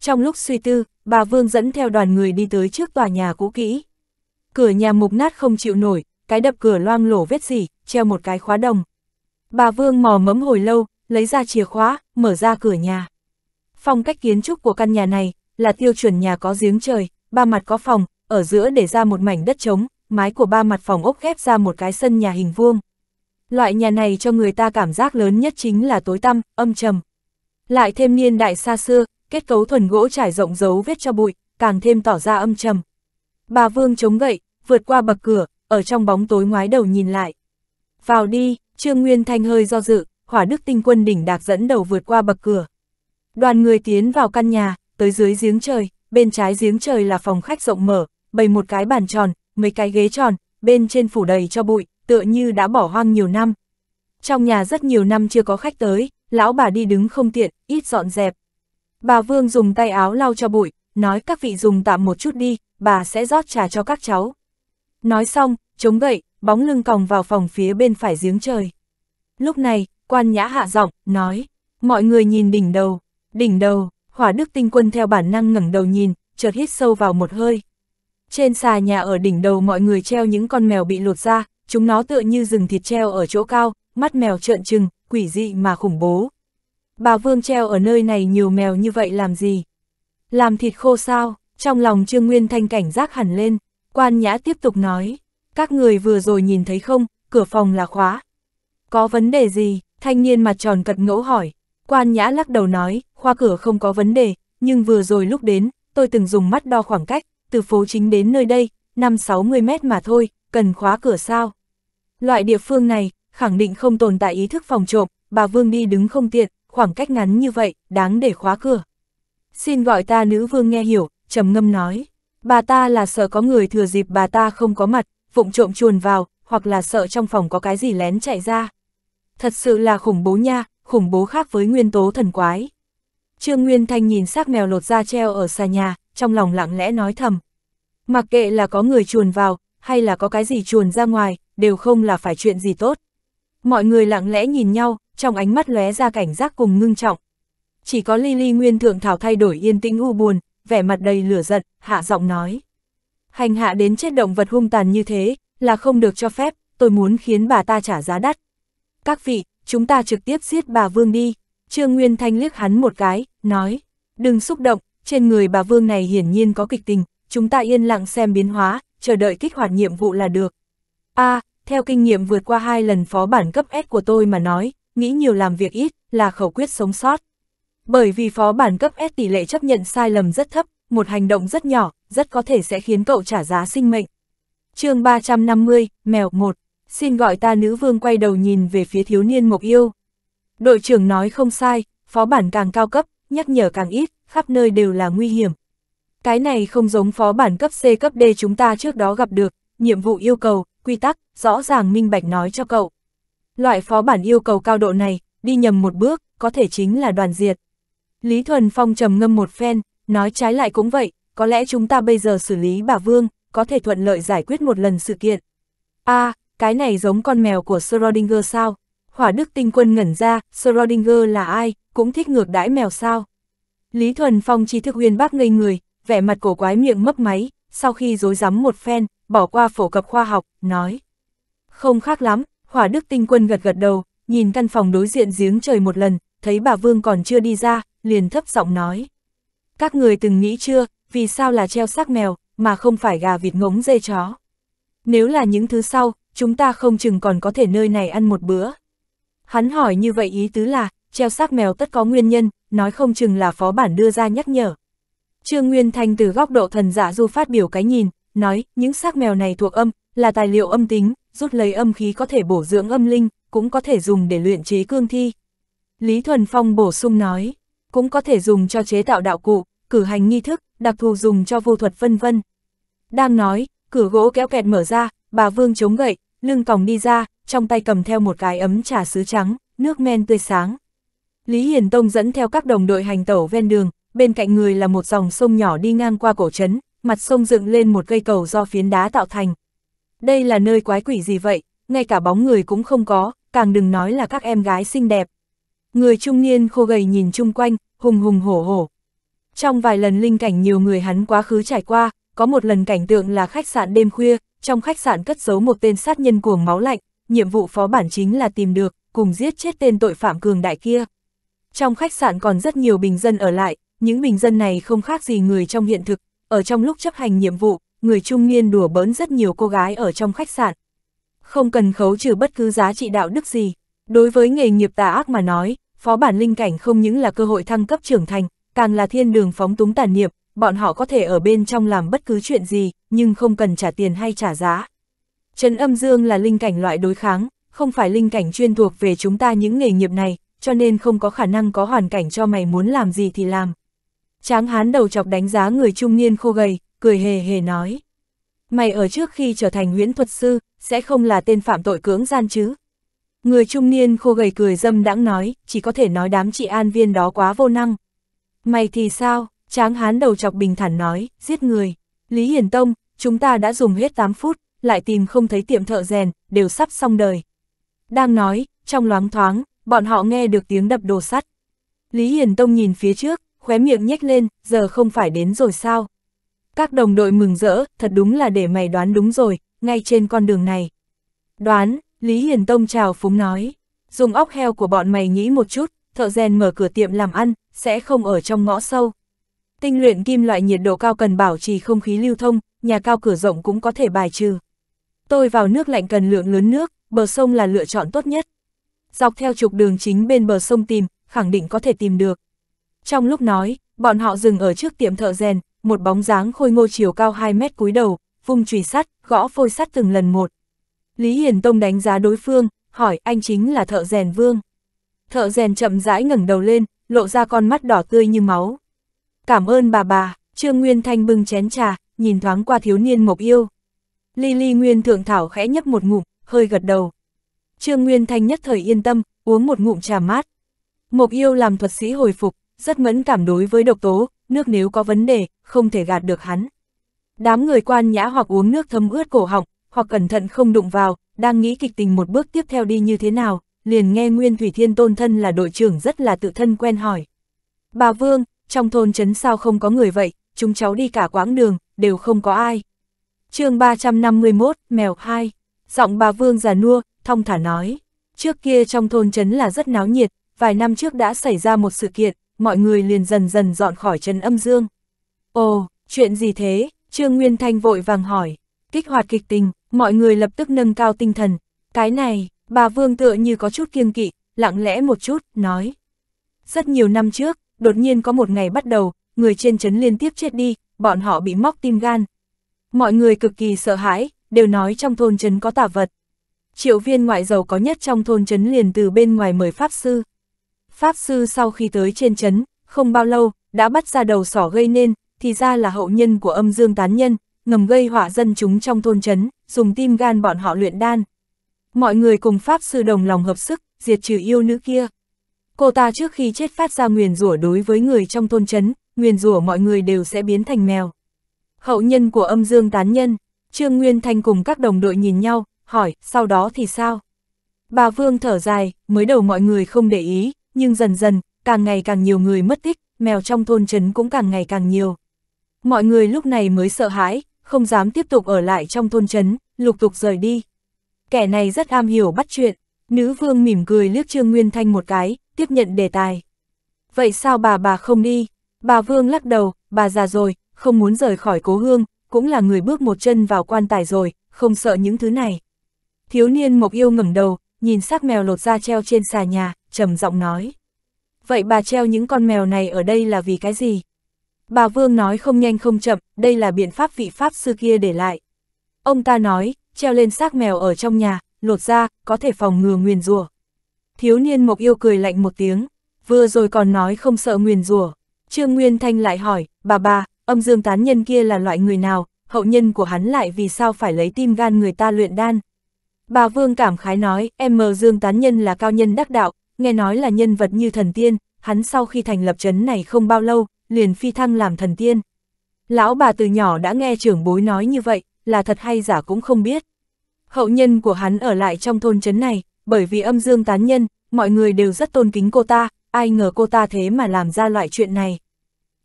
Trong lúc suy tư, bà Vương dẫn theo đoàn người đi tới trước tòa nhà cũ kỹ. Cửa nhà mục nát không chịu nổi, cái đập cửa loang lổ vết gì, treo một cái khóa đồng. Bà Vương mò mẫm hồi lâu, lấy ra chìa khóa, mở ra cửa nhà. Phong cách kiến trúc của căn nhà này là tiêu chuẩn nhà có giếng trời, ba mặt có phòng, ở giữa để ra một mảnh đất trống, mái của ba mặt phòng ốc ghép ra một cái sân nhà hình vuông. Loại nhà này cho người ta cảm giác lớn nhất chính là tối tăm, âm trầm. Lại thêm niên đại xa xưa, kết cấu thuần gỗ trải rộng dấu vết cho bụi, càng thêm tỏ ra âm trầm. Bà Vương chống gậy, vượt qua bậc cửa, ở trong bóng tối ngoái đầu nhìn lại. Vào đi, Trương Nguyên Thanh hơi do dự, hỏa đức tinh quân đỉnh đạc dẫn đầu vượt qua bậc cửa. Đoàn người tiến vào căn nhà, tới dưới giếng trời, bên trái giếng trời là phòng khách rộng mở, bày một cái bàn tròn, mấy cái ghế tròn, bên trên phủ đầy cho bụi, tựa như đã bỏ hoang nhiều năm. Trong nhà rất nhiều năm chưa có khách tới, lão bà đi đứng không tiện, ít dọn dẹp. Bà Vương dùng tay áo lau cho bụi, nói các vị dùng tạm một chút đi, bà sẽ rót trà cho các cháu. Nói xong, chống gậy, bóng lưng còng vào phòng phía bên phải giếng trời. Lúc này, quan nhã hạ giọng, nói, mọi người nhìn đỉnh đầu, đỉnh đầu, hỏa đức tinh quân theo bản năng ngẩng đầu nhìn, chợt hít sâu vào một hơi. Trên xà nhà ở đỉnh đầu mọi người treo những con mèo bị lột ra, chúng nó tựa như rừng thịt treo ở chỗ cao, mắt mèo trợn trừng, quỷ dị mà khủng bố. Bà Vương treo ở nơi này nhiều mèo như vậy làm gì? Làm thịt khô sao? Trong lòng Trương Nguyên Thanh cảnh giác hẳn lên, quan nhã tiếp tục nói. Các người vừa rồi nhìn thấy không, cửa phòng là khóa, có vấn đề gì? Thanh niên mặt tròn cật ngẫu hỏi. Quan nhã lắc đầu nói, khoa cửa không có vấn đề, nhưng vừa rồi lúc đến, tôi từng dùng mắt đo khoảng cách, từ phố chính đến nơi đây, 5-60 mét mà thôi, cần khóa cửa sao. Loại địa phương này, khẳng định không tồn tại ý thức phòng trộm, bà Vương đi đứng không tiện, khoảng cách ngắn như vậy, đáng để khóa cửa. Xin gọi ta nữ vương nghe hiểu, trầm ngâm nói. Bà ta là sợ có người thừa dịp bà ta không có mặt, vụng trộm chuồn vào, hoặc là sợ trong phòng có cái gì lén chạy ra thật sự là khủng bố nha, khủng bố khác với nguyên tố thần quái. Trương Nguyên Thanh nhìn xác mèo lột da treo ở xa nhà, trong lòng lặng lẽ nói thầm. Mặc kệ là có người chuồn vào, hay là có cái gì chuồn ra ngoài, đều không là phải chuyện gì tốt. Mọi người lặng lẽ nhìn nhau, trong ánh mắt lóe ra cảnh giác cùng ngưng trọng. Chỉ có Lily Nguyên Thượng Thảo thay đổi yên tĩnh u buồn, vẻ mặt đầy lửa giận, hạ giọng nói. Hành hạ đến chết động vật hung tàn như thế, là không được cho phép, tôi muốn khiến bà ta trả giá đắt các vị, chúng ta trực tiếp giết bà Vương đi. Trương Nguyên Thanh liếc hắn một cái, nói, đừng xúc động, trên người bà Vương này hiển nhiên có kịch tình, chúng ta yên lặng xem biến hóa, chờ đợi kích hoạt nhiệm vụ là được. a à, theo kinh nghiệm vượt qua hai lần phó bản cấp S của tôi mà nói, nghĩ nhiều làm việc ít là khẩu quyết sống sót. Bởi vì phó bản cấp S tỷ lệ chấp nhận sai lầm rất thấp, một hành động rất nhỏ, rất có thể sẽ khiến cậu trả giá sinh mệnh. chương 350, Mèo 1 xin gọi ta nữ vương quay đầu nhìn về phía thiếu niên mộc yêu. Đội trưởng nói không sai, phó bản càng cao cấp, nhắc nhở càng ít, khắp nơi đều là nguy hiểm. Cái này không giống phó bản cấp C cấp D chúng ta trước đó gặp được, nhiệm vụ yêu cầu, quy tắc, rõ ràng minh bạch nói cho cậu. Loại phó bản yêu cầu cao độ này, đi nhầm một bước, có thể chính là đoàn diệt. Lý Thuần Phong trầm ngâm một phen, nói trái lại cũng vậy, có lẽ chúng ta bây giờ xử lý bà Vương, có thể thuận lợi giải quyết một lần sự kiện. a à, cái này giống con mèo của Schrödinger sao? Hỏa Đức Tinh Quân ngẩn ra, Schrödinger là ai, cũng thích ngược đãi mèo sao? Lý Thuần Phong trí thức uyên bác ngây người, vẻ mặt cổ quái miệng mấp máy, sau khi dối rắm một phen, bỏ qua phổ cập khoa học, nói. Không khác lắm, Hỏa Đức Tinh Quân gật gật đầu, nhìn căn phòng đối diện giếng trời một lần, thấy bà Vương còn chưa đi ra, liền thấp giọng nói. Các người từng nghĩ chưa, vì sao là treo xác mèo, mà không phải gà vịt ngống dê chó? Nếu là những thứ sau, chúng ta không chừng còn có thể nơi này ăn một bữa. Hắn hỏi như vậy ý tứ là, treo xác mèo tất có nguyên nhân, nói không chừng là phó bản đưa ra nhắc nhở. Trương Nguyên Thanh từ góc độ thần giả du phát biểu cái nhìn, nói, những xác mèo này thuộc âm, là tài liệu âm tính, rút lấy âm khí có thể bổ dưỡng âm linh, cũng có thể dùng để luyện chế cương thi. Lý Thuần Phong bổ sung nói, cũng có thể dùng cho chế tạo đạo cụ, cử hành nghi thức, đặc thù dùng cho vô thuật vân vân. Đang nói, cửa gỗ kéo kẹt mở ra, bà Vương chống gậy, lưng còng đi ra, trong tay cầm theo một cái ấm trà sứ trắng, nước men tươi sáng. Lý Hiền Tông dẫn theo các đồng đội hành tẩu ven đường, bên cạnh người là một dòng sông nhỏ đi ngang qua cổ trấn, mặt sông dựng lên một cây cầu do phiến đá tạo thành. Đây là nơi quái quỷ gì vậy, ngay cả bóng người cũng không có, càng đừng nói là các em gái xinh đẹp. Người trung niên khô gầy nhìn chung quanh, hùng hùng hổ hổ. Trong vài lần linh cảnh nhiều người hắn quá khứ trải qua, có một lần cảnh tượng là khách sạn đêm khuya, trong khách sạn cất giấu một tên sát nhân cuồng máu lạnh, nhiệm vụ phó bản chính là tìm được, cùng giết chết tên tội phạm cường đại kia. Trong khách sạn còn rất nhiều bình dân ở lại, những bình dân này không khác gì người trong hiện thực, ở trong lúc chấp hành nhiệm vụ, người trung niên đùa bỡn rất nhiều cô gái ở trong khách sạn. Không cần khấu trừ bất cứ giá trị đạo đức gì, đối với nghề nghiệp tà ác mà nói, phó bản linh cảnh không những là cơ hội thăng cấp trưởng thành, càng là thiên đường phóng túng tàn niệm, bọn họ có thể ở bên trong làm bất cứ chuyện gì, nhưng không cần trả tiền hay trả giá. Trấn âm dương là linh cảnh loại đối kháng, không phải linh cảnh chuyên thuộc về chúng ta những nghề nghiệp này, cho nên không có khả năng có hoàn cảnh cho mày muốn làm gì thì làm. Tráng hán đầu chọc đánh giá người trung niên khô gầy, cười hề hề nói. Mày ở trước khi trở thành huyễn thuật sư, sẽ không là tên phạm tội cưỡng gian chứ. Người trung niên khô gầy cười dâm đãng nói, chỉ có thể nói đám chị an viên đó quá vô năng. Mày thì sao, tráng hán đầu chọc bình thản nói, giết người. Lý Hiển Tông, chúng ta đã dùng hết 8 phút, lại tìm không thấy tiệm thợ rèn, đều sắp xong đời. Đang nói, trong loáng thoáng, bọn họ nghe được tiếng đập đồ sắt. Lý Hiền Tông nhìn phía trước, khóe miệng nhếch lên, giờ không phải đến rồi sao? Các đồng đội mừng rỡ, thật đúng là để mày đoán đúng rồi, ngay trên con đường này. Đoán, Lý Hiền Tông chào phúng nói, dùng óc heo của bọn mày nghĩ một chút, thợ rèn mở cửa tiệm làm ăn, sẽ không ở trong ngõ sâu. Tinh luyện kim loại nhiệt độ cao cần bảo trì không khí lưu thông, nhà cao cửa rộng cũng có thể bài trừ. Tôi vào nước lạnh cần lượng lớn nước, bờ sông là lựa chọn tốt nhất. Dọc theo trục đường chính bên bờ sông tìm, khẳng định có thể tìm được. Trong lúc nói, bọn họ dừng ở trước tiệm thợ rèn, một bóng dáng khôi ngô chiều cao 2 mét cúi đầu, vung chùy sắt, gõ phôi sắt từng lần một. Lý Hiền Tông đánh giá đối phương, hỏi anh chính là thợ rèn vương. Thợ rèn chậm rãi ngẩng đầu lên, lộ ra con mắt đỏ tươi như máu. Cảm ơn bà bà, Trương Nguyên Thanh bưng chén trà, nhìn thoáng qua thiếu niên mộc yêu. Lily Nguyên Thượng Thảo khẽ nhấp một ngụm, hơi gật đầu. Trương Nguyên Thanh nhất thời yên tâm, uống một ngụm trà mát. Mộc yêu làm thuật sĩ hồi phục, rất mẫn cảm đối với độc tố, nước nếu có vấn đề, không thể gạt được hắn. Đám người quan nhã hoặc uống nước thấm ướt cổ họng, hoặc cẩn thận không đụng vào, đang nghĩ kịch tình một bước tiếp theo đi như thế nào, liền nghe Nguyên Thủy Thiên Tôn thân là đội trưởng rất là tự thân quen hỏi. Bà Vương, trong thôn trấn sao không có người vậy, chúng cháu đi cả quãng đường, đều không có ai. chương 351, Mèo 2, giọng bà Vương già nua, thong thả nói. Trước kia trong thôn trấn là rất náo nhiệt, vài năm trước đã xảy ra một sự kiện, mọi người liền dần dần dọn khỏi trấn âm dương. Ồ, chuyện gì thế? Trương Nguyên Thanh vội vàng hỏi. Kích hoạt kịch tình, mọi người lập tức nâng cao tinh thần. Cái này, bà Vương tựa như có chút kiêng kỵ, lặng lẽ một chút, nói. Rất nhiều năm trước, đột nhiên có một ngày bắt đầu, người trên chấn liên tiếp chết đi, bọn họ bị móc tim gan. Mọi người cực kỳ sợ hãi, đều nói trong thôn chấn có tà vật. Triệu viên ngoại giàu có nhất trong thôn chấn liền từ bên ngoài mời Pháp Sư. Pháp Sư sau khi tới trên chấn, không bao lâu, đã bắt ra đầu sỏ gây nên, thì ra là hậu nhân của âm dương tán nhân, ngầm gây hỏa dân chúng trong thôn chấn dùng tim gan bọn họ luyện đan. Mọi người cùng Pháp Sư đồng lòng hợp sức, diệt trừ yêu nữ kia. Cô ta trước khi chết phát ra nguyền rủa đối với người trong thôn chấn nguyền rủa mọi người đều sẽ biến thành mèo. Hậu nhân của âm dương tán nhân, Trương Nguyên Thanh cùng các đồng đội nhìn nhau, hỏi, sau đó thì sao? Bà Vương thở dài, mới đầu mọi người không để ý, nhưng dần dần, càng ngày càng nhiều người mất tích, mèo trong thôn trấn cũng càng ngày càng nhiều. Mọi người lúc này mới sợ hãi, không dám tiếp tục ở lại trong thôn trấn, lục tục rời đi. Kẻ này rất am hiểu bắt chuyện, nữ vương mỉm cười liếc Trương Nguyên Thanh một cái, tiếp nhận đề tài. Vậy sao bà bà không đi? Bà Vương lắc đầu, bà già rồi, không muốn rời khỏi cố hương, cũng là người bước một chân vào quan tài rồi, không sợ những thứ này. Thiếu niên Mộc Yêu ngẩng đầu, nhìn xác mèo lột da treo trên xà nhà, trầm giọng nói. Vậy bà treo những con mèo này ở đây là vì cái gì? Bà Vương nói không nhanh không chậm, đây là biện pháp vị pháp sư kia để lại. Ông ta nói, treo lên xác mèo ở trong nhà, lột da có thể phòng ngừa nguyền rủa. Thiếu niên Mộc Yêu cười lạnh một tiếng, vừa rồi còn nói không sợ nguyền rủa. Trương Nguyên Thanh lại hỏi, bà bà, âm dương tán nhân kia là loại người nào, hậu nhân của hắn lại vì sao phải lấy tim gan người ta luyện đan. Bà Vương cảm khái nói, em mờ dương tán nhân là cao nhân đắc đạo, nghe nói là nhân vật như thần tiên, hắn sau khi thành lập chấn này không bao lâu, liền phi thăng làm thần tiên. Lão bà từ nhỏ đã nghe trưởng bối nói như vậy, là thật hay giả cũng không biết. Hậu nhân của hắn ở lại trong thôn chấn này, bởi vì âm dương tán nhân, mọi người đều rất tôn kính cô ta, ai ngờ cô ta thế mà làm ra loại chuyện này.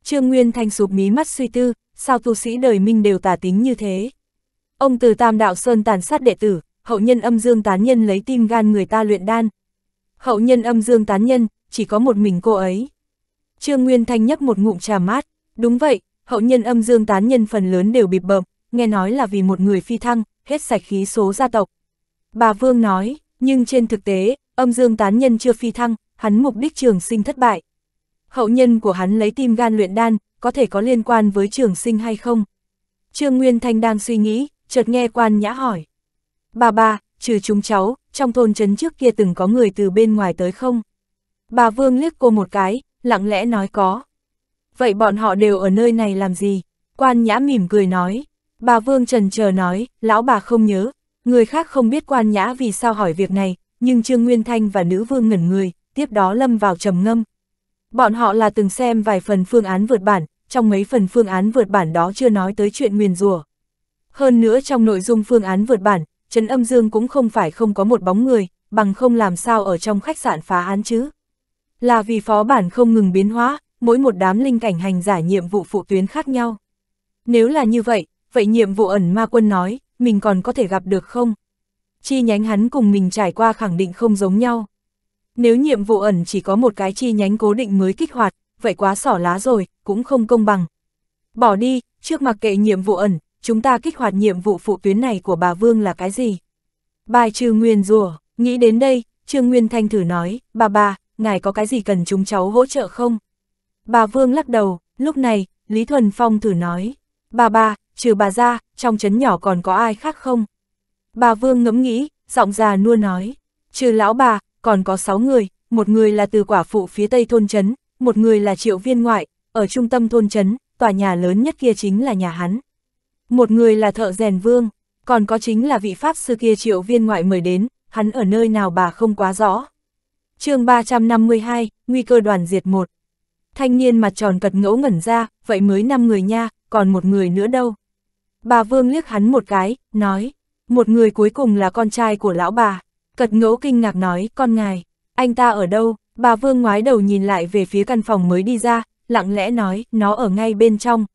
Trương Nguyên Thanh sụp mí mắt suy tư, sao tu sĩ đời minh đều tà tính như thế. Ông từ Tam Đạo Sơn tàn sát đệ tử, hậu nhân âm dương tán nhân lấy tim gan người ta luyện đan. Hậu nhân âm dương tán nhân, chỉ có một mình cô ấy. Trương Nguyên Thanh nhấp một ngụm trà mát, đúng vậy, hậu nhân âm dương tán nhân phần lớn đều bịp bợm, nghe nói là vì một người phi thăng, hết sạch khí số gia tộc. Bà Vương nói, nhưng trên thực tế, âm dương tán nhân chưa phi thăng, hắn mục đích trường sinh thất bại. Hậu nhân của hắn lấy tim gan luyện đan, có thể có liên quan với trường sinh hay không? Trương Nguyên Thanh đang suy nghĩ, chợt nghe quan nhã hỏi. Bà bà, trừ chúng cháu, trong thôn trấn trước kia từng có người từ bên ngoài tới không? Bà Vương liếc cô một cái, lặng lẽ nói có. Vậy bọn họ đều ở nơi này làm gì? Quan nhã mỉm cười nói. Bà Vương trần chờ nói, lão bà không nhớ. Người khác không biết quan nhã vì sao hỏi việc này, nhưng Trương Nguyên Thanh và nữ vương ngẩn người, tiếp đó lâm vào trầm ngâm, Bọn họ là từng xem vài phần phương án vượt bản, trong mấy phần phương án vượt bản đó chưa nói tới chuyện nguyền rủa. Hơn nữa trong nội dung phương án vượt bản, Trấn Âm Dương cũng không phải không có một bóng người, bằng không làm sao ở trong khách sạn phá án chứ. Là vì phó bản không ngừng biến hóa, mỗi một đám linh cảnh hành giả nhiệm vụ phụ tuyến khác nhau. Nếu là như vậy, vậy nhiệm vụ ẩn ma quân nói, mình còn có thể gặp được không? Chi nhánh hắn cùng mình trải qua khẳng định không giống nhau. Nếu nhiệm vụ ẩn chỉ có một cái chi nhánh cố định mới kích hoạt, vậy quá sỏ lá rồi, cũng không công bằng. Bỏ đi, trước mặc kệ nhiệm vụ ẩn, chúng ta kích hoạt nhiệm vụ phụ tuyến này của bà Vương là cái gì? Bài trừ nguyên rùa, nghĩ đến đây, Trương Nguyên Thanh thử nói, bà bà, ngài có cái gì cần chúng cháu hỗ trợ không? Bà Vương lắc đầu, lúc này, Lý Thuần Phong thử nói, bà bà, trừ bà ra, trong chấn nhỏ còn có ai khác không? Bà Vương ngẫm nghĩ, giọng già nua nói, trừ lão bà, còn có 6 người, một người là từ quả phụ phía tây thôn chấn, một người là triệu viên ngoại, ở trung tâm thôn chấn, tòa nhà lớn nhất kia chính là nhà hắn. Một người là thợ rèn vương, còn có chính là vị pháp sư kia triệu viên ngoại mời đến, hắn ở nơi nào bà không quá rõ. chương 352, Nguy cơ đoàn diệt một Thanh niên mặt tròn cật ngẫu ngẩn ra, vậy mới 5 người nha, còn một người nữa đâu. Bà Vương liếc hắn một cái, nói, một người cuối cùng là con trai của lão bà. Cật ngỗ kinh ngạc nói, con ngài, anh ta ở đâu? Bà Vương ngoái đầu nhìn lại về phía căn phòng mới đi ra, lặng lẽ nói, nó ở ngay bên trong.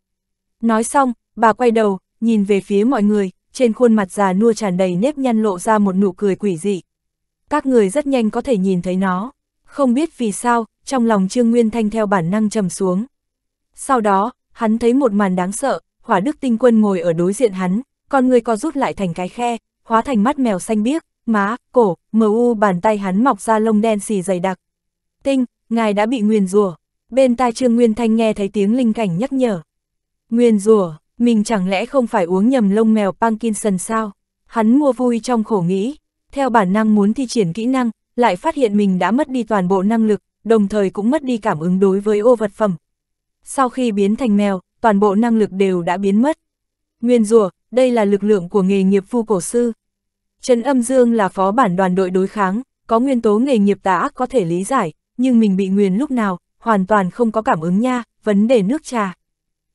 Nói xong, bà quay đầu, nhìn về phía mọi người, trên khuôn mặt già nua tràn đầy nếp nhăn lộ ra một nụ cười quỷ dị. Các người rất nhanh có thể nhìn thấy nó. Không biết vì sao, trong lòng Trương Nguyên Thanh theo bản năng trầm xuống. Sau đó, hắn thấy một màn đáng sợ, hỏa đức tinh quân ngồi ở đối diện hắn, con người co rút lại thành cái khe, hóa thành mắt mèo xanh biếc, má, cổ, mờ u bàn tay hắn mọc ra lông đen xì dày đặc. Tinh, ngài đã bị nguyền rủa. Bên tai Trương Nguyên Thanh nghe thấy tiếng linh cảnh nhắc nhở. Nguyền rủa, mình chẳng lẽ không phải uống nhầm lông mèo Parkinson sao? Hắn mua vui trong khổ nghĩ, theo bản năng muốn thi triển kỹ năng, lại phát hiện mình đã mất đi toàn bộ năng lực, đồng thời cũng mất đi cảm ứng đối với ô vật phẩm. Sau khi biến thành mèo, toàn bộ năng lực đều đã biến mất. Nguyên rùa, đây là lực lượng của nghề nghiệp phu cổ sư, Trần Âm Dương là phó bản đoàn đội đối kháng, có nguyên tố nghề nghiệp tà ác có thể lý giải, nhưng mình bị nguyền lúc nào, hoàn toàn không có cảm ứng nha, vấn đề nước trà.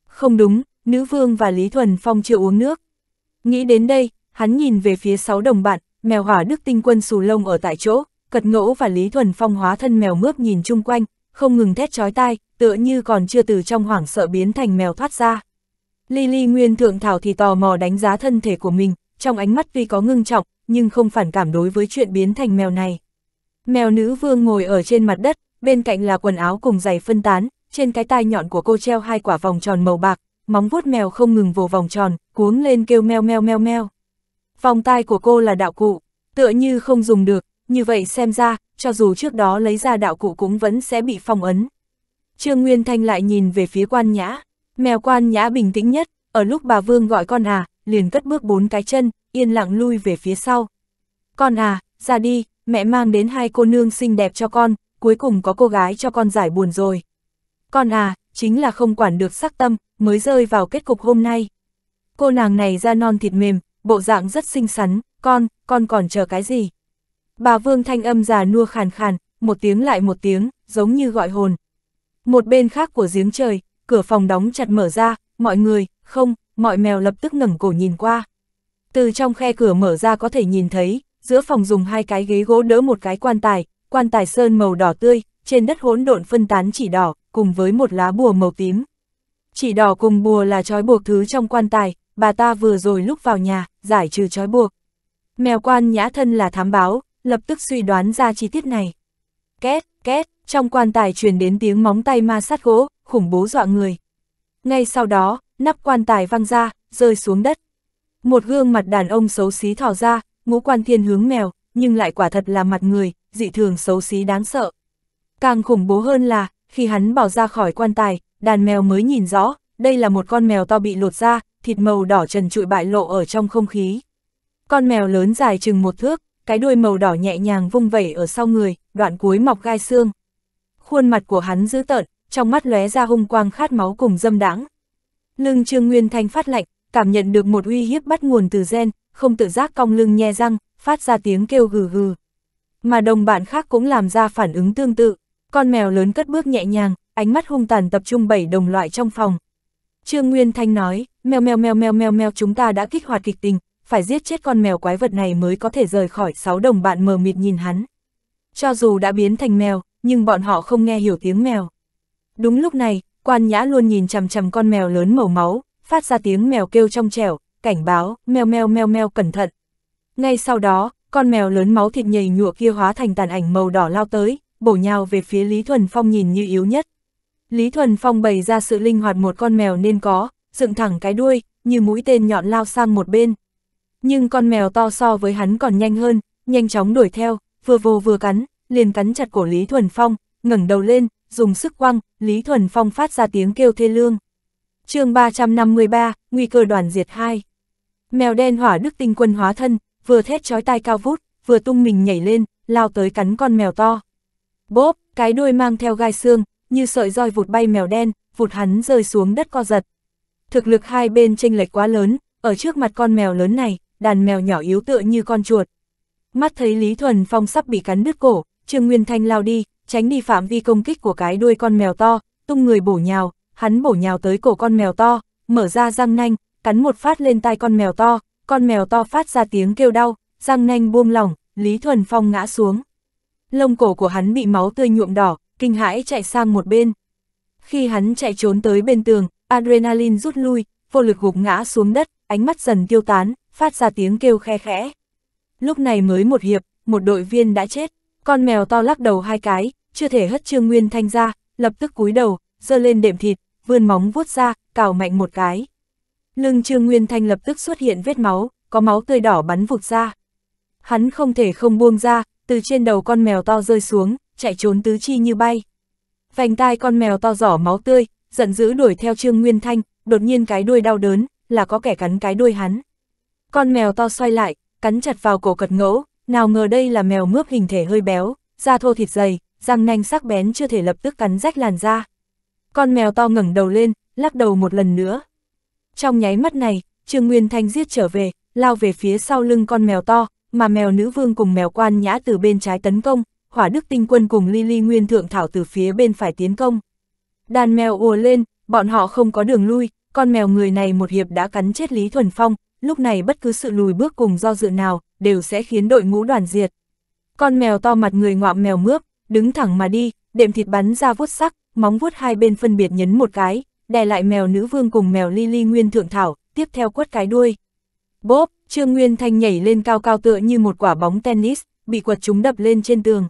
Không đúng, nữ vương và Lý Thuần Phong chưa uống nước. Nghĩ đến đây, hắn nhìn về phía sáu đồng bạn, mèo hỏa đức tinh quân xù lông ở tại chỗ, cật ngỗ và Lý Thuần Phong hóa thân mèo mướp nhìn chung quanh, không ngừng thét chói tai, tựa như còn chưa từ trong hoảng sợ biến thành mèo thoát ra. Lily Nguyên Thượng Thảo thì tò mò đánh giá thân thể của mình, trong ánh mắt vì có ngưng trọng, nhưng không phản cảm đối với chuyện biến thành mèo này. Mèo nữ vương ngồi ở trên mặt đất, bên cạnh là quần áo cùng giày phân tán, trên cái tai nhọn của cô treo hai quả vòng tròn màu bạc, móng vuốt mèo không ngừng vồ vòng tròn, cuống lên kêu meo meo meo meo. Vòng tai của cô là đạo cụ, tựa như không dùng được, như vậy xem ra, cho dù trước đó lấy ra đạo cụ cũng vẫn sẽ bị phong ấn. Trương Nguyên Thanh lại nhìn về phía quan nhã, mèo quan nhã bình tĩnh nhất, ở lúc bà Vương gọi con à, liền cất bước bốn cái chân, yên lặng lui về phía sau. Con à, ra đi, mẹ mang đến hai cô nương xinh đẹp cho con, cuối cùng có cô gái cho con giải buồn rồi. Con à, chính là không quản được sắc tâm, mới rơi vào kết cục hôm nay. Cô nàng này da non thịt mềm, bộ dạng rất xinh xắn, con, con còn chờ cái gì? Bà Vương thanh âm già nua khàn khàn, một tiếng lại một tiếng, giống như gọi hồn. Một bên khác của giếng trời, cửa phòng đóng chặt mở ra, mọi người, không, mọi mèo lập tức ngẩng cổ nhìn qua. Từ trong khe cửa mở ra có thể nhìn thấy, giữa phòng dùng hai cái ghế gỗ đỡ một cái quan tài, quan tài sơn màu đỏ tươi, trên đất hỗn độn phân tán chỉ đỏ, cùng với một lá bùa màu tím. Chỉ đỏ cùng bùa là trói buộc thứ trong quan tài, bà ta vừa rồi lúc vào nhà, giải trừ trói buộc. Mèo quan nhã thân là thám báo, lập tức suy đoán ra chi tiết này. Két, két, trong quan tài truyền đến tiếng móng tay ma sát gỗ, khủng bố dọa người. Ngay sau đó, nắp quan tài văng ra, rơi xuống đất. Một gương mặt đàn ông xấu xí thỏ ra, ngũ quan thiên hướng mèo, nhưng lại quả thật là mặt người, dị thường xấu xí đáng sợ. Càng khủng bố hơn là, khi hắn bỏ ra khỏi quan tài, đàn mèo mới nhìn rõ, đây là một con mèo to bị lột ra, thịt màu đỏ trần trụi bại lộ ở trong không khí. Con mèo lớn dài chừng một thước, cái đuôi màu đỏ nhẹ nhàng vung vẩy ở sau người, đoạn cuối mọc gai xương. Khuôn mặt của hắn dữ tợn, trong mắt lóe ra hung quang khát máu cùng dâm đãng. Lưng Trương Nguyên Thanh phát lạnh, cảm nhận được một uy hiếp bắt nguồn từ gen, không tự giác cong lưng nhe răng, phát ra tiếng kêu gừ gừ. Mà đồng bạn khác cũng làm ra phản ứng tương tự, con mèo lớn cất bước nhẹ nhàng, ánh mắt hung tàn tập trung bảy đồng loại trong phòng. Trương Nguyên Thanh nói, mèo mèo mèo mèo mèo mèo chúng ta đã kích hoạt kịch tình, phải giết chết con mèo quái vật này mới có thể rời khỏi sáu đồng bạn mờ mịt nhìn hắn. Cho dù đã biến thành mèo, nhưng bọn họ không nghe hiểu tiếng mèo. Đúng lúc này, quan nhã luôn nhìn chằm chằm con mèo lớn màu máu, phát ra tiếng mèo kêu trong trẻo, cảnh báo, meo meo meo meo cẩn thận. Ngay sau đó, con mèo lớn máu thịt nhầy nhụa kia hóa thành tàn ảnh màu đỏ lao tới, bổ nhào về phía Lý Thuần Phong nhìn như yếu nhất. Lý Thuần Phong bày ra sự linh hoạt một con mèo nên có, dựng thẳng cái đuôi, như mũi tên nhọn lao sang một bên. Nhưng con mèo to so với hắn còn nhanh hơn, nhanh chóng đuổi theo, vừa vô vừa cắn, liền cắn chặt cổ Lý Thuần Phong, ngẩng đầu lên, dùng sức quăng, Lý Thuần Phong phát ra tiếng kêu thê lương chương 353, Nguy cơ đoàn diệt 2. Mèo đen hỏa đức tinh quân hóa thân, vừa thét chói tai cao vút, vừa tung mình nhảy lên, lao tới cắn con mèo to. Bốp, cái đuôi mang theo gai xương, như sợi roi vụt bay mèo đen, vụt hắn rơi xuống đất co giật. Thực lực hai bên chênh lệch quá lớn, ở trước mặt con mèo lớn này, đàn mèo nhỏ yếu tựa như con chuột. Mắt thấy Lý Thuần Phong sắp bị cắn đứt cổ, Trương Nguyên Thanh lao đi, tránh đi phạm vi công kích của cái đuôi con mèo to, tung người bổ nhào, hắn bổ nhào tới cổ con mèo to, mở ra răng nanh, cắn một phát lên tai con mèo to, con mèo to phát ra tiếng kêu đau, răng nanh buông lỏng, Lý Thuần Phong ngã xuống. Lông cổ của hắn bị máu tươi nhuộm đỏ, kinh hãi chạy sang một bên. Khi hắn chạy trốn tới bên tường, adrenaline rút lui, vô lực gục ngã xuống đất, ánh mắt dần tiêu tán, phát ra tiếng kêu khe khẽ. Lúc này mới một hiệp, một đội viên đã chết, con mèo to lắc đầu hai cái, chưa thể hất Trương Nguyên Thanh ra, lập tức cúi đầu, dơ lên đệm thịt, vươn móng vuốt ra, cào mạnh một cái. Lưng Trương Nguyên Thanh lập tức xuất hiện vết máu, có máu tươi đỏ bắn vụt ra. Hắn không thể không buông ra, từ trên đầu con mèo to rơi xuống, chạy trốn tứ chi như bay. Vành tai con mèo to giỏ máu tươi, giận dữ đuổi theo Trương Nguyên Thanh, đột nhiên cái đuôi đau đớn, là có kẻ cắn cái đuôi hắn. Con mèo to xoay lại, cắn chặt vào cổ cật ngẫu, nào ngờ đây là mèo mướp hình thể hơi béo, da thô thịt dày, răng nanh sắc bén chưa thể lập tức cắn rách làn da. Con mèo to ngẩng đầu lên, lắc đầu một lần nữa. Trong nháy mắt này, Trương Nguyên Thanh giết trở về, lao về phía sau lưng con mèo to, mà mèo nữ vương cùng mèo quan nhã từ bên trái tấn công, hỏa đức tinh quân cùng Lily Nguyên Thượng Thảo từ phía bên phải tiến công. Đàn mèo ùa lên, bọn họ không có đường lui, con mèo người này một hiệp đã cắn chết Lý Thuần Phong, lúc này bất cứ sự lùi bước cùng do dự nào, đều sẽ khiến đội ngũ đoàn diệt. Con mèo to mặt người ngoạm mèo mướp, đứng thẳng mà đi, đệm thịt bắn ra vuốt sắc, móng vuốt hai bên phân biệt nhấn một cái, đè lại mèo nữ vương cùng mèo Lily Nguyên Thượng Thảo, tiếp theo quất cái đuôi. Bốp, Trương Nguyên Thanh nhảy lên cao cao tựa như một quả bóng tennis, bị quật chúng đập lên trên tường.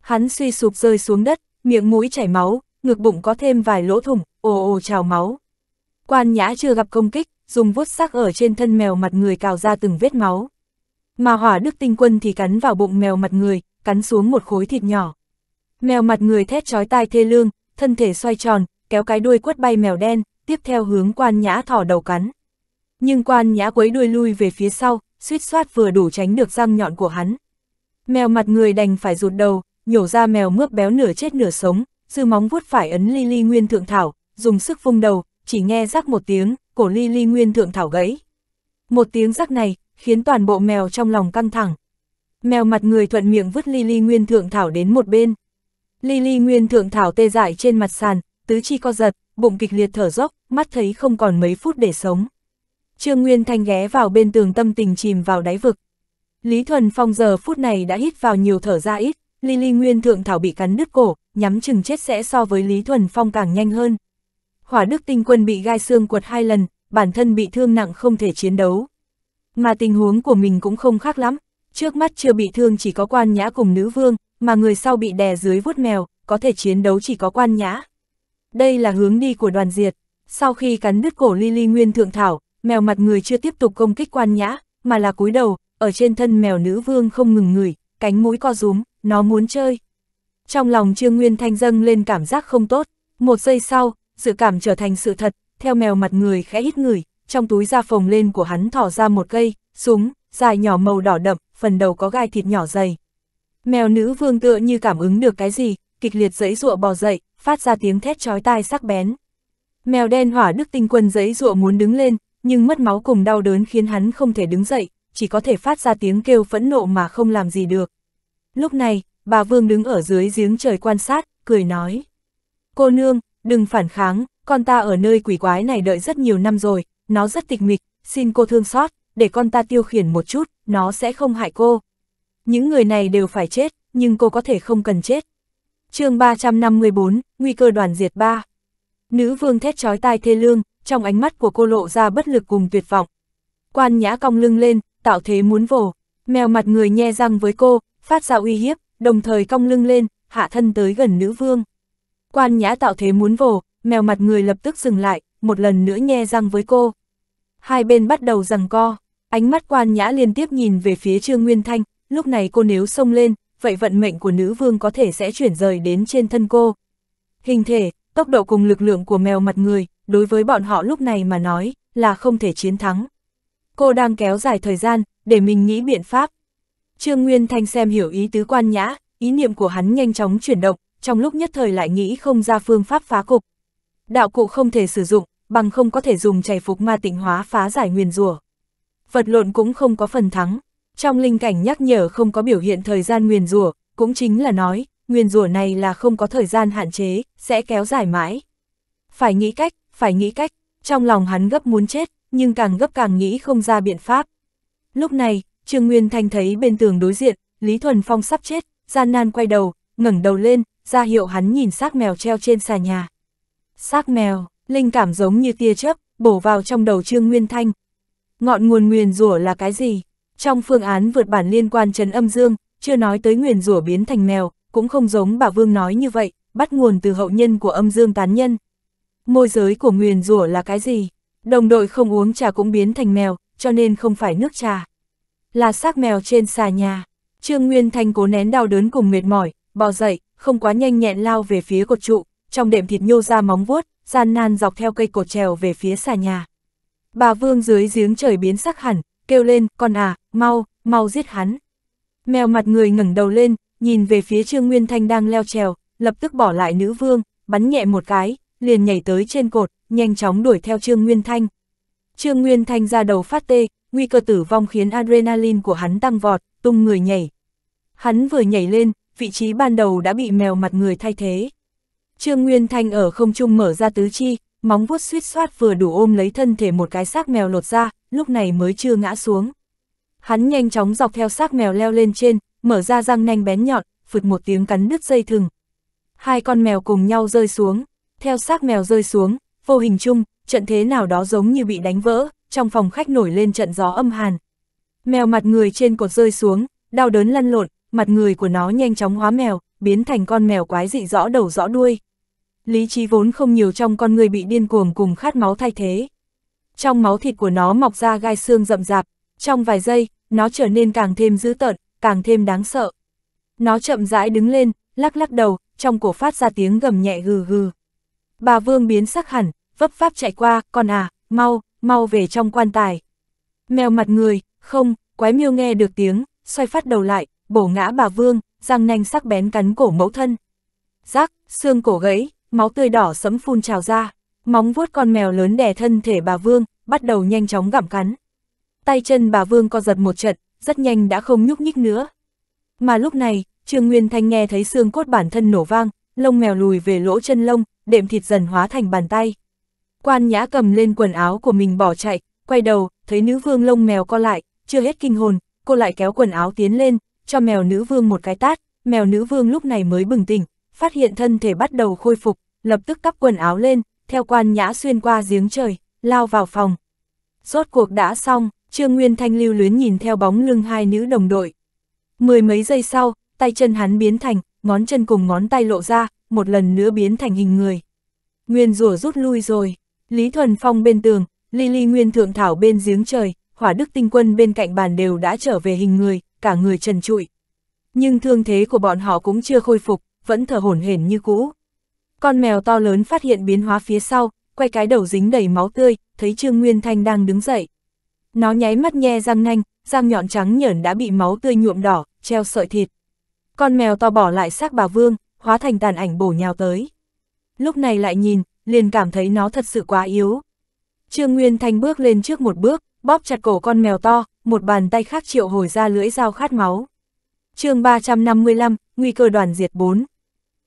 Hắn suy sụp rơi xuống đất, miệng mũi chảy máu, ngực bụng có thêm vài lỗ thủng, ồ ồ trào máu. Quan nhã chưa gặp công kích, dùng vuốt sắc ở trên thân mèo mặt người cào ra từng vết máu. Mà hỏa đức tinh quân thì cắn vào bụng mèo mặt người, cắn xuống một khối thịt nhỏ. Mèo mặt người thét chói tai thê lương, thân thể xoay tròn, kéo cái đuôi quất bay mèo đen, tiếp theo hướng quan nhã thỏ đầu cắn. Nhưng quan nhã quấy đuôi lui về phía sau, suýt soát vừa đủ tránh được răng nhọn của hắn. Mèo mặt người đành phải rụt đầu, nhổ ra mèo mướp béo nửa chết nửa sống, dư móng vuốt phải ấn ly ly nguyên thượng thảo, dùng sức vung đầu, chỉ nghe rắc một tiếng, cổ ly ly nguyên thượng thảo gãy. Một tiếng rắc này, khiến toàn bộ mèo trong lòng căng thẳng. Mèo mặt người thuận miệng vứt ly ly nguyên thượng thảo đến một bên. Lily Nguyên thượng thảo tê dại trên mặt sàn, tứ chi co giật, bụng kịch liệt thở dốc, mắt thấy không còn mấy phút để sống. Trương Nguyên Thanh ghé vào bên tường tâm tình chìm vào đáy vực. Lý Thuần Phong giờ phút này đã hít vào nhiều thở ra ít, Lily Nguyên Thượng Thảo bị cắn đứt cổ, nhắm chừng chết sẽ so với Lý Thuần Phong càng nhanh hơn. Hỏa Đức Tinh Quân bị gai xương quật hai lần, bản thân bị thương nặng không thể chiến đấu. Mà tình huống của mình cũng không khác lắm, trước mắt chưa bị thương chỉ có quan nhã cùng nữ vương, mà người sau bị đè dưới vuốt mèo, có thể chiến đấu chỉ có quan nhã. Đây là hướng đi của đoàn diệt. Sau khi cắn đứt cổ Lily Nguyên Thượng Thảo, mèo mặt người chưa tiếp tục công kích quan nhã, mà là cúi đầu, ở trên thân mèo nữ vương không ngừng ngửi, cánh mũi co rúm, nó muốn chơi. Trong lòng Trương Nguyên Thanh dâng lên cảm giác không tốt, một giây sau, dự cảm trở thành sự thật, theo mèo mặt người khẽ hít ngửi, trong túi da phồng lên của hắn thỏ ra một cây, súng, dài nhỏ màu đỏ đậm, phần đầu có gai thịt nhỏ dày. Mèo nữ vương tựa như cảm ứng được cái gì, kịch liệt giấy rụa bò dậy, phát ra tiếng thét chói tai sắc bén. Mèo đen hỏa đức tinh quân giấy rụa muốn đứng lên, nhưng mất máu cùng đau đớn khiến hắn không thể đứng dậy, chỉ có thể phát ra tiếng kêu phẫn nộ mà không làm gì được. Lúc này, bà vương đứng ở dưới giếng trời quan sát, cười nói. Cô nương, đừng phản kháng, con ta ở nơi quỷ quái này đợi rất nhiều năm rồi, nó rất tịch mịch, xin cô thương xót, để con ta tiêu khiển một chút, nó sẽ không hại cô, những người này đều phải chết, nhưng cô có thể không cần chết. chương 354, Nguy cơ đoàn diệt ba Nữ vương thét chói tai thê lương, trong ánh mắt của cô lộ ra bất lực cùng tuyệt vọng. Quan nhã cong lưng lên, tạo thế muốn vồ, mèo mặt người nhe răng với cô, phát ra uy hiếp, đồng thời cong lưng lên, hạ thân tới gần nữ vương. Quan nhã tạo thế muốn vồ, mèo mặt người lập tức dừng lại, một lần nữa nhe răng với cô. Hai bên bắt đầu rằng co, ánh mắt quan nhã liên tiếp nhìn về phía Trương Nguyên Thanh, lúc này cô nếu xông lên, vậy vận mệnh của nữ vương có thể sẽ chuyển rời đến trên thân cô. Hình thể, tốc độ cùng lực lượng của mèo mặt người, đối với bọn họ lúc này mà nói, là không thể chiến thắng. Cô đang kéo dài thời gian, để mình nghĩ biện pháp. Trương Nguyên Thanh xem hiểu ý tứ quan nhã, ý niệm của hắn nhanh chóng chuyển động, trong lúc nhất thời lại nghĩ không ra phương pháp phá cục. Đạo cụ không thể sử dụng, bằng không có thể dùng chảy phục ma tịnh hóa phá giải nguyền rủa. Vật lộn cũng không có phần thắng, trong linh cảnh nhắc nhở không có biểu hiện thời gian nguyền rủa, cũng chính là nói, nguyền rủa này là không có thời gian hạn chế, sẽ kéo dài mãi. Phải nghĩ cách, phải nghĩ cách, trong lòng hắn gấp muốn chết, nhưng càng gấp càng nghĩ không ra biện pháp. Lúc này, Trương Nguyên Thanh thấy bên tường đối diện, Lý Thuần Phong sắp chết, gian nan quay đầu, ngẩng đầu lên, ra hiệu hắn nhìn xác mèo treo trên xà nhà. Xác mèo, linh cảm giống như tia chớp, bổ vào trong đầu Trương Nguyên Thanh. Ngọn nguồn nguyền rủa là cái gì? Trong phương án vượt bản liên quan trấn âm dương, chưa nói tới nguyền rủa biến thành mèo, cũng không giống bà Vương nói như vậy, bắt nguồn từ hậu nhân của âm dương tán nhân. Môi giới của nguyền rủa là cái gì? Đồng đội không uống trà cũng biến thành mèo, cho nên không phải nước trà. Là xác mèo trên xà nhà. Trương Nguyên Thanh cố nén đau đớn cùng mệt mỏi, bò dậy, không quá nhanh nhẹn lao về phía cột trụ, trong đệm thịt nhô ra móng vuốt, gian nan dọc theo cây cột trèo về phía xà nhà. Bà Vương dưới giếng trời biến sắc hẳn, kêu lên, con à, mau, mau giết hắn. Mèo mặt người ngẩng đầu lên, nhìn về phía Trương Nguyên Thanh đang leo trèo, lập tức bỏ lại nữ vương, bắn nhẹ một cái, liền nhảy tới trên cột, nhanh chóng đuổi theo Trương Nguyên Thanh. Trương Nguyên Thanh ra đầu phát tê, nguy cơ tử vong khiến adrenaline của hắn tăng vọt, tung người nhảy. Hắn vừa nhảy lên, vị trí ban đầu đã bị mèo mặt người thay thế. Trương Nguyên Thanh ở không trung mở ra tứ chi, móng vuốt suýt soát vừa đủ ôm lấy thân thể một cái xác mèo lột ra, lúc này mới chưa ngã xuống. Hắn nhanh chóng dọc theo xác mèo leo lên trên, mở ra răng nanh bén nhọn, phượt một tiếng cắn đứt dây thừng. Hai con mèo cùng nhau rơi xuống, theo xác mèo rơi xuống, vô hình chung, trận thế nào đó giống như bị đánh vỡ, trong phòng khách nổi lên trận gió âm hàn. Mèo mặt người trên cột rơi xuống, đau đớn lăn lộn, mặt người của nó nhanh chóng hóa mèo, biến thành con mèo quái dị rõ đầu rõ đuôi. Lý trí vốn không nhiều trong con người bị điên cuồng cùng khát máu thay thế trong máu thịt của nó mọc ra gai xương rậm rạp, trong vài giây, nó trở nên càng thêm dữ tợn, càng thêm đáng sợ. Nó chậm rãi đứng lên, lắc lắc đầu, trong cổ phát ra tiếng gầm nhẹ gừ gừ. Bà Vương biến sắc hẳn, vấp váp chạy qua, con à, mau, mau về trong quan tài. Mèo mặt người, không, quái miêu nghe được tiếng, xoay phát đầu lại, bổ ngã bà Vương, răng nanh sắc bén cắn cổ mẫu thân. Rác, xương cổ gãy, máu tươi đỏ sấm phun trào ra. Móng vuốt con mèo lớn đè thân thể bà Vương, bắt đầu nhanh chóng gặm cắn. Tay chân bà Vương co giật một trận, rất nhanh đã không nhúc nhích nữa. Mà lúc này, Trương Nguyên Thanh nghe thấy xương cốt bản thân nổ vang, lông mèo lùi về lỗ chân lông, đệm thịt dần hóa thành bàn tay. Quan nhã cầm lên quần áo của mình bỏ chạy, quay đầu, thấy nữ vương lông mèo co lại, chưa hết kinh hồn, cô lại kéo quần áo tiến lên, cho mèo nữ vương một cái tát, mèo nữ vương lúc này mới bừng tỉnh, phát hiện thân thể bắt đầu khôi phục, lập tức cắp quần áo lên, theo quan nhã xuyên qua giếng trời, lao vào phòng. Rốt cuộc đã xong, Trương Nguyên Thanh lưu luyến nhìn theo bóng lưng hai nữ đồng đội. Mười mấy giây sau, tay chân hắn biến thành, ngón chân cùng ngón tay lộ ra, một lần nữa biến thành hình người. Nguyên rủa rút lui rồi, Lý Thuần Phong bên tường, Lily Nguyên Thượng Thảo bên giếng trời, Hỏa Đức Tinh Quân bên cạnh bàn đều đã trở về hình người, cả người trần trụi. Nhưng thương thế của bọn họ cũng chưa khôi phục, vẫn thở hổn hển như cũ. Con mèo to lớn phát hiện biến hóa phía sau, quay cái đầu dính đầy máu tươi, thấy Trương Nguyên Thanh đang đứng dậy. Nó nháy mắt nhe răng nanh, răng nhọn trắng nhởn đã bị máu tươi nhuộm đỏ, treo sợi thịt. Con mèo to bỏ lại xác bà Vương, hóa thành tàn ảnh bổ nhào tới. Lúc này lại nhìn, liền cảm thấy nó thật sự quá yếu. Trương Nguyên Thanh bước lên trước một bước, bóp chặt cổ con mèo to, một bàn tay khác triệu hồi ra lưỡi dao khát máu. chương 355, Nguy cơ đoàn diệt 4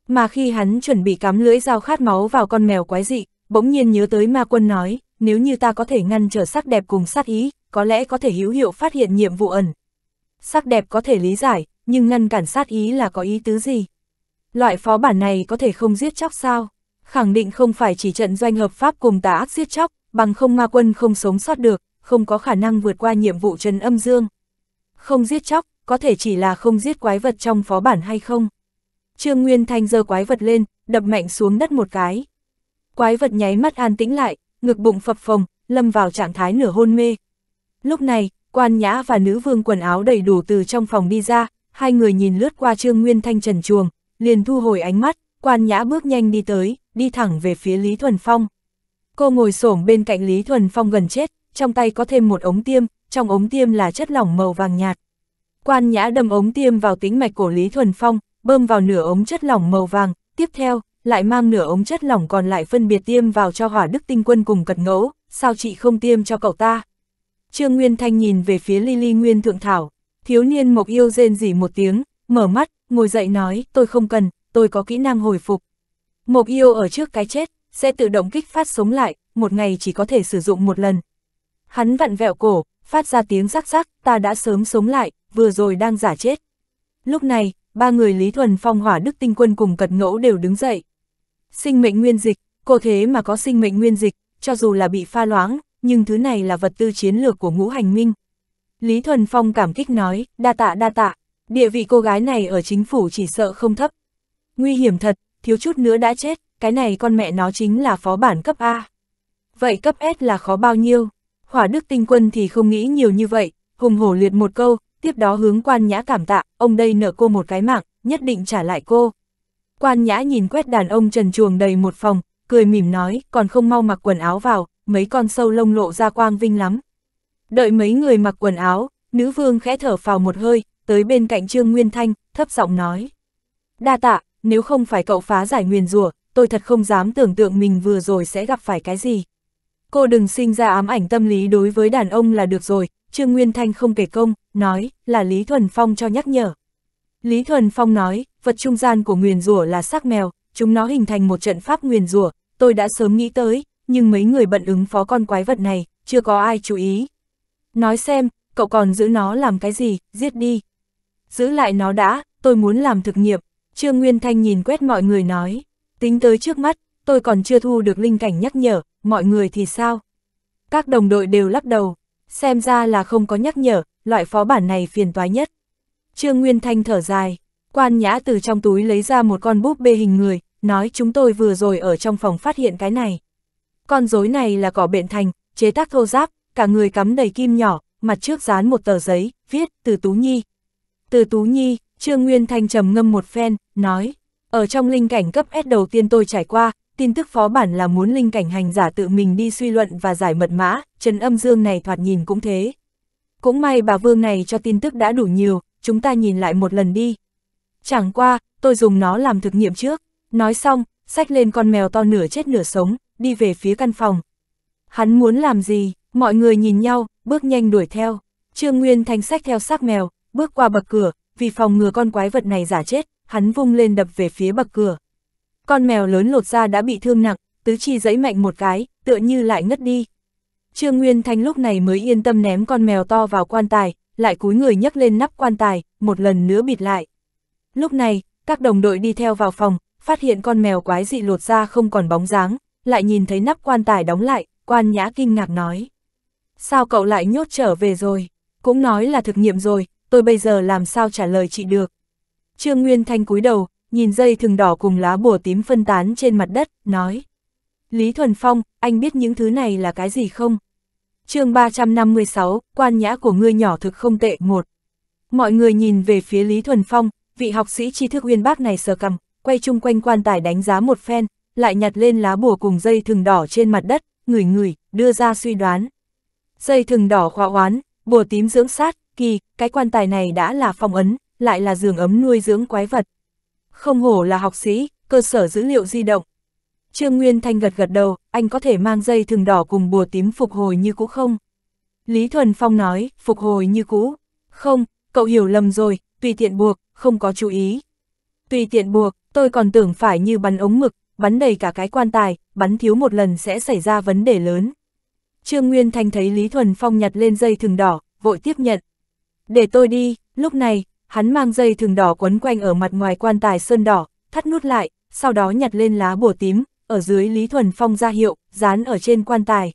mà khi hắn chuẩn bị cắm lưỡi dao khát máu vào con mèo quái dị, bỗng nhiên nhớ tới ma quân nói, nếu như ta có thể ngăn trở sắc đẹp cùng sát ý, có lẽ có thể hữu hiệu phát hiện nhiệm vụ ẩn. Sắc đẹp có thể lý giải, nhưng ngăn cản sát ý là có ý tứ gì? Loại phó bản này có thể không giết chóc sao? Khẳng định không phải chỉ trận doanh hợp pháp cùng tà ác giết chóc, bằng không ma quân không sống sót được, không có khả năng vượt qua nhiệm vụ trần âm dương. Không giết chóc, có thể chỉ là không giết quái vật trong phó bản hay không? Trương Nguyên Thanh giơ quái vật lên, đập mạnh xuống đất một cái. Quái vật nháy mắt an tĩnh lại, ngực bụng phập phồng, lâm vào trạng thái nửa hôn mê. Lúc này, quan nhã và nữ vương quần áo đầy đủ từ trong phòng đi ra, hai người nhìn lướt qua Trương Nguyên Thanh trần chuồng, liền thu hồi ánh mắt, quan nhã bước nhanh đi tới, đi thẳng về phía Lý Thuần Phong. Cô ngồi xổm bên cạnh Lý Thuần Phong gần chết, trong tay có thêm một ống tiêm, trong ống tiêm là chất lỏng màu vàng nhạt. Quan nhã đâm ống tiêm vào tính mạch của Lý Thuần Phong, bơm vào nửa ống chất lỏng màu vàng, tiếp theo, lại mang nửa ống chất lỏng còn lại phân biệt tiêm vào cho hỏa đức tinh quân cùng cật ngẫu, sao chị không tiêm cho cậu ta. Trương Nguyên Thanh nhìn về phía Lily Nguyên Thượng Thảo, thiếu niên mộc yêu rên rỉ một tiếng, mở mắt, ngồi dậy nói, tôi không cần, tôi có kỹ năng hồi phục. Mộc yêu ở trước cái chết, sẽ tự động kích phát sống lại, một ngày chỉ có thể sử dụng một lần. Hắn vặn vẹo cổ, phát ra tiếng rắc rắc, ta đã sớm sống lại, vừa rồi đang giả chết. Lúc này, ba người Lý Thuần Phong hỏa đức tinh quân cùng cật ngẫu đều đứng dậy. Sinh mệnh nguyên dịch, cô thế mà có sinh mệnh nguyên dịch, cho dù là bị pha loãng, nhưng thứ này là vật tư chiến lược của ngũ hành minh. Lý Thuần Phong cảm kích nói, đa tạ đa tạ, địa vị cô gái này ở chính phủ chỉ sợ không thấp. Nguy hiểm thật, thiếu chút nữa đã chết, cái này con mẹ nó chính là phó bản cấp A. Vậy cấp S là khó bao nhiêu? Hỏa Đức Tinh Quân thì không nghĩ nhiều như vậy, hùng hổ liệt một câu, tiếp đó hướng quan nhã cảm tạ, ông đây nợ cô một cái mạng, nhất định trả lại cô. Quan nhã nhìn quét đàn ông trần chuồng đầy một phòng, cười mỉm nói, còn không mau mặc quần áo vào, mấy con sâu lông lộ ra quang vinh lắm. Đợi mấy người mặc quần áo, nữ vương khẽ thở phào một hơi, tới bên cạnh Trương Nguyên Thanh, thấp giọng nói. Đa tạ, nếu không phải cậu phá giải nguyền rủa tôi thật không dám tưởng tượng mình vừa rồi sẽ gặp phải cái gì. Cô đừng sinh ra ám ảnh tâm lý đối với đàn ông là được rồi, Trương Nguyên Thanh không kể công, nói, là Lý Thuần Phong cho nhắc nhở. Lý Thuần Phong nói, vật trung gian của nguyền rủa là xác mèo, chúng nó hình thành một trận pháp nguyền rủa, tôi đã sớm nghĩ tới, nhưng mấy người bận ứng phó con quái vật này, chưa có ai chú ý. Nói xem, cậu còn giữ nó làm cái gì, giết đi. Giữ lại nó đã, tôi muốn làm thực nghiệp. Trương Nguyên Thanh nhìn quét mọi người nói, tính tới trước mắt, tôi còn chưa thu được linh cảnh nhắc nhở, mọi người thì sao? Các đồng đội đều lắc đầu, xem ra là không có nhắc nhở, loại phó bản này phiền toái nhất. Trương Nguyên Thanh thở dài, quan nhã từ trong túi lấy ra một con búp bê hình người, nói chúng tôi vừa rồi ở trong phòng phát hiện cái này. Con rối này là cỏ bệnh thành, chế tác thô giáp, cả người cắm đầy kim nhỏ, mặt trước dán một tờ giấy, viết, từ Tú Nhi. Từ Tú Nhi, Trương Nguyên Thanh trầm ngâm một phen, nói, ở trong linh cảnh cấp S đầu tiên tôi trải qua, tin tức phó bản là muốn linh cảnh hành giả tự mình đi suy luận và giải mật mã, Trần Âm Dương này thoạt nhìn cũng thế. Cũng may bà Vương này cho tin tức đã đủ nhiều, chúng ta nhìn lại một lần đi. Chẳng qua, tôi dùng nó làm thực nghiệm trước, nói xong, xách lên con mèo to nửa chết nửa sống, đi về phía căn phòng. Hắn muốn làm gì, mọi người nhìn nhau, bước nhanh đuổi theo. Trương Nguyên Thanh xách theo xác mèo, bước qua bậc cửa, vì phòng ngừa con quái vật này giả chết, hắn vung lên đập về phía bậc cửa. Con mèo lớn lột ra đã bị thương nặng, tứ chi giẫy mạnh một cái, tựa như lại ngất đi. Trương Nguyên Thanh lúc này mới yên tâm ném con mèo to vào quan tài, lại cúi người nhấc lên nắp quan tài, một lần nữa bịt lại. Lúc này, các đồng đội đi theo vào phòng, phát hiện con mèo quái dị lột ra không còn bóng dáng, lại nhìn thấy nắp quan tài đóng lại, quan nhã kinh ngạc nói. Sao cậu lại nhốt trở về rồi? Cũng nói là thực nghiệm rồi, tôi bây giờ làm sao trả lời chị được? Trương Nguyên Thanh cúi đầu, nhìn dây thừng đỏ cùng lá bùa tím phân tán trên mặt đất, nói. Lý Thuần Phong, anh biết những thứ này là cái gì không? chương 356, quan nhã của ngươi nhỏ thực không tệ một. Mọi người nhìn về phía Lý Thuần Phong, vị học sĩ tri thức uyên bác này sờ cầm, quay chung quanh quan tài đánh giá một phen, lại nhặt lên lá bùa cùng dây thừng đỏ trên mặt đất, ngửi ngửi, đưa ra suy đoán. Dây thừng đỏ khóa oán, bùa tím dưỡng sát, kỳ, cái quan tài này đã là phong ấn, lại là giường ấm nuôi dưỡng quái vật. Không hổ là học sĩ, cơ sở dữ liệu di động. Trương Nguyên Thanh gật gật đầu, anh có thể mang dây thừng đỏ cùng bùa tím phục hồi như cũ không? Lý Thuần Phong nói, phục hồi như cũ. Không, cậu hiểu lầm rồi, tùy tiện buộc, không có chú ý. Tùy tiện buộc, tôi còn tưởng phải như bắn ống mực, bắn đầy cả cái quan tài, bắn thiếu một lần sẽ xảy ra vấn đề lớn. Trương Nguyên Thanh thấy Lý Thuần Phong nhặt lên dây thừng đỏ, vội tiếp nhận. Để tôi đi, lúc này, hắn mang dây thừng đỏ quấn quanh ở mặt ngoài quan tài sơn đỏ, thắt nút lại, sau đó nhặt lên lá bùa tím, ở dưới Lý Thuần Phong ra hiệu, dán ở trên quan tài.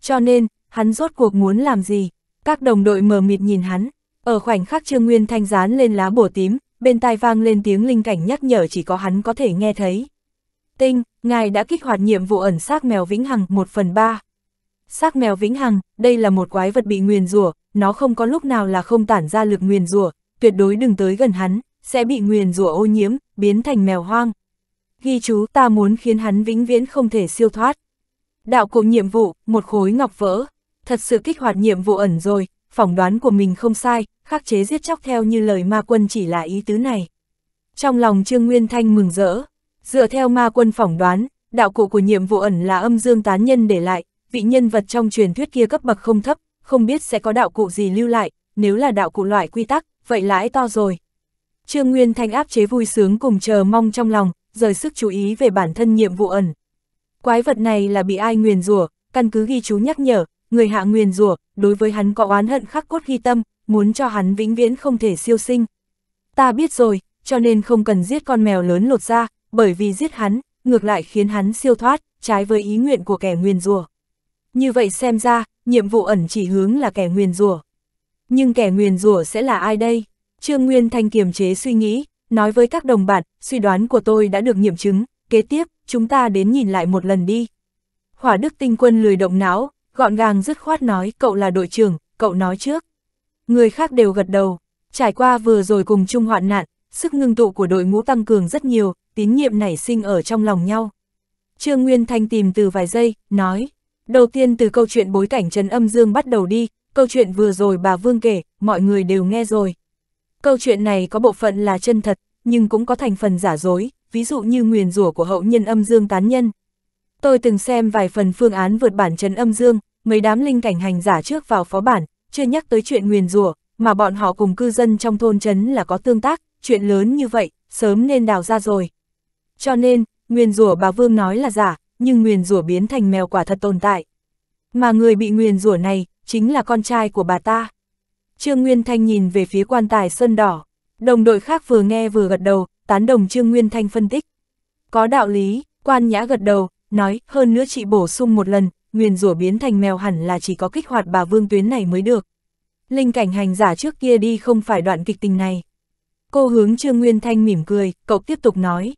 Cho nên, hắn rốt cuộc muốn làm gì? Các đồng đội mờ mịt nhìn hắn, ở khoảnh khắc Trương Nguyên Thanh dán lên lá bùa tím, bên tai vang lên tiếng linh cảnh nhắc nhở chỉ có hắn có thể nghe thấy. Tinh, ngài đã kích hoạt nhiệm vụ ẩn xác mèo vĩnh hằng 1 phần 3. Xác mèo vĩnh hằng, đây là một quái vật bị nguyền rủa, nó không có lúc nào là không tản ra lực nguyền rủa, tuyệt đối đừng tới gần hắn, sẽ bị nguyền rủa ô nhiễm, biến thành mèo hoang. Ghi chú ta muốn khiến hắn vĩnh viễn không thể siêu thoát. Đạo cụ nhiệm vụ, một khối ngọc vỡ, thật sự kích hoạt nhiệm vụ ẩn rồi, phỏng đoán của mình không sai, khắc chế giết chóc theo như lời ma quân chỉ là ý tứ này. Trong lòng Trương Nguyên Thanh mừng rỡ, dựa theo ma quân phỏng đoán, đạo cụ của nhiệm vụ ẩn là âm dương tán nhân để lại, vị nhân vật trong truyền thuyết kia cấp bậc không thấp, không biết sẽ có đạo cụ gì lưu lại, nếu là đạo cụ loại quy tắc, vậy lãi to rồi. Trương Nguyên Thanh áp chế vui sướng cùng chờ mong trong lòng, rời sức chú ý về bản thân nhiệm vụ ẩn. Quái vật này là bị ai nguyền rủa, căn cứ ghi chú nhắc nhở, người hạ nguyền rủa, đối với hắn có oán hận khắc cốt ghi tâm, muốn cho hắn vĩnh viễn không thể siêu sinh. Ta biết rồi, cho nên không cần giết con mèo lớn lột ra, bởi vì giết hắn, ngược lại khiến hắn siêu thoát, trái với ý nguyện của kẻ nguyền rủa. Như vậy xem ra, nhiệm vụ ẩn chỉ hướng là kẻ nguyền rủa nhưng kẻ nguyền rủa sẽ là ai đây? Trương Nguyên Thanh kiềm chế suy nghĩ, nói với các đồng bạn, suy đoán của tôi đã được nghiệm chứng, kế tiếp, chúng ta đến nhìn lại một lần đi. Hỏa Đức Tinh Quân lười động não, gọn gàng dứt khoát nói cậu là đội trưởng, cậu nói trước. Người khác đều gật đầu, trải qua vừa rồi cùng chung hoạn nạn, sức ngưng tụ của đội ngũ tăng cường rất nhiều, tín nhiệm nảy sinh ở trong lòng nhau. Trương Nguyên Thanh tìm từ vài giây, nói, đầu tiên từ câu chuyện bối cảnh Trần Âm Dương bắt đầu đi, Câu chuyện vừa rồi bà Vương kể, mọi người đều nghe rồi. Câu chuyện này có bộ phận là chân thật, nhưng cũng có thành phần giả dối, ví dụ như nguyền rủa của hậu nhân âm dương tán nhân. Tôi từng xem vài phần phương án vượt bản trấn âm dương, mấy đám linh cảnh hành giả trước vào phó bản, chưa nhắc tới chuyện nguyền rủa, mà bọn họ cùng cư dân trong thôn trấn là có tương tác, chuyện lớn như vậy, sớm nên đào ra rồi. Cho nên, nguyền rủa bà Vương nói là giả, nhưng nguyền rủa biến thành mèo quả thật tồn tại. Mà người bị nguyền rủa này, chính là con trai của bà ta. Trương Nguyên Thanh nhìn về phía quan tài sơn đỏ, đồng đội khác vừa nghe vừa gật đầu, tán đồng Trương Nguyên Thanh phân tích. Có đạo lý, quan nhã gật đầu, nói, hơn nữa chị bổ sung một lần, nguyền rủa biến thành mèo hẳn là chỉ có kích hoạt bà vương tuyến này mới được. Linh cảnh hành giả trước kia đi không phải đoạn kịch tình này. Cô hướng Trương Nguyên Thanh mỉm cười, cậu tiếp tục nói.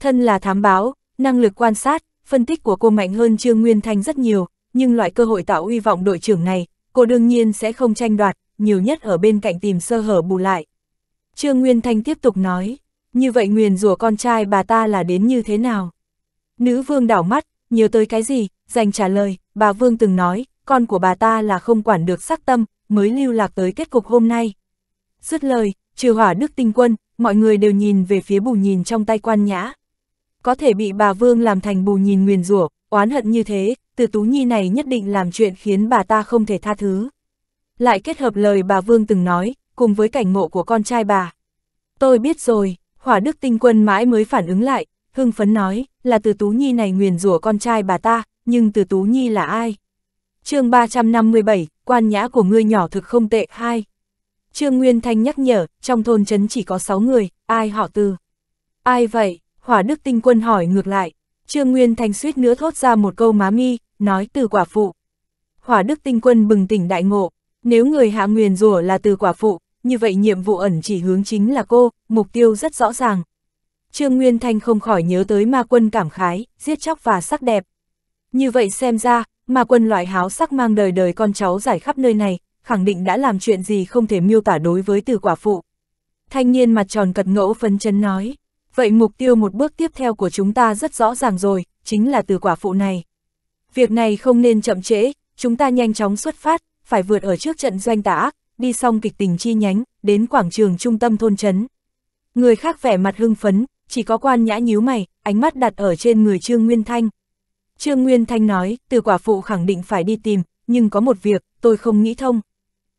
Thân là thám báo, năng lực quan sát, phân tích của cô mạnh hơn Trương Nguyên Thanh rất nhiều, nhưng loại cơ hội tạo uy vọng đội trưởng này, cô đương nhiên sẽ không tranh đoạt, nhiều nhất ở bên cạnh tìm sơ hở bù lại. Trương Nguyên Thanh tiếp tục nói, như vậy nguyền rủa con trai bà ta là đến như thế nào? Nữ vương đảo mắt, nhớ tới cái gì, dành trả lời, bà vương từng nói, con của bà ta là không quản được sắc tâm, mới lưu lạc tới kết cục hôm nay. Dứt lời, trừ hỏa đức tinh quân, mọi người đều nhìn về phía bù nhìn trong tay quan nhã. Có thể bị bà vương làm thành bù nhìn nguyền rủa oán hận như thế, từ Tú Nhi này nhất định làm chuyện khiến bà ta không thể tha thứ. Lại kết hợp lời bà Vương từng nói, cùng với cảnh ngộ của con trai bà. Tôi biết rồi, hỏa đức tinh quân mãi mới phản ứng lại, hưng phấn nói, là từ Tú Nhi này nguyền rủa con trai bà ta, nhưng từ Tú Nhi là ai? chương 357, quan nhã của ngươi nhỏ thực không tệ, hai. Trương Nguyên Thanh nhắc nhở, trong thôn trấn chỉ có 6 người, ai họ từ? Ai vậy? Hỏa Đức Tinh Quân hỏi ngược lại. Trương Nguyên Thanh suýt nữa thốt ra một câu má mi, nói từ quả phụ. Hỏa đức tinh quân bừng tỉnh đại ngộ, nếu người hạ nguyền rủa là từ quả phụ, như vậy nhiệm vụ ẩn chỉ hướng chính là cô, mục tiêu rất rõ ràng. Trương Nguyên Thanh không khỏi nhớ tới ma quân cảm khái, giết chóc và sắc đẹp. Như vậy xem ra, ma quân loại háo sắc mang đời đời con cháu giải khắp nơi này, khẳng định đã làm chuyện gì không thể miêu tả đối với từ quả phụ. Thanh niên mặt tròn cật ngẫu phấn chân nói, vậy mục tiêu một bước tiếp theo của chúng ta rất rõ ràng rồi, chính là từ quả phụ này. Việc này không nên chậm trễ, chúng ta nhanh chóng xuất phát, phải vượt ở trước trận doanh tà ác, đi xong kịch tình chi nhánh, đến quảng trường trung tâm thôn chấn. Người khác vẻ mặt hưng phấn, chỉ có quan nhã nhíu mày, ánh mắt đặt ở trên người Trương Nguyên Thanh. Trương Nguyên Thanh nói, từ quả phụ khẳng định phải đi tìm, nhưng có một việc, tôi không nghĩ thông.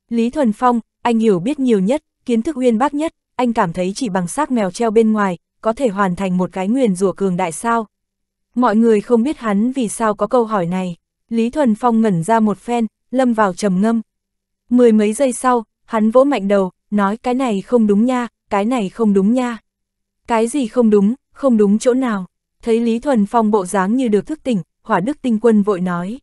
Lý Thuần Phong, anh hiểu biết nhiều nhất, kiến thức uyên bác nhất, anh cảm thấy chỉ bằng xác mèo treo bên ngoài, có thể hoàn thành một cái nguyền rùa cường đại sao. Mọi người không biết hắn vì sao có câu hỏi này. Lý Thuần Phong ngẩn ra một phen, lâm vào trầm ngâm. Mười mấy giây sau, hắn vỗ mạnh đầu, nói cái này không đúng nha, cái này không đúng nha. Cái gì không đúng, không đúng chỗ nào. Thấy Lý Thuần Phong bộ dáng như được thức tỉnh, hỏa đức tinh quân vội nói.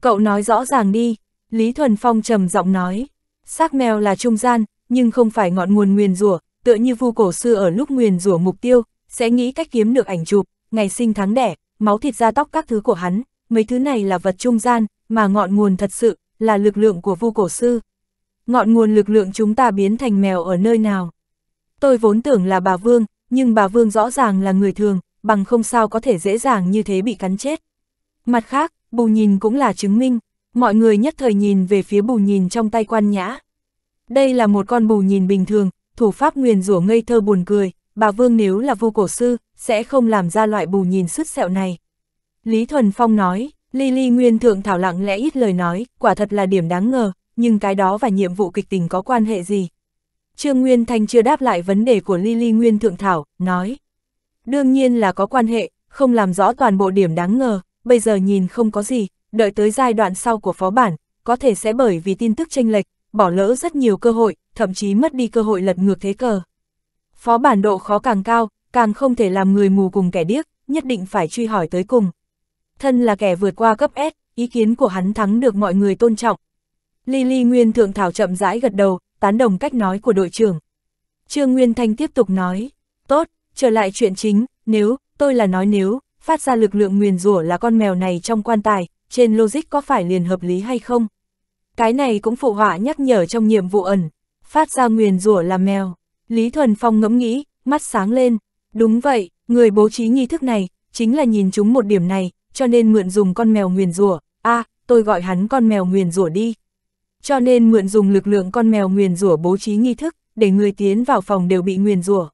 Cậu nói rõ ràng đi, Lý Thuần Phong trầm giọng nói. Xác mèo là trung gian, nhưng không phải ngọn nguồn nguyền rủa tựa như vu cổ sư ở lúc nguyền rủa mục tiêu, sẽ nghĩ cách kiếm được ảnh chụp, ngày sinh tháng đẻ, máu thịt da tóc các thứ của hắn, mấy thứ này là vật trung gian, mà ngọn nguồn thật sự là lực lượng của vu cổ sư. Ngọn nguồn lực lượng chúng ta biến thành mèo ở nơi nào? Tôi vốn tưởng là bà Vương, nhưng bà Vương rõ ràng là người thường, bằng không sao có thể dễ dàng như thế bị cắn chết. Mặt khác, bù nhìn cũng là chứng minh, mọi người nhất thời nhìn về phía bù nhìn trong tay quan nhã. Đây là một con bù nhìn bình thường, thủ pháp nguyền rủa ngây thơ buồn cười, bà Vương nếu là vô cổ sư, sẽ không làm ra loại bù nhìn sứt sẹo này. Lý Thuần Phong nói, Lily Nguyên Thượng Thảo lặng lẽ ít lời nói, quả thật là điểm đáng ngờ, nhưng cái đó và nhiệm vụ kịch tình có quan hệ gì? Trương Nguyên Thanh chưa đáp lại vấn đề của Lily Nguyên Thượng Thảo, nói. Đương nhiên là có quan hệ, không làm rõ toàn bộ điểm đáng ngờ, bây giờ nhìn không có gì, đợi tới giai đoạn sau của phó bản, có thể sẽ bởi vì tin tức tranh lệch, bỏ lỡ rất nhiều cơ hội, thậm chí mất đi cơ hội lật ngược thế cờ. Phó bản độ khó càng cao, càng không thể làm người mù cùng kẻ điếc, nhất định phải truy hỏi tới cùng. Thân là kẻ vượt qua cấp S, ý kiến của hắn thắng được mọi người tôn trọng. Lily Nguyên Thượng Thảo chậm rãi gật đầu, tán đồng cách nói của đội trưởng. Trương Nguyên Thanh tiếp tục nói, tốt, trở lại chuyện chính, nếu, tôi là nói nếu, phát ra lực lượng nguyền rủa là con mèo này trong quan tài, trên logic có phải liền hợp lý hay không? Cái này cũng phụ họa nhắc nhở trong nhiệm vụ ẩn, phát ra nguyền rủa là mèo. Lý Thuần Phong ngẫm nghĩ, mắt sáng lên. Đúng vậy, người bố trí nghi thức này, chính là nhìn chúng một điểm này, cho nên mượn dùng con mèo nguyền rủa a à, tôi gọi hắn con mèo nguyền rủa đi. Cho nên mượn dùng lực lượng con mèo nguyền rủa bố trí nghi thức, để người tiến vào phòng đều bị nguyền rủa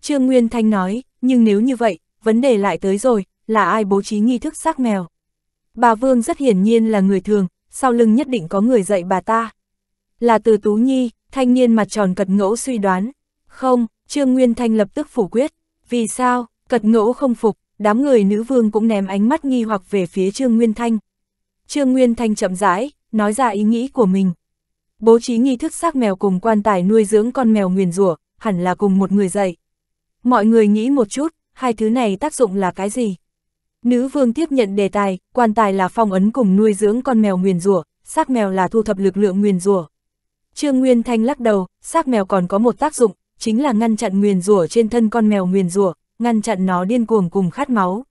Trương Nguyên Thanh nói, nhưng nếu như vậy, vấn đề lại tới rồi, là ai bố trí nghi thức xác mèo. Bà Vương rất hiển nhiên là người thường, sau lưng nhất định có người dạy bà ta. Là từ Tú Nhi, thanh niên mặt tròn cật ngẫu suy đoán. Không, Trương Nguyên Thanh lập tức phủ quyết. Vì sao, cật ngỗ không phục, đám người nữ vương cũng ném ánh mắt nghi hoặc về phía Trương Nguyên Thanh. Trương Nguyên Thanh chậm rãi, nói ra ý nghĩ của mình. Bố trí nghi thức xác mèo cùng quan tài nuôi dưỡng con mèo nguyền rủa hẳn là cùng một người dạy. Mọi người nghĩ một chút, hai thứ này tác dụng là cái gì? Nữ vương tiếp nhận đề tài, quan tài là phong ấn cùng nuôi dưỡng con mèo nguyền rủa xác mèo là thu thập lực lượng nguyền rủa Trương Nguyên Thanh lắc đầu, xác mèo còn có một tác dụng, chính là ngăn chặn nguyền rủa trên thân con mèo nguyền rủa, ngăn chặn nó điên cuồng cùng khát máu.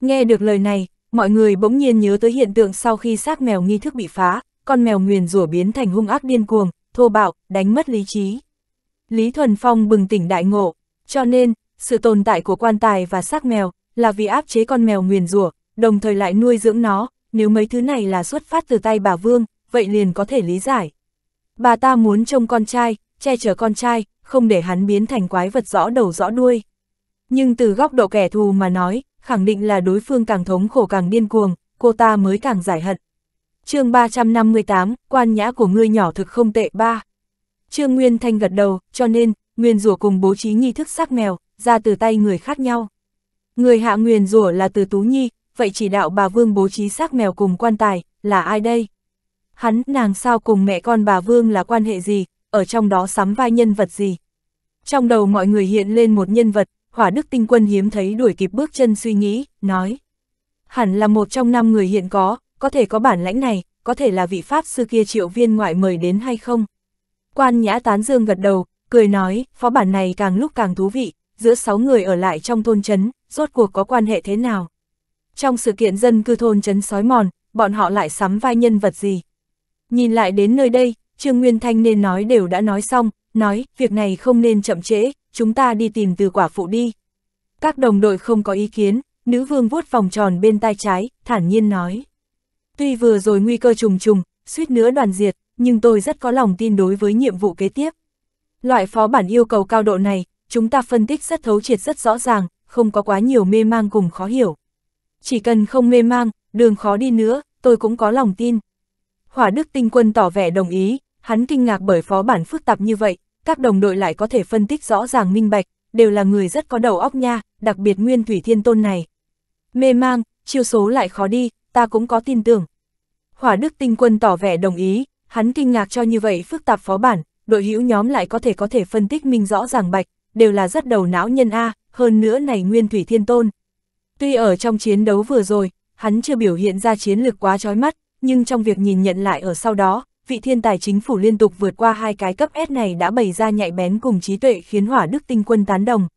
Nghe được lời này, mọi người bỗng nhiên nhớ tới hiện tượng sau khi xác mèo nghi thức bị phá, con mèo nguyền rủa biến thành hung ác điên cuồng, thô bạo, đánh mất lý trí. Lý Thuần Phong bừng tỉnh đại ngộ, cho nên, sự tồn tại của quan tài và xác mèo là vì áp chế con mèo nguyền rủa, đồng thời lại nuôi dưỡng nó, nếu mấy thứ này là xuất phát từ tay bà Vương, vậy liền có thể lý giải. Bà ta muốn trông con trai, che chở con trai, không để hắn biến thành quái vật rõ đầu rõ đuôi. Nhưng từ góc độ kẻ thù mà nói, khẳng định là đối phương càng thống khổ càng điên cuồng, cô ta mới càng giải hận. chương 358, quan nhã của ngươi nhỏ thực không tệ ba. Trương Nguyên Thanh gật đầu, cho nên, Nguyên rủa cùng bố trí nghi thức xác mèo, ra từ tay người khác nhau. Người hạ Nguyên rủa là từ Tú Nhi, vậy chỉ đạo bà Vương bố trí xác mèo cùng quan tài, là ai đây? Hắn, nàng sao cùng mẹ con bà Vương là quan hệ gì, ở trong đó sắm vai nhân vật gì. Trong đầu mọi người hiện lên một nhân vật, hỏa đức tinh quân hiếm thấy đuổi kịp bước chân suy nghĩ, nói. Hẳn là một trong năm người hiện có, có thể có bản lãnh này, có thể là vị pháp sư kia triệu viên ngoại mời đến hay không. Quan nhã tán dương gật đầu, cười nói, phó bản này càng lúc càng thú vị, giữa sáu người ở lại trong thôn chấn, rốt cuộc có quan hệ thế nào. Trong sự kiện dân cư thôn chấn sói mòn, bọn họ lại sắm vai nhân vật gì. Nhìn lại đến nơi đây, Trương Nguyên Thanh nên nói đều đã nói xong, nói, việc này không nên chậm trễ, chúng ta đi tìm từ quả phụ đi. Các đồng đội không có ý kiến, nữ vương vuốt vòng tròn bên tay trái, thản nhiên nói. Tuy vừa rồi nguy cơ trùng trùng, suýt nữa đoàn diệt, nhưng tôi rất có lòng tin đối với nhiệm vụ kế tiếp. Loại phó bản yêu cầu cao độ này, chúng ta phân tích rất thấu triệt rất rõ ràng, không có quá nhiều mê mang cùng khó hiểu. Chỉ cần không mê mang, đường khó đi nữa, tôi cũng có lòng tin. Hỏa Đức Tinh Quân tỏ vẻ đồng ý, hắn kinh ngạc bởi phó bản phức tạp như vậy, các đồng đội lại có thể phân tích rõ ràng minh bạch, đều là người rất có đầu óc nha, đặc biệt nguyên thủy thiên tôn này. Mê mang, chiêu số lại khó đi, ta cũng có tin tưởng. Hỏa Đức Tinh Quân tỏ vẻ đồng ý, hắn kinh ngạc cho như vậy phức tạp phó bản, đội hữu nhóm lại có thể có thể phân tích minh rõ ràng bạch, đều là rất đầu não nhân A, hơn nữa này nguyên thủy thiên tôn. Tuy ở trong chiến đấu vừa rồi, hắn chưa biểu hiện ra chiến lược quá chói mắt, nhưng trong việc nhìn nhận lại ở sau đó, vị thiên tài chính phủ liên tục vượt qua hai cái cấp S này đã bày ra nhạy bén cùng trí tuệ khiến hỏa đức tinh quân tán đồng.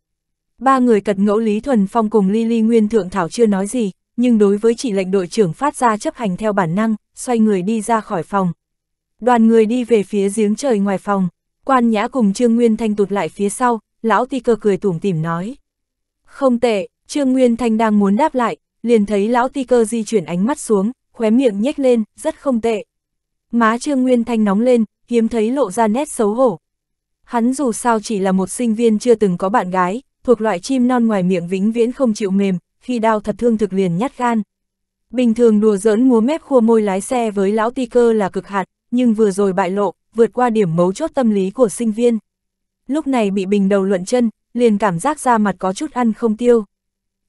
Ba người cật ngẫu Lý Thuần Phong cùng Lily Nguyên Thượng Thảo chưa nói gì, nhưng đối với chỉ lệnh đội trưởng phát ra chấp hành theo bản năng, xoay người đi ra khỏi phòng. Đoàn người đi về phía giếng trời ngoài phòng, quan nhã cùng Trương Nguyên Thanh tụt lại phía sau, lão ti cơ cười tủm tỉm nói. Không tệ, Trương Nguyên Thanh đang muốn đáp lại, liền thấy lão ti cơ di chuyển ánh mắt xuống, khóe miệng nhếch lên, rất không tệ. Má Trương Nguyên Thanh nóng lên, hiếm thấy lộ ra nét xấu hổ. Hắn dù sao chỉ là một sinh viên chưa từng có bạn gái, thuộc loại chim non ngoài miệng vĩnh viễn không chịu mềm, khi đau thật thương thực liền nhát gan. Bình thường đùa giỡn múa mép khua môi lái xe với lão ti cơ là cực hạn, nhưng vừa rồi bại lộ, vượt qua điểm mấu chốt tâm lý của sinh viên. Lúc này bị bình đầu luận chân, liền cảm giác ra mặt có chút ăn không tiêu.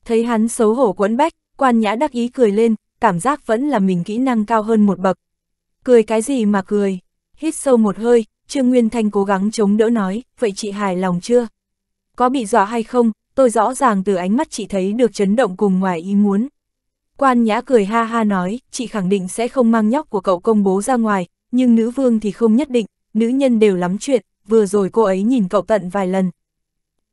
Thấy hắn xấu hổ quẫn bách, quan nhã đắc ý cười lên, cảm giác vẫn là mình kỹ năng cao hơn một bậc, Cười cái gì mà cười? Hít sâu một hơi, Trương Nguyên Thanh cố gắng chống đỡ nói, vậy chị hài lòng chưa? Có bị dọa hay không? Tôi rõ ràng từ ánh mắt chị thấy được chấn động cùng ngoài ý muốn. Quan Nhã cười ha ha nói, chị khẳng định sẽ không mang nhóc của cậu công bố ra ngoài, nhưng nữ vương thì không nhất định, nữ nhân đều lắm chuyện, vừa rồi cô ấy nhìn cậu tận vài lần.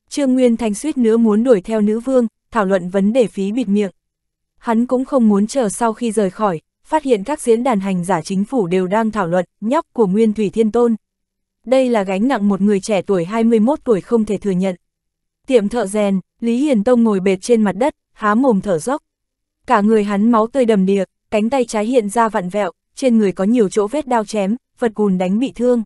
Trương Nguyên Thanh suýt nữa muốn đuổi theo nữ vương, thảo luận vấn đề phí bịt miệng. Hắn cũng không muốn chờ sau khi rời khỏi, phát hiện các diễn đàn hành giả chính phủ đều đang thảo luận nhóc của Nguyên Thủy Thiên Tôn. Đây là gánh nặng một người trẻ tuổi 21 tuổi không thể thừa nhận. Tiệm thợ rèn, Lý Hiền Tông ngồi bệt trên mặt đất, há mồm thở dốc. Cả người hắn máu tươi đầm đìa, cánh tay trái hiện ra vặn vẹo, trên người có nhiều chỗ vết đao chém, vật cùn đánh bị thương.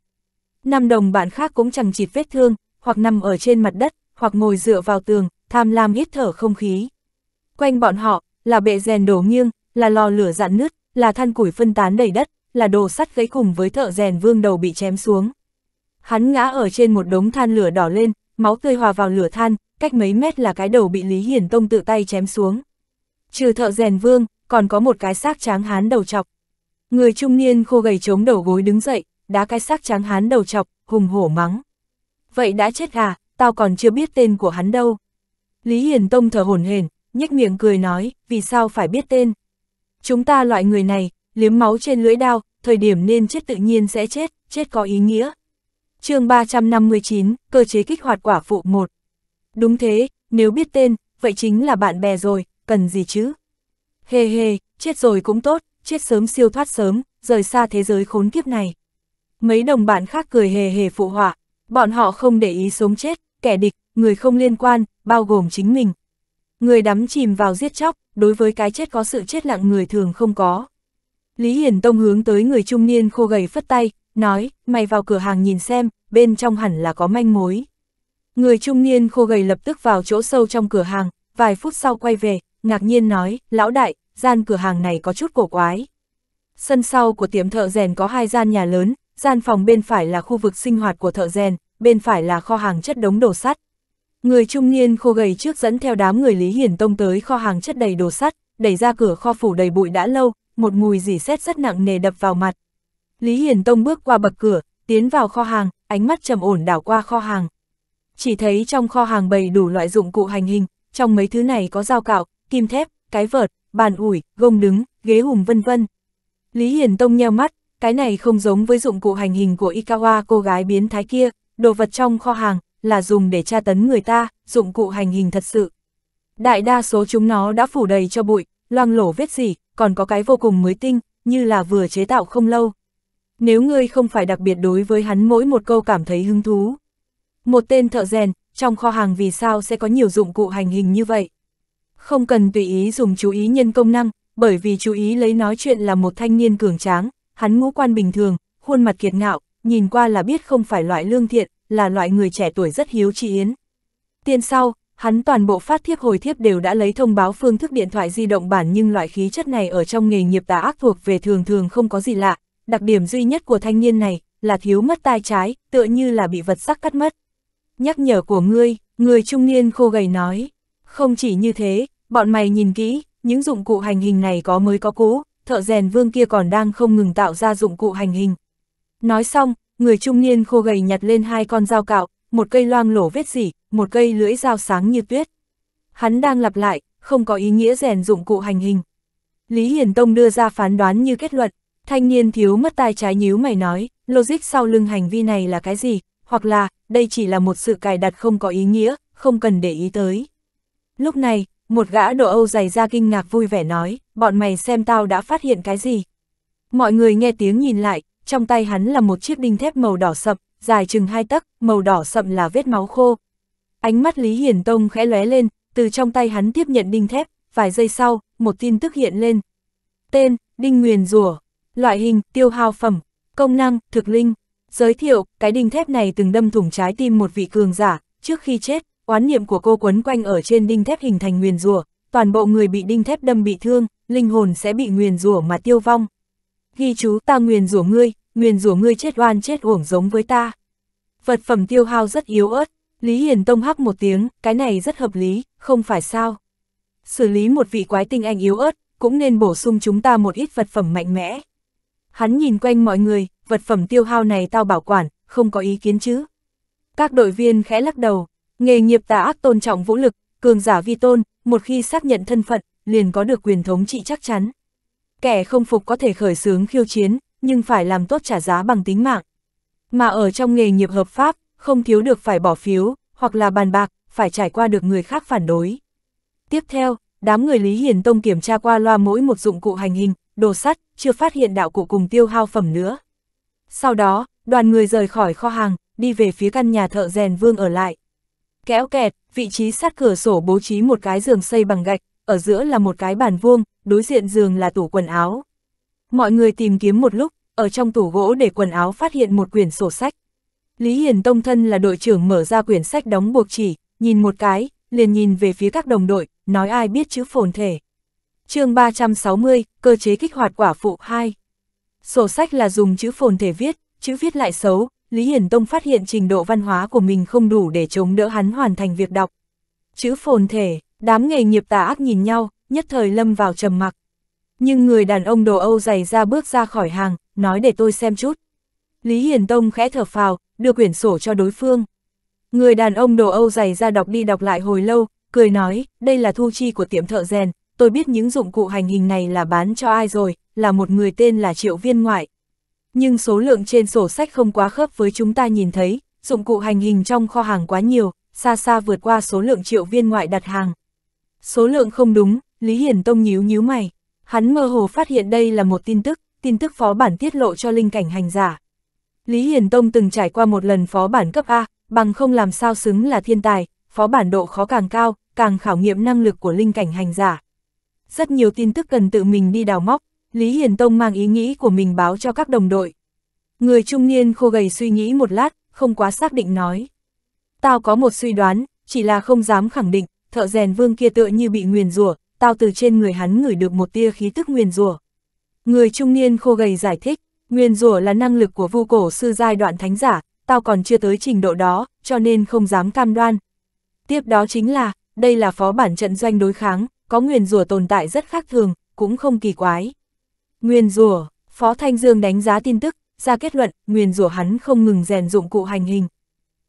Năm đồng bạn khác cũng chẳng chịt vết thương, hoặc nằm ở trên mặt đất, hoặc ngồi dựa vào tường, tham lam hít thở không khí. Quanh bọn họ, là bệ rèn đổ nghiêng, là lò lửa dạn nứt, là than củi phân tán đầy đất, là đồ sắt gãy cùng với thợ rèn vương đầu bị chém xuống. Hắn ngã ở trên một đống than lửa đỏ lên, máu tươi hòa vào lửa than, cách mấy mét là cái đầu bị Lý Hiển Tông tự tay chém xuống. Trừ thợ rèn vương, còn có một cái xác tráng hán đầu chọc. Người trung niên khô gầy chống đầu gối đứng dậy, đá cái xác tráng hán đầu chọc, hùng hổ mắng. Vậy đã chết à, tao còn chưa biết tên của hắn đâu. Lý Hiển Tông thở hổn hển, nhếch miệng cười nói, vì sao phải biết tên. Chúng ta loại người này, liếm máu trên lưỡi đao, thời điểm nên chết tự nhiên sẽ chết, chết có ý nghĩa. chương 359, cơ chế kích hoạt quả phụ 1. Đúng thế, nếu biết tên, vậy chính là bạn bè rồi, cần gì chứ? Hề hề, chết rồi cũng tốt, chết sớm siêu thoát sớm, rời xa thế giới khốn kiếp này. Mấy đồng bạn khác cười hề hề phụ họa, bọn họ không để ý sống chết, kẻ địch, người không liên quan, bao gồm chính mình, Người đắm chìm vào giết chóc, đối với cái chết có sự chết lặng người thường không có. Lý Hiển Tông hướng tới người trung niên khô gầy phất tay, nói, mày vào cửa hàng nhìn xem, bên trong hẳn là có manh mối. Người trung niên khô gầy lập tức vào chỗ sâu trong cửa hàng, vài phút sau quay về, ngạc nhiên nói, lão đại, gian cửa hàng này có chút cổ quái. Sân sau của tiệm thợ rèn có hai gian nhà lớn, gian phòng bên phải là khu vực sinh hoạt của thợ rèn, bên phải là kho hàng chất đống đồ sắt. Người trung niên khô gầy trước dẫn theo đám người Lý Hiển Tông tới kho hàng chất đầy đồ sắt, đẩy ra cửa kho phủ đầy bụi đã lâu, một mùi dỉ xét rất nặng nề đập vào mặt. Lý Hiển Tông bước qua bậc cửa, tiến vào kho hàng, ánh mắt trầm ổn đảo qua kho hàng. Chỉ thấy trong kho hàng bày đủ loại dụng cụ hành hình, trong mấy thứ này có dao cạo, kim thép, cái vợt, bàn ủi, gông đứng, ghế hùm vân vân. Lý Hiển Tông nheo mắt, cái này không giống với dụng cụ hành hình của Ikawa cô gái biến thái kia, đồ vật trong kho hàng, là dùng để tra tấn người ta, dụng cụ hành hình thật sự. Đại đa số chúng nó đã phủ đầy cho bụi, loang lổ vết gì, còn có cái vô cùng mới tinh, như là vừa chế tạo không lâu. Nếu ngươi không phải đặc biệt đối với hắn mỗi một câu cảm thấy hứng thú. Một tên thợ rèn, trong kho hàng vì sao sẽ có nhiều dụng cụ hành hình như vậy? Không cần tùy ý dùng chú ý nhân công năng, bởi vì chú ý lấy nói chuyện là một thanh niên cường tráng, hắn ngũ quan bình thường, khuôn mặt kiệt ngạo, nhìn qua là biết không phải loại lương thiện, là loại người trẻ tuổi rất hiếu trí yến. Tiên sau, hắn toàn bộ phát thiếp hồi thiếp đều đã lấy thông báo phương thức điện thoại di động bản nhưng loại khí chất này ở trong nghề nghiệp tà ác thuộc về thường thường không có gì lạ, đặc điểm duy nhất của thanh niên này là thiếu mất tai trái, tựa như là bị vật sắc cắt mất. Nhắc nhở của ngươi, người trung niên khô gầy nói, không chỉ như thế, bọn mày nhìn kỹ, những dụng cụ hành hình này có mới có cũ, thợ rèn vương kia còn đang không ngừng tạo ra dụng cụ hành hình. Nói xong, người trung niên khô gầy nhặt lên hai con dao cạo, một cây loang lổ vết dỉ, một cây lưỡi dao sáng như tuyết. Hắn đang lặp lại, không có ý nghĩa rèn dụng cụ hành hình. Lý Hiền Tông đưa ra phán đoán như kết luận, thanh niên thiếu mất tai trái nhíu mày nói, logic sau lưng hành vi này là cái gì, hoặc là, đây chỉ là một sự cài đặt không có ý nghĩa, không cần để ý tới. Lúc này, một gã đồ Âu dày ra kinh ngạc vui vẻ nói, bọn mày xem tao đã phát hiện cái gì. Mọi người nghe tiếng nhìn lại, trong tay hắn là một chiếc đinh thép màu đỏ sậm, dài chừng hai tấc, màu đỏ sậm là vết máu khô. Ánh mắt Lý Hiển Tông khẽ lóe lên, từ trong tay hắn tiếp nhận đinh thép, vài giây sau, một tin tức hiện lên. Tên, Đinh Nguyền Rùa, loại hình, tiêu hao phẩm, công năng, thực linh. Giới thiệu, cái đinh thép này từng đâm thủng trái tim một vị cường giả, trước khi chết, oán niệm của cô quấn quanh ở trên đinh thép hình thành nguyền rùa, toàn bộ người bị đinh thép đâm bị thương, linh hồn sẽ bị nguyền rùa mà tiêu vong ghi chú ta nguyền rủa ngươi, nguyền rủa ngươi chết oan chết uổng giống với ta. Vật phẩm tiêu hao rất yếu ớt, Lý Hiền Tông hắc một tiếng, cái này rất hợp lý, không phải sao. Xử lý một vị quái tinh anh yếu ớt, cũng nên bổ sung chúng ta một ít vật phẩm mạnh mẽ. Hắn nhìn quanh mọi người, vật phẩm tiêu hao này tao bảo quản, không có ý kiến chứ. Các đội viên khẽ lắc đầu, nghề nghiệp tà ác tôn trọng vũ lực, cường giả vi tôn, một khi xác nhận thân phận, liền có được quyền thống trị chắc chắn kẻ không phục có thể khởi xướng khiêu chiến, nhưng phải làm tốt trả giá bằng tính mạng. Mà ở trong nghề nghiệp hợp pháp, không thiếu được phải bỏ phiếu, hoặc là bàn bạc, phải trải qua được người khác phản đối. Tiếp theo, đám người Lý Hiền Tông kiểm tra qua loa mỗi một dụng cụ hành hình, đồ sắt, chưa phát hiện đạo cụ cùng tiêu hao phẩm nữa. Sau đó, đoàn người rời khỏi kho hàng, đi về phía căn nhà thợ rèn vương ở lại. Kéo kẹt, vị trí sát cửa sổ bố trí một cái giường xây bằng gạch, ở giữa là một cái bàn vuông, đối diện giường là tủ quần áo. Mọi người tìm kiếm một lúc, ở trong tủ gỗ để quần áo phát hiện một quyển sổ sách. Lý Hiền Tông thân là đội trưởng mở ra quyển sách đóng buộc chỉ, nhìn một cái, liền nhìn về phía các đồng đội, nói ai biết chữ phồn thể. chương 360, cơ chế kích hoạt quả phụ 2. Sổ sách là dùng chữ phồn thể viết, chữ viết lại xấu, Lý hiền Tông phát hiện trình độ văn hóa của mình không đủ để chống đỡ hắn hoàn thành việc đọc. Chữ phồn thể, đám nghề nghiệp tà ác nhìn nhau, nhất thời lâm vào trầm mặc. Nhưng người đàn ông đồ Âu giày ra bước ra khỏi hàng, nói để tôi xem chút. Lý Hiền Tông khẽ thở phào, đưa quyển sổ cho đối phương. Người đàn ông đồ Âu giày ra đọc đi đọc lại hồi lâu, cười nói, đây là thu chi của tiệm thợ rèn, tôi biết những dụng cụ hành hình này là bán cho ai rồi, là một người tên là Triệu Viên Ngoại. Nhưng số lượng trên sổ sách không quá khớp với chúng ta nhìn thấy, dụng cụ hành hình trong kho hàng quá nhiều, xa xa vượt qua số lượng Triệu Viên Ngoại đặt hàng. Số lượng không đúng, Lý Hiển Tông nhíu nhíu mày. Hắn mơ hồ phát hiện đây là một tin tức, tin tức phó bản tiết lộ cho linh cảnh hành giả. Lý Hiển Tông từng trải qua một lần phó bản cấp A, bằng không làm sao xứng là thiên tài, phó bản độ khó càng cao, càng khảo nghiệm năng lực của linh cảnh hành giả. Rất nhiều tin tức cần tự mình đi đào móc, Lý Hiển Tông mang ý nghĩ của mình báo cho các đồng đội. Người trung niên khô gầy suy nghĩ một lát, không quá xác định nói. Tao có một suy đoán, chỉ là không dám khẳng định, thợ rèn vương kia tựa như bị nguyền rủa tao từ trên người hắn ngửi được một tia khí tức nguyền rủa. Người trung niên khô gầy giải thích, nguyền rủa là năng lực của vu cổ sư giai đoạn thánh giả, tao còn chưa tới trình độ đó, cho nên không dám cam đoan. Tiếp đó chính là, đây là phó bản trận doanh đối kháng, có nguyền rủa tồn tại rất khác thường, cũng không kỳ quái. Nguyền rủa, Phó Thanh Dương đánh giá tin tức, ra kết luận, nguyền rủa hắn không ngừng rèn dụng cụ hành hình.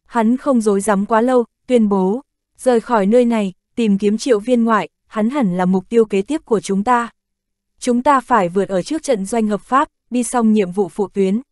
Hắn không dối dám quá lâu, tuyên bố, rời khỏi nơi này, tìm kiếm triệu viên ngoại, hắn hẳn là mục tiêu kế tiếp của chúng ta. Chúng ta phải vượt ở trước trận doanh hợp pháp, đi xong nhiệm vụ phụ tuyến.